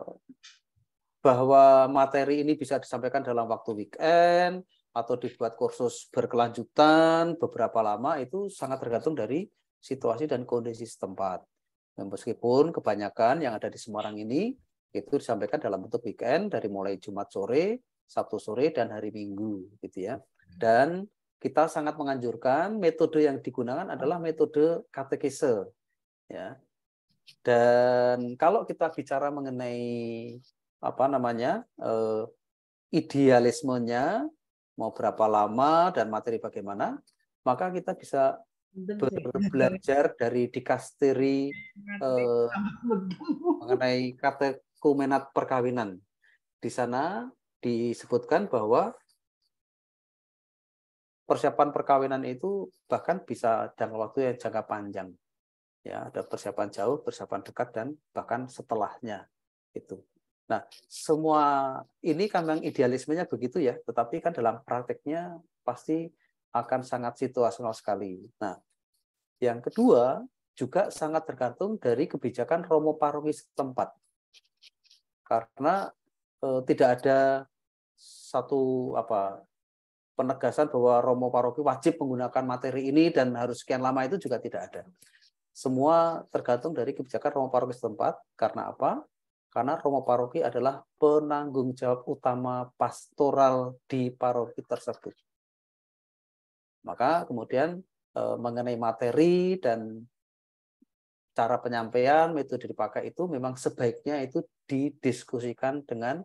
bahwa materi ini bisa disampaikan dalam waktu weekend atau dibuat kursus berkelanjutan beberapa lama itu sangat tergantung dari situasi dan kondisi setempat. Dan meskipun kebanyakan yang ada di Semarang ini itu disampaikan dalam bentuk weekend dari mulai Jumat sore, Sabtu sore dan hari Minggu gitu ya. Dan kita sangat menganjurkan metode yang digunakan adalah metode katekese ya. Dan kalau kita bicara mengenai apa namanya uh, idealismenya mau berapa lama dan materi bagaimana maka kita bisa belajar dari dikasteri uh, eh, mengenai katekumenat perkawinan di sana disebutkan bahwa persiapan perkawinan itu bahkan bisa jangka waktu yang jangka panjang ya ada persiapan jauh persiapan dekat dan bahkan setelahnya itu Nah, semua ini kan memang idealismenya begitu ya, tetapi kan dalam prakteknya pasti akan sangat situasional sekali. Nah, yang kedua juga sangat tergantung dari kebijakan romo paroki setempat. Karena e, tidak ada satu apa penegasan bahwa romo paroki wajib menggunakan materi ini dan harus sekian lama itu juga tidak ada. Semua tergantung dari kebijakan romo paroki setempat. Karena apa? Karena Romo Paroki adalah penanggung jawab utama pastoral di paroki tersebut. Maka kemudian eh, mengenai materi dan cara penyampaian, metode dipakai itu memang sebaiknya itu didiskusikan dengan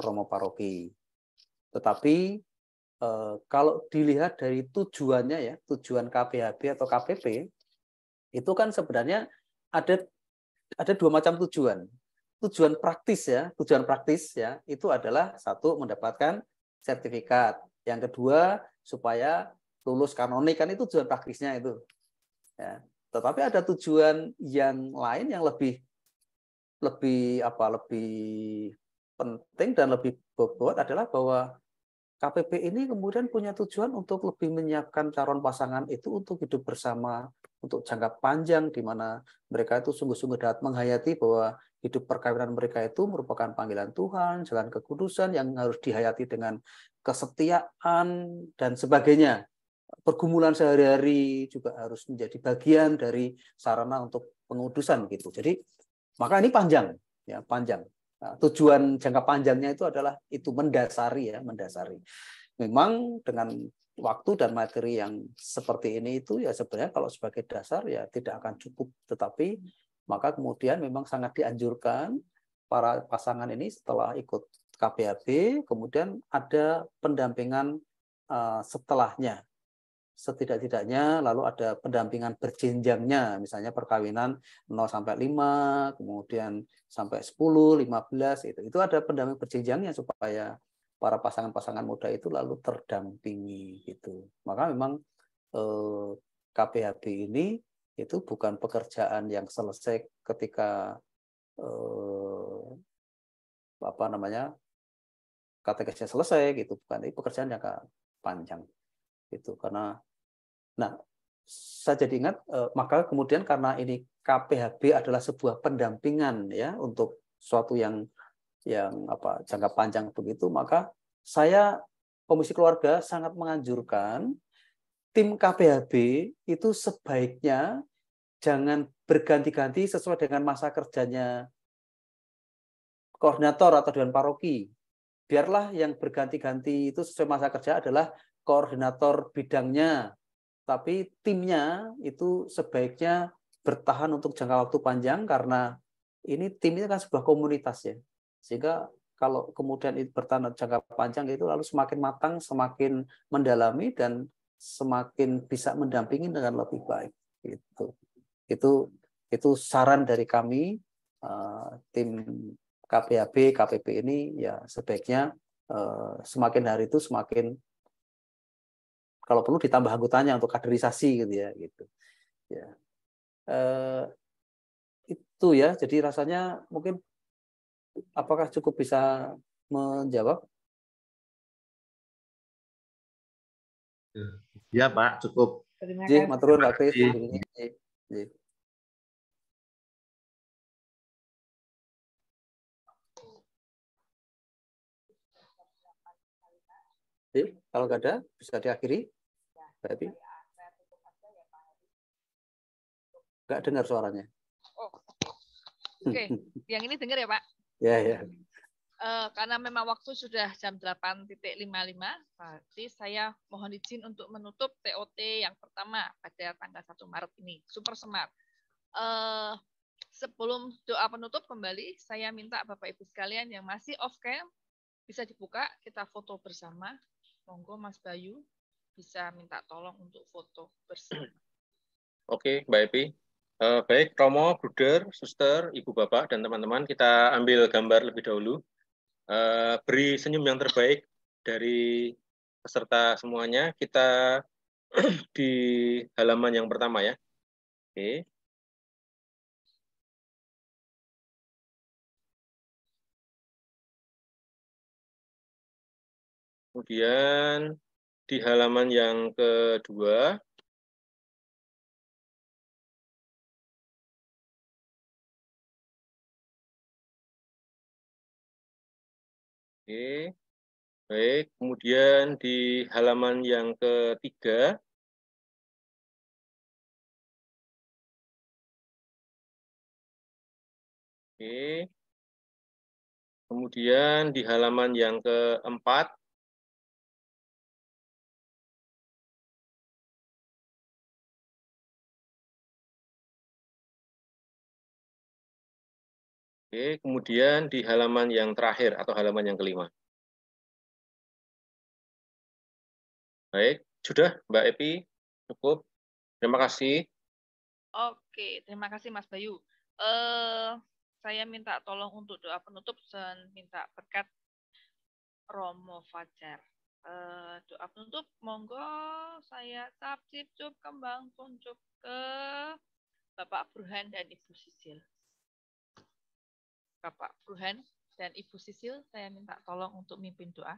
Romo Paroki. Tetapi eh, kalau dilihat dari tujuannya ya, tujuan KPHB atau KPP, itu kan sebenarnya ada ada dua macam tujuan tujuan praktis ya, tujuan praktis ya, itu adalah satu mendapatkan sertifikat. Yang kedua supaya lulus kanonik kan itu tujuan praktisnya itu. Ya. Tetapi ada tujuan yang lain yang lebih lebih apa lebih penting dan lebih bobot adalah bahwa KPP ini kemudian punya tujuan untuk lebih menyiapkan calon pasangan itu untuk hidup bersama untuk jangka panjang di mana mereka itu sungguh-sungguh dapat menghayati bahwa hidup perkawinan mereka itu merupakan panggilan Tuhan, jalan kekudusan yang harus dihayati dengan kesetiaan dan sebagainya. Pergumulan sehari-hari juga harus menjadi bagian dari sarana untuk pengudusan gitu. Jadi maka ini panjang ya, panjang. Nah, tujuan jangka panjangnya itu adalah itu mendasari ya, mendasari. Memang dengan waktu dan materi yang seperti ini itu ya sebenarnya kalau sebagai dasar ya tidak akan cukup tetapi maka kemudian memang sangat dianjurkan para pasangan ini setelah ikut KPHB, kemudian ada pendampingan uh, setelahnya. Setidak-tidaknya lalu ada pendampingan berjenjangnya, misalnya perkawinan 0 sampai 5, kemudian sampai 10, 15 itu. Itu ada pendamping berjenjangnya supaya para pasangan-pasangan muda itu lalu terdampingi gitu. Maka memang eh, KPHB ini itu bukan pekerjaan yang selesai ketika eh, apa namanya kategorisnya selesai gitu bukan ini pekerjaan yang panjang itu karena nah saya jadi ingat eh, maka kemudian karena ini KPHB adalah sebuah pendampingan ya untuk suatu yang yang apa jangka panjang begitu maka saya Komisi Keluarga sangat menganjurkan tim KPHB itu sebaiknya jangan berganti-ganti sesuai dengan masa kerjanya koordinator atau dewan paroki. Biarlah yang berganti-ganti itu sesuai masa kerja adalah koordinator bidangnya, tapi timnya itu sebaiknya bertahan untuk jangka waktu panjang karena ini tim ini kan sebuah komunitas ya. Sehingga kalau kemudian itu bertahan jangka panjang itu lalu semakin matang, semakin mendalami dan semakin bisa mendampingi dengan lebih baik. Gitu. Itu itu saran dari kami uh, tim KPAB KPP ini ya sebaiknya uh, semakin hari itu semakin kalau perlu ditambah anggotanya untuk kaderisasi gitu ya gitu. Ya. Uh, itu ya. Jadi rasanya mungkin apakah cukup bisa menjawab? Ya Pak, cukup. Terima kasih. Maturun Pak Kris. Kalau nggak ada, bisa diakhiri. Mbak ya, ya, Epi. Nggak dengar suaranya. Oh. Oke, okay. <laughs> yang ini dengar ya Pak? Ya, ya. Uh, karena memang waktu sudah jam 8.55, berarti saya mohon izin untuk menutup TOT yang pertama pada tanggal 1 Maret ini, Super Smart. Uh, sebelum doa penutup kembali, saya minta Bapak-Ibu sekalian yang masih off-cam, bisa dibuka, kita foto bersama monggo Mas Bayu bisa minta tolong untuk foto bersama. <clears throat> Oke, okay, Mbak Epi. Uh, baik, Romo, Bruder, Suster, Ibu Bapak, dan teman-teman, kita ambil gambar lebih dahulu. Uh, beri senyum yang terbaik dari peserta semuanya. Kita <clears throat> di halaman yang pertama ya. Oke. Okay. Kemudian di halaman yang kedua, Oke. Baik, kemudian di halaman yang ketiga, Oke. Kemudian di halaman yang keempat, Oke, kemudian di halaman yang terakhir atau halaman yang kelima. Baik, sudah Mbak Epi, cukup. Terima kasih. Oke, terima kasih Mas Bayu. Uh, saya minta tolong untuk doa penutup dan minta berkat Romo Fajar. Uh, doa penutup, monggo saya cap cip cup kembang kuncup ke Bapak Burhan dan Ibu Sisil. Bapak Burhan dan Ibu Sisil, saya minta tolong untuk mimpin doa.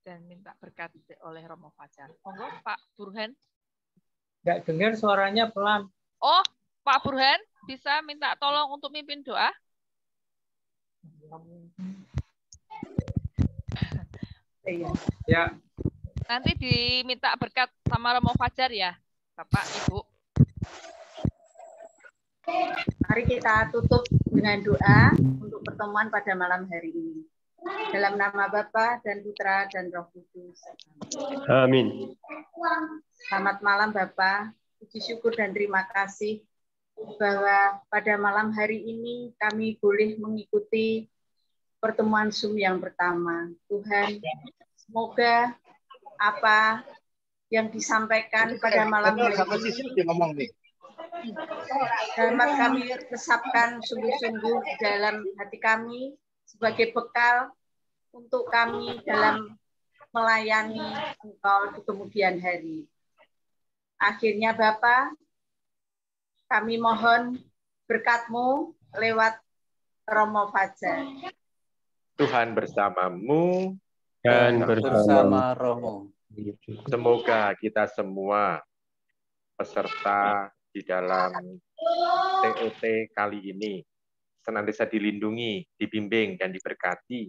Dan minta berkat oleh Romo Fajar. Monggo Pak Burhan. Tidak dengar suaranya pelan. Oh, Pak Burhan bisa minta tolong untuk mimpin doa? Iya. Ya. Nanti diminta berkat sama Romo Fajar ya. Bapak, Ibu. Mari kita tutup dengan doa untuk pertemuan pada malam hari ini. Dalam nama Bapa dan Putra dan Roh Kudus. Amin. Selamat malam Bapak. Puji syukur dan terima kasih bahwa pada malam hari ini kami boleh mengikuti pertemuan Zoom yang pertama. Tuhan, semoga apa yang disampaikan Jadi, pada kan malam hari ini. ngomong nih. kami resapkan sungguh-sungguh dalam hati kami sebagai bekal untuk kami dalam melayani Engkau di kemudian hari. Akhirnya Bapak, kami mohon berkatmu lewat Romo Fajar. Tuhan bersamamu dan bersama, bersama Romo. Iya Semoga kita semua peserta di dalam TOT kali ini senantiasa dilindungi, dibimbing, dan diberkati,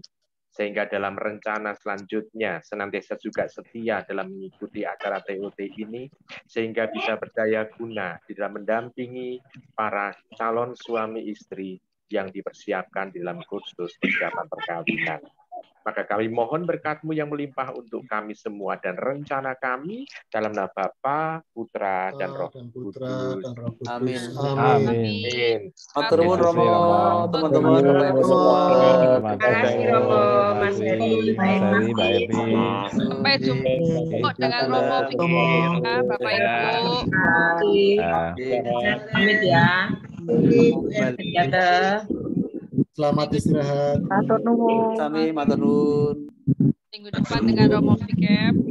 sehingga dalam rencana selanjutnya senantiasa juga setia dalam mengikuti acara TOT ini, sehingga bisa berdaya guna di dalam mendampingi para calon suami istri yang dipersiapkan di dalam kursus persiapan perkawinan. Maka kami mohon berkatmu yang melimpah untuk kami semua dan rencana kami dalam nama Bapa, Putra, dan Roh Kudus. Amin. Amin. Amin. Romo, teman-teman, teman-teman semua. Terima kasih Romo, Mas Heri, Mbak Epi. Sampai jumpa dengan Romo Bapak Ibu. Amin. Amin ya. Terima kasih. Selamat istirahat. Matur nuwun. Sami matur nuwun. Minggu depan dengan Romo Fikep.